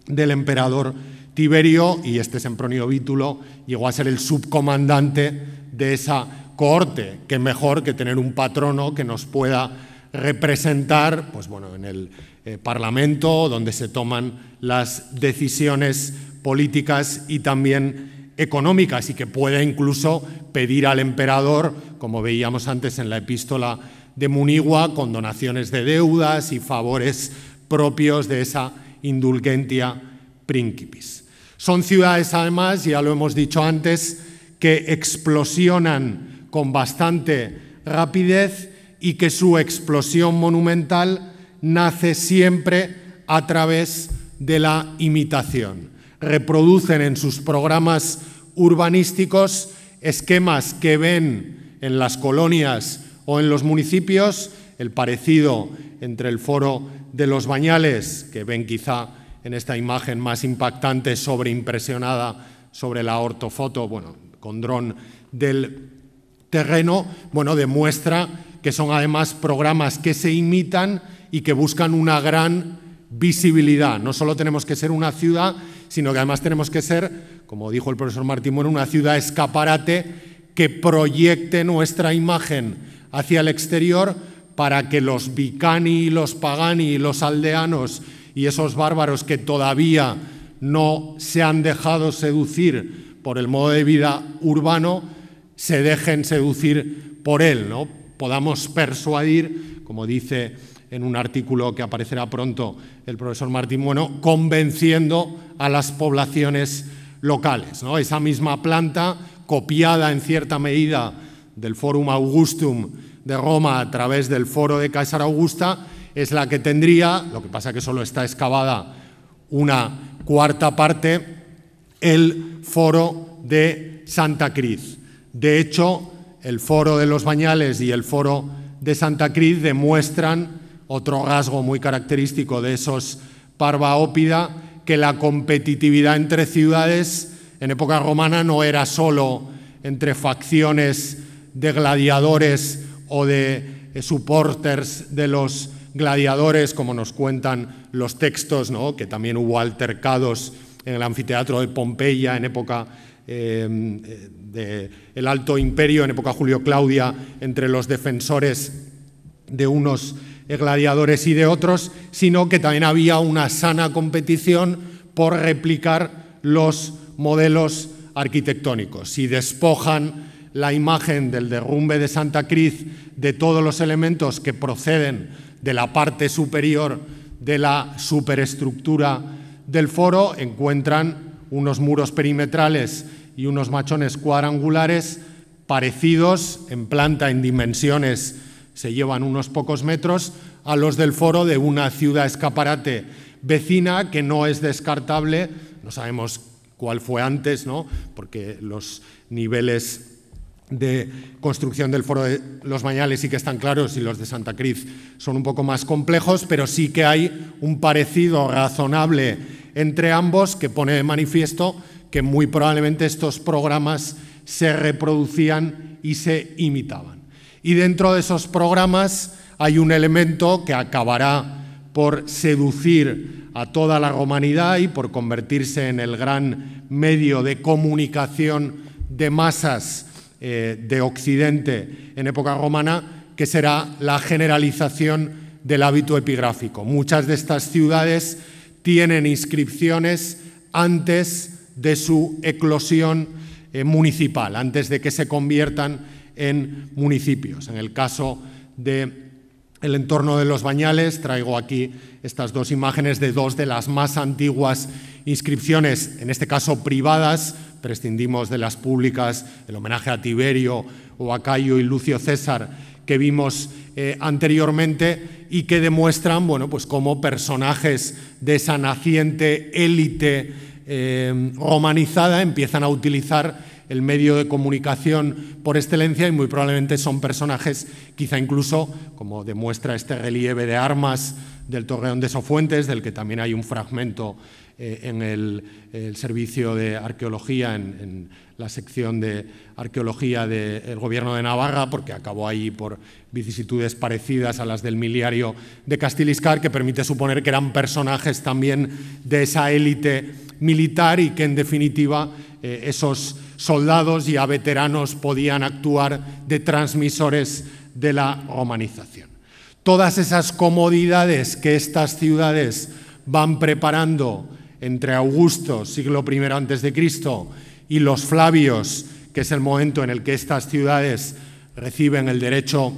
del emperador Tiberio y este Sempronio Vítulo llegó a ser el subcomandante de esa cohorte. Qué mejor que tener un patrono que nos pueda representar pues bueno, en el eh, Parlamento, donde se toman las decisiones políticas y también económicas, y que pueda incluso pedir al emperador, como veíamos antes en la epístola de Munigua con donaciones de deudas y favores propios de esa indulgentia principis. Son ciudades, además, ya lo hemos dicho antes, que explosionan con bastante rapidez y que su explosión monumental nace siempre a través de la imitación. Reproducen en sus programas urbanísticos esquemas que ven en las colonias o en los municipios, el parecido entre el foro de los bañales, que ven quizá en esta imagen más impactante, sobreimpresionada sobre la ortofoto, bueno, con dron del terreno, bueno, demuestra que son además programas que se imitan y que buscan una gran visibilidad. No solo tenemos que ser una ciudad, sino que además tenemos que ser, como dijo el profesor Martín Bueno, una ciudad escaparate que proyecte nuestra imagen hacia el exterior para que los Vicani y los Pagani y los aldeanos y esos bárbaros que todavía no se han dejado seducir por el modo de vida urbano, se dejen seducir por él, ¿no? Podamos persuadir, como dice en un artículo que aparecerá pronto el profesor Martín Bueno, convenciendo a las poblaciones locales. ¿no? Esa misma planta, copiada en cierta medida del Forum Augustum de Roma a través del Foro de Caesar Augusta es la que tendría, lo que pasa que solo está excavada una cuarta parte, el Foro de Santa Cruz. De hecho, el Foro de los Bañales y el Foro de Santa Cruz demuestran otro rasgo muy característico de esos parvaópida, que la competitividad entre ciudades en época romana no era solo entre facciones de gladiadores o de eh, supporters de los gladiadores, como nos cuentan los textos, que también hubo altercados en el anfiteatro de Pompeya en época eh, eh, del Alto Imperio, en época Julio Claudia, entre los defensores de unos gladiadores y de otros, sino que también había una sana competición por replicar los modelos arquitectónicos. Si despojan la imagen del derrumbe de Santa Cruz, de todos los elementos que proceden de la parte superior de la superestructura del foro, encuentran unos muros perimetrales y unos machones cuadrangulares parecidos en planta, en dimensiones, se llevan unos pocos metros a los del foro de una ciudad escaparate vecina que no es descartable, no sabemos cuál fue antes, ¿no? porque los niveles de construcción del foro de los Mañales sí que están claros y los de Santa Cruz son un poco más complejos, pero sí que hay un parecido razonable entre ambos que pone de manifiesto que muy probablemente estos programas se reproducían y se imitaban. Y dentro de esos programas hay un elemento que acabará por seducir a toda la romanidad y por convertirse en el gran medio de comunicación de masas eh, de Occidente en época romana, que será la generalización del hábito epigráfico. Muchas de estas ciudades tienen inscripciones antes de su eclosión eh, municipal, antes de que se conviertan en municipios. En el caso de el entorno de los bañales, traigo aquí estas dos imágenes de dos de las más antiguas inscripciones, en este caso privadas, prescindimos de las públicas, el homenaje a Tiberio o a Cayo y Lucio César que vimos eh, anteriormente y que demuestran bueno, pues cómo personajes de esa naciente élite eh, romanizada empiezan a utilizar el medio de comunicación por excelencia y muy probablemente son personajes, quizá incluso, como demuestra este relieve de armas del Torreón de Sofuentes, del que también hay un fragmento eh, en el, servicio de arqueología, en, la sección de arqueología del Gobierno de Navarra, porque acabó ahí por vicisitudes parecidas a las del miliario de Castiliscar, que permite suponer que eran personajes también de esa élite militar y que en definitiva eh, esos soldados ya veteranos podían actuar de transmisores de la romanización. Todas esas comodidades que estas ciudades van preparando entre Augusto, siglo I Cristo, y los Flavios, que es el momento en el que estas ciudades reciben el derecho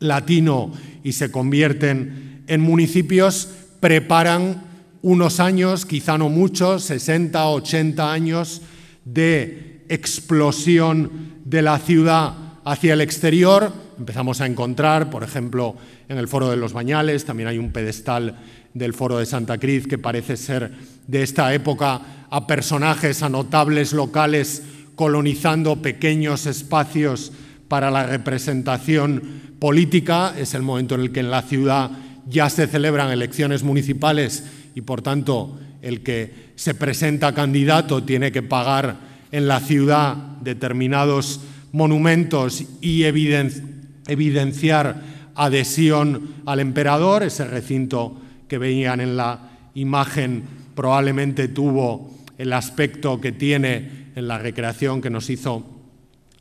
latino y se convierten en municipios, preparan unos años, quizá no muchos, 60, 80 años de explosión de la ciudad hacia el exterior. Empezamos a encontrar, por ejemplo, en el Foro de los Bañales, también hay un pedestal del Foro de Santa Cruz, que parece ser de esta época, a personajes, a notables locales colonizando pequeños espacios para la representación política. Es el momento en el que en la ciudad ya se celebran elecciones municipales y, por tanto, el que se presenta candidato tiene que pagar en la ciudad determinados monumentos y evidenciar adhesión al emperador. Ese recinto que veían en la imagen probablemente tuvo el aspecto que tiene en la recreación que nos hizo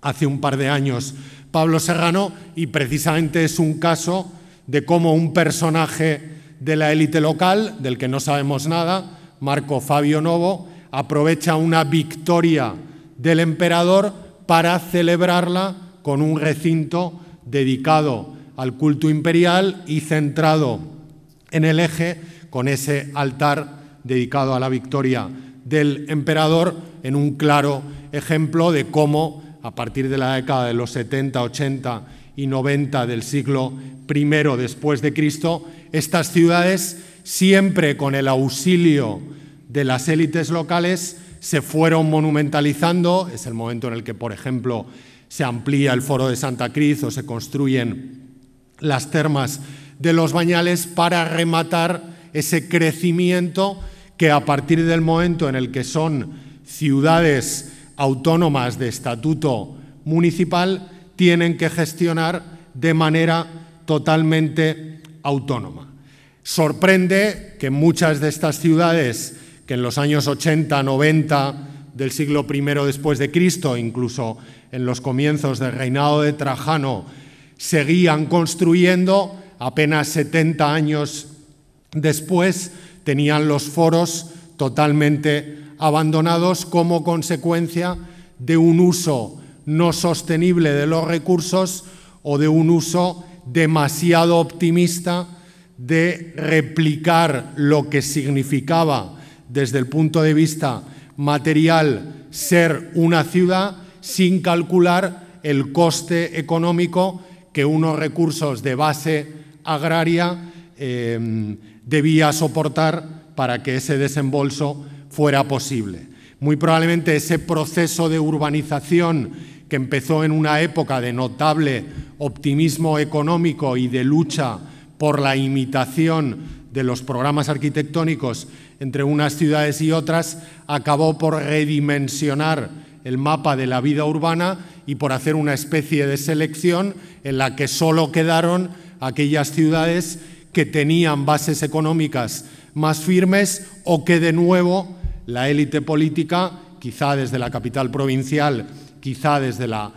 hace un par de años Pablo Serrano y precisamente es un caso de cómo un personaje de la élite local, del que no sabemos nada, Marco Fabio Novo, aprovecha una victoria del emperador para celebrarla con un recinto dedicado al culto imperial y centrado en el eje con ese altar dedicado a la victoria del emperador en un claro ejemplo de cómo a partir de la década de los 70, 80 y 90 del siglo I después de Cristo, estas ciudades, siempre con el auxilio de las élites locales, se fueron monumentalizando. Es el momento en el que, por ejemplo, se amplía el foro de Santa Cruz o se construyen las termas de los bañales para rematar ese crecimiento que a partir del momento en el que son ciudades autónomas de estatuto municipal tienen que gestionar de manera totalmente autónoma. Sorprende que muchas de estas ciudades que en los años 80, 90 del siglo I después de Cristo, incluso en los comienzos del reinado de Trajano, seguían construyendo apenas 70 años después, tenían los foros totalmente abandonados como consecuencia de un uso no sostenible de los recursos o de un uso demasiado optimista de replicar lo que significaba desde el punto de vista material ser una ciudad sin calcular el coste económico que unos recursos de base agraria eh, debía soportar para que ese desembolso fuera posible. Muy probablemente ese proceso de urbanización que empezó en una época de notable optimismo económico y de lucha por la imitación de los programas arquitectónicos entre unas ciudades y otras, acabó por redimensionar el mapa de la vida urbana y por hacer una especie de selección en la que solo quedaron aquellas ciudades que tenían bases económicas más firmes o que de nuevo la élite política, quizá desde la capital provincial, quizá desde la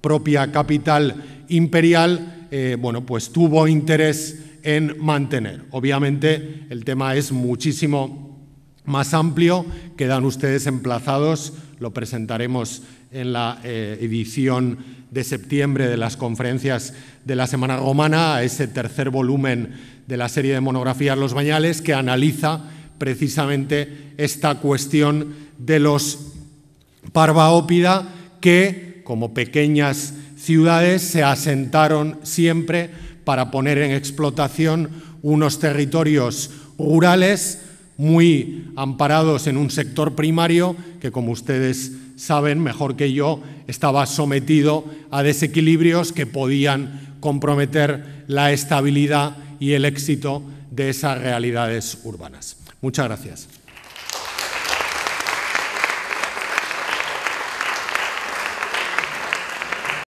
propia capital imperial, eh, bueno, pues tuvo interés en mantener. Obviamente el tema es muchísimo más amplio, quedan ustedes emplazados, lo presentaremos en la eh, edición de septiembre de las conferencias de la Semana Romana, a ese tercer volumen de la serie de monografías Los Bañales, que analiza precisamente esta cuestión de los parvaópida que, como pequeñas ciudades, se asentaron siempre para poner en explotación unos territorios rurales muy amparados en un sector primario que, como ustedes saben mejor que yo, estaba sometido a desequilibrios que podían comprometer la estabilidad y el éxito de esas realidades urbanas. Muchas gracias.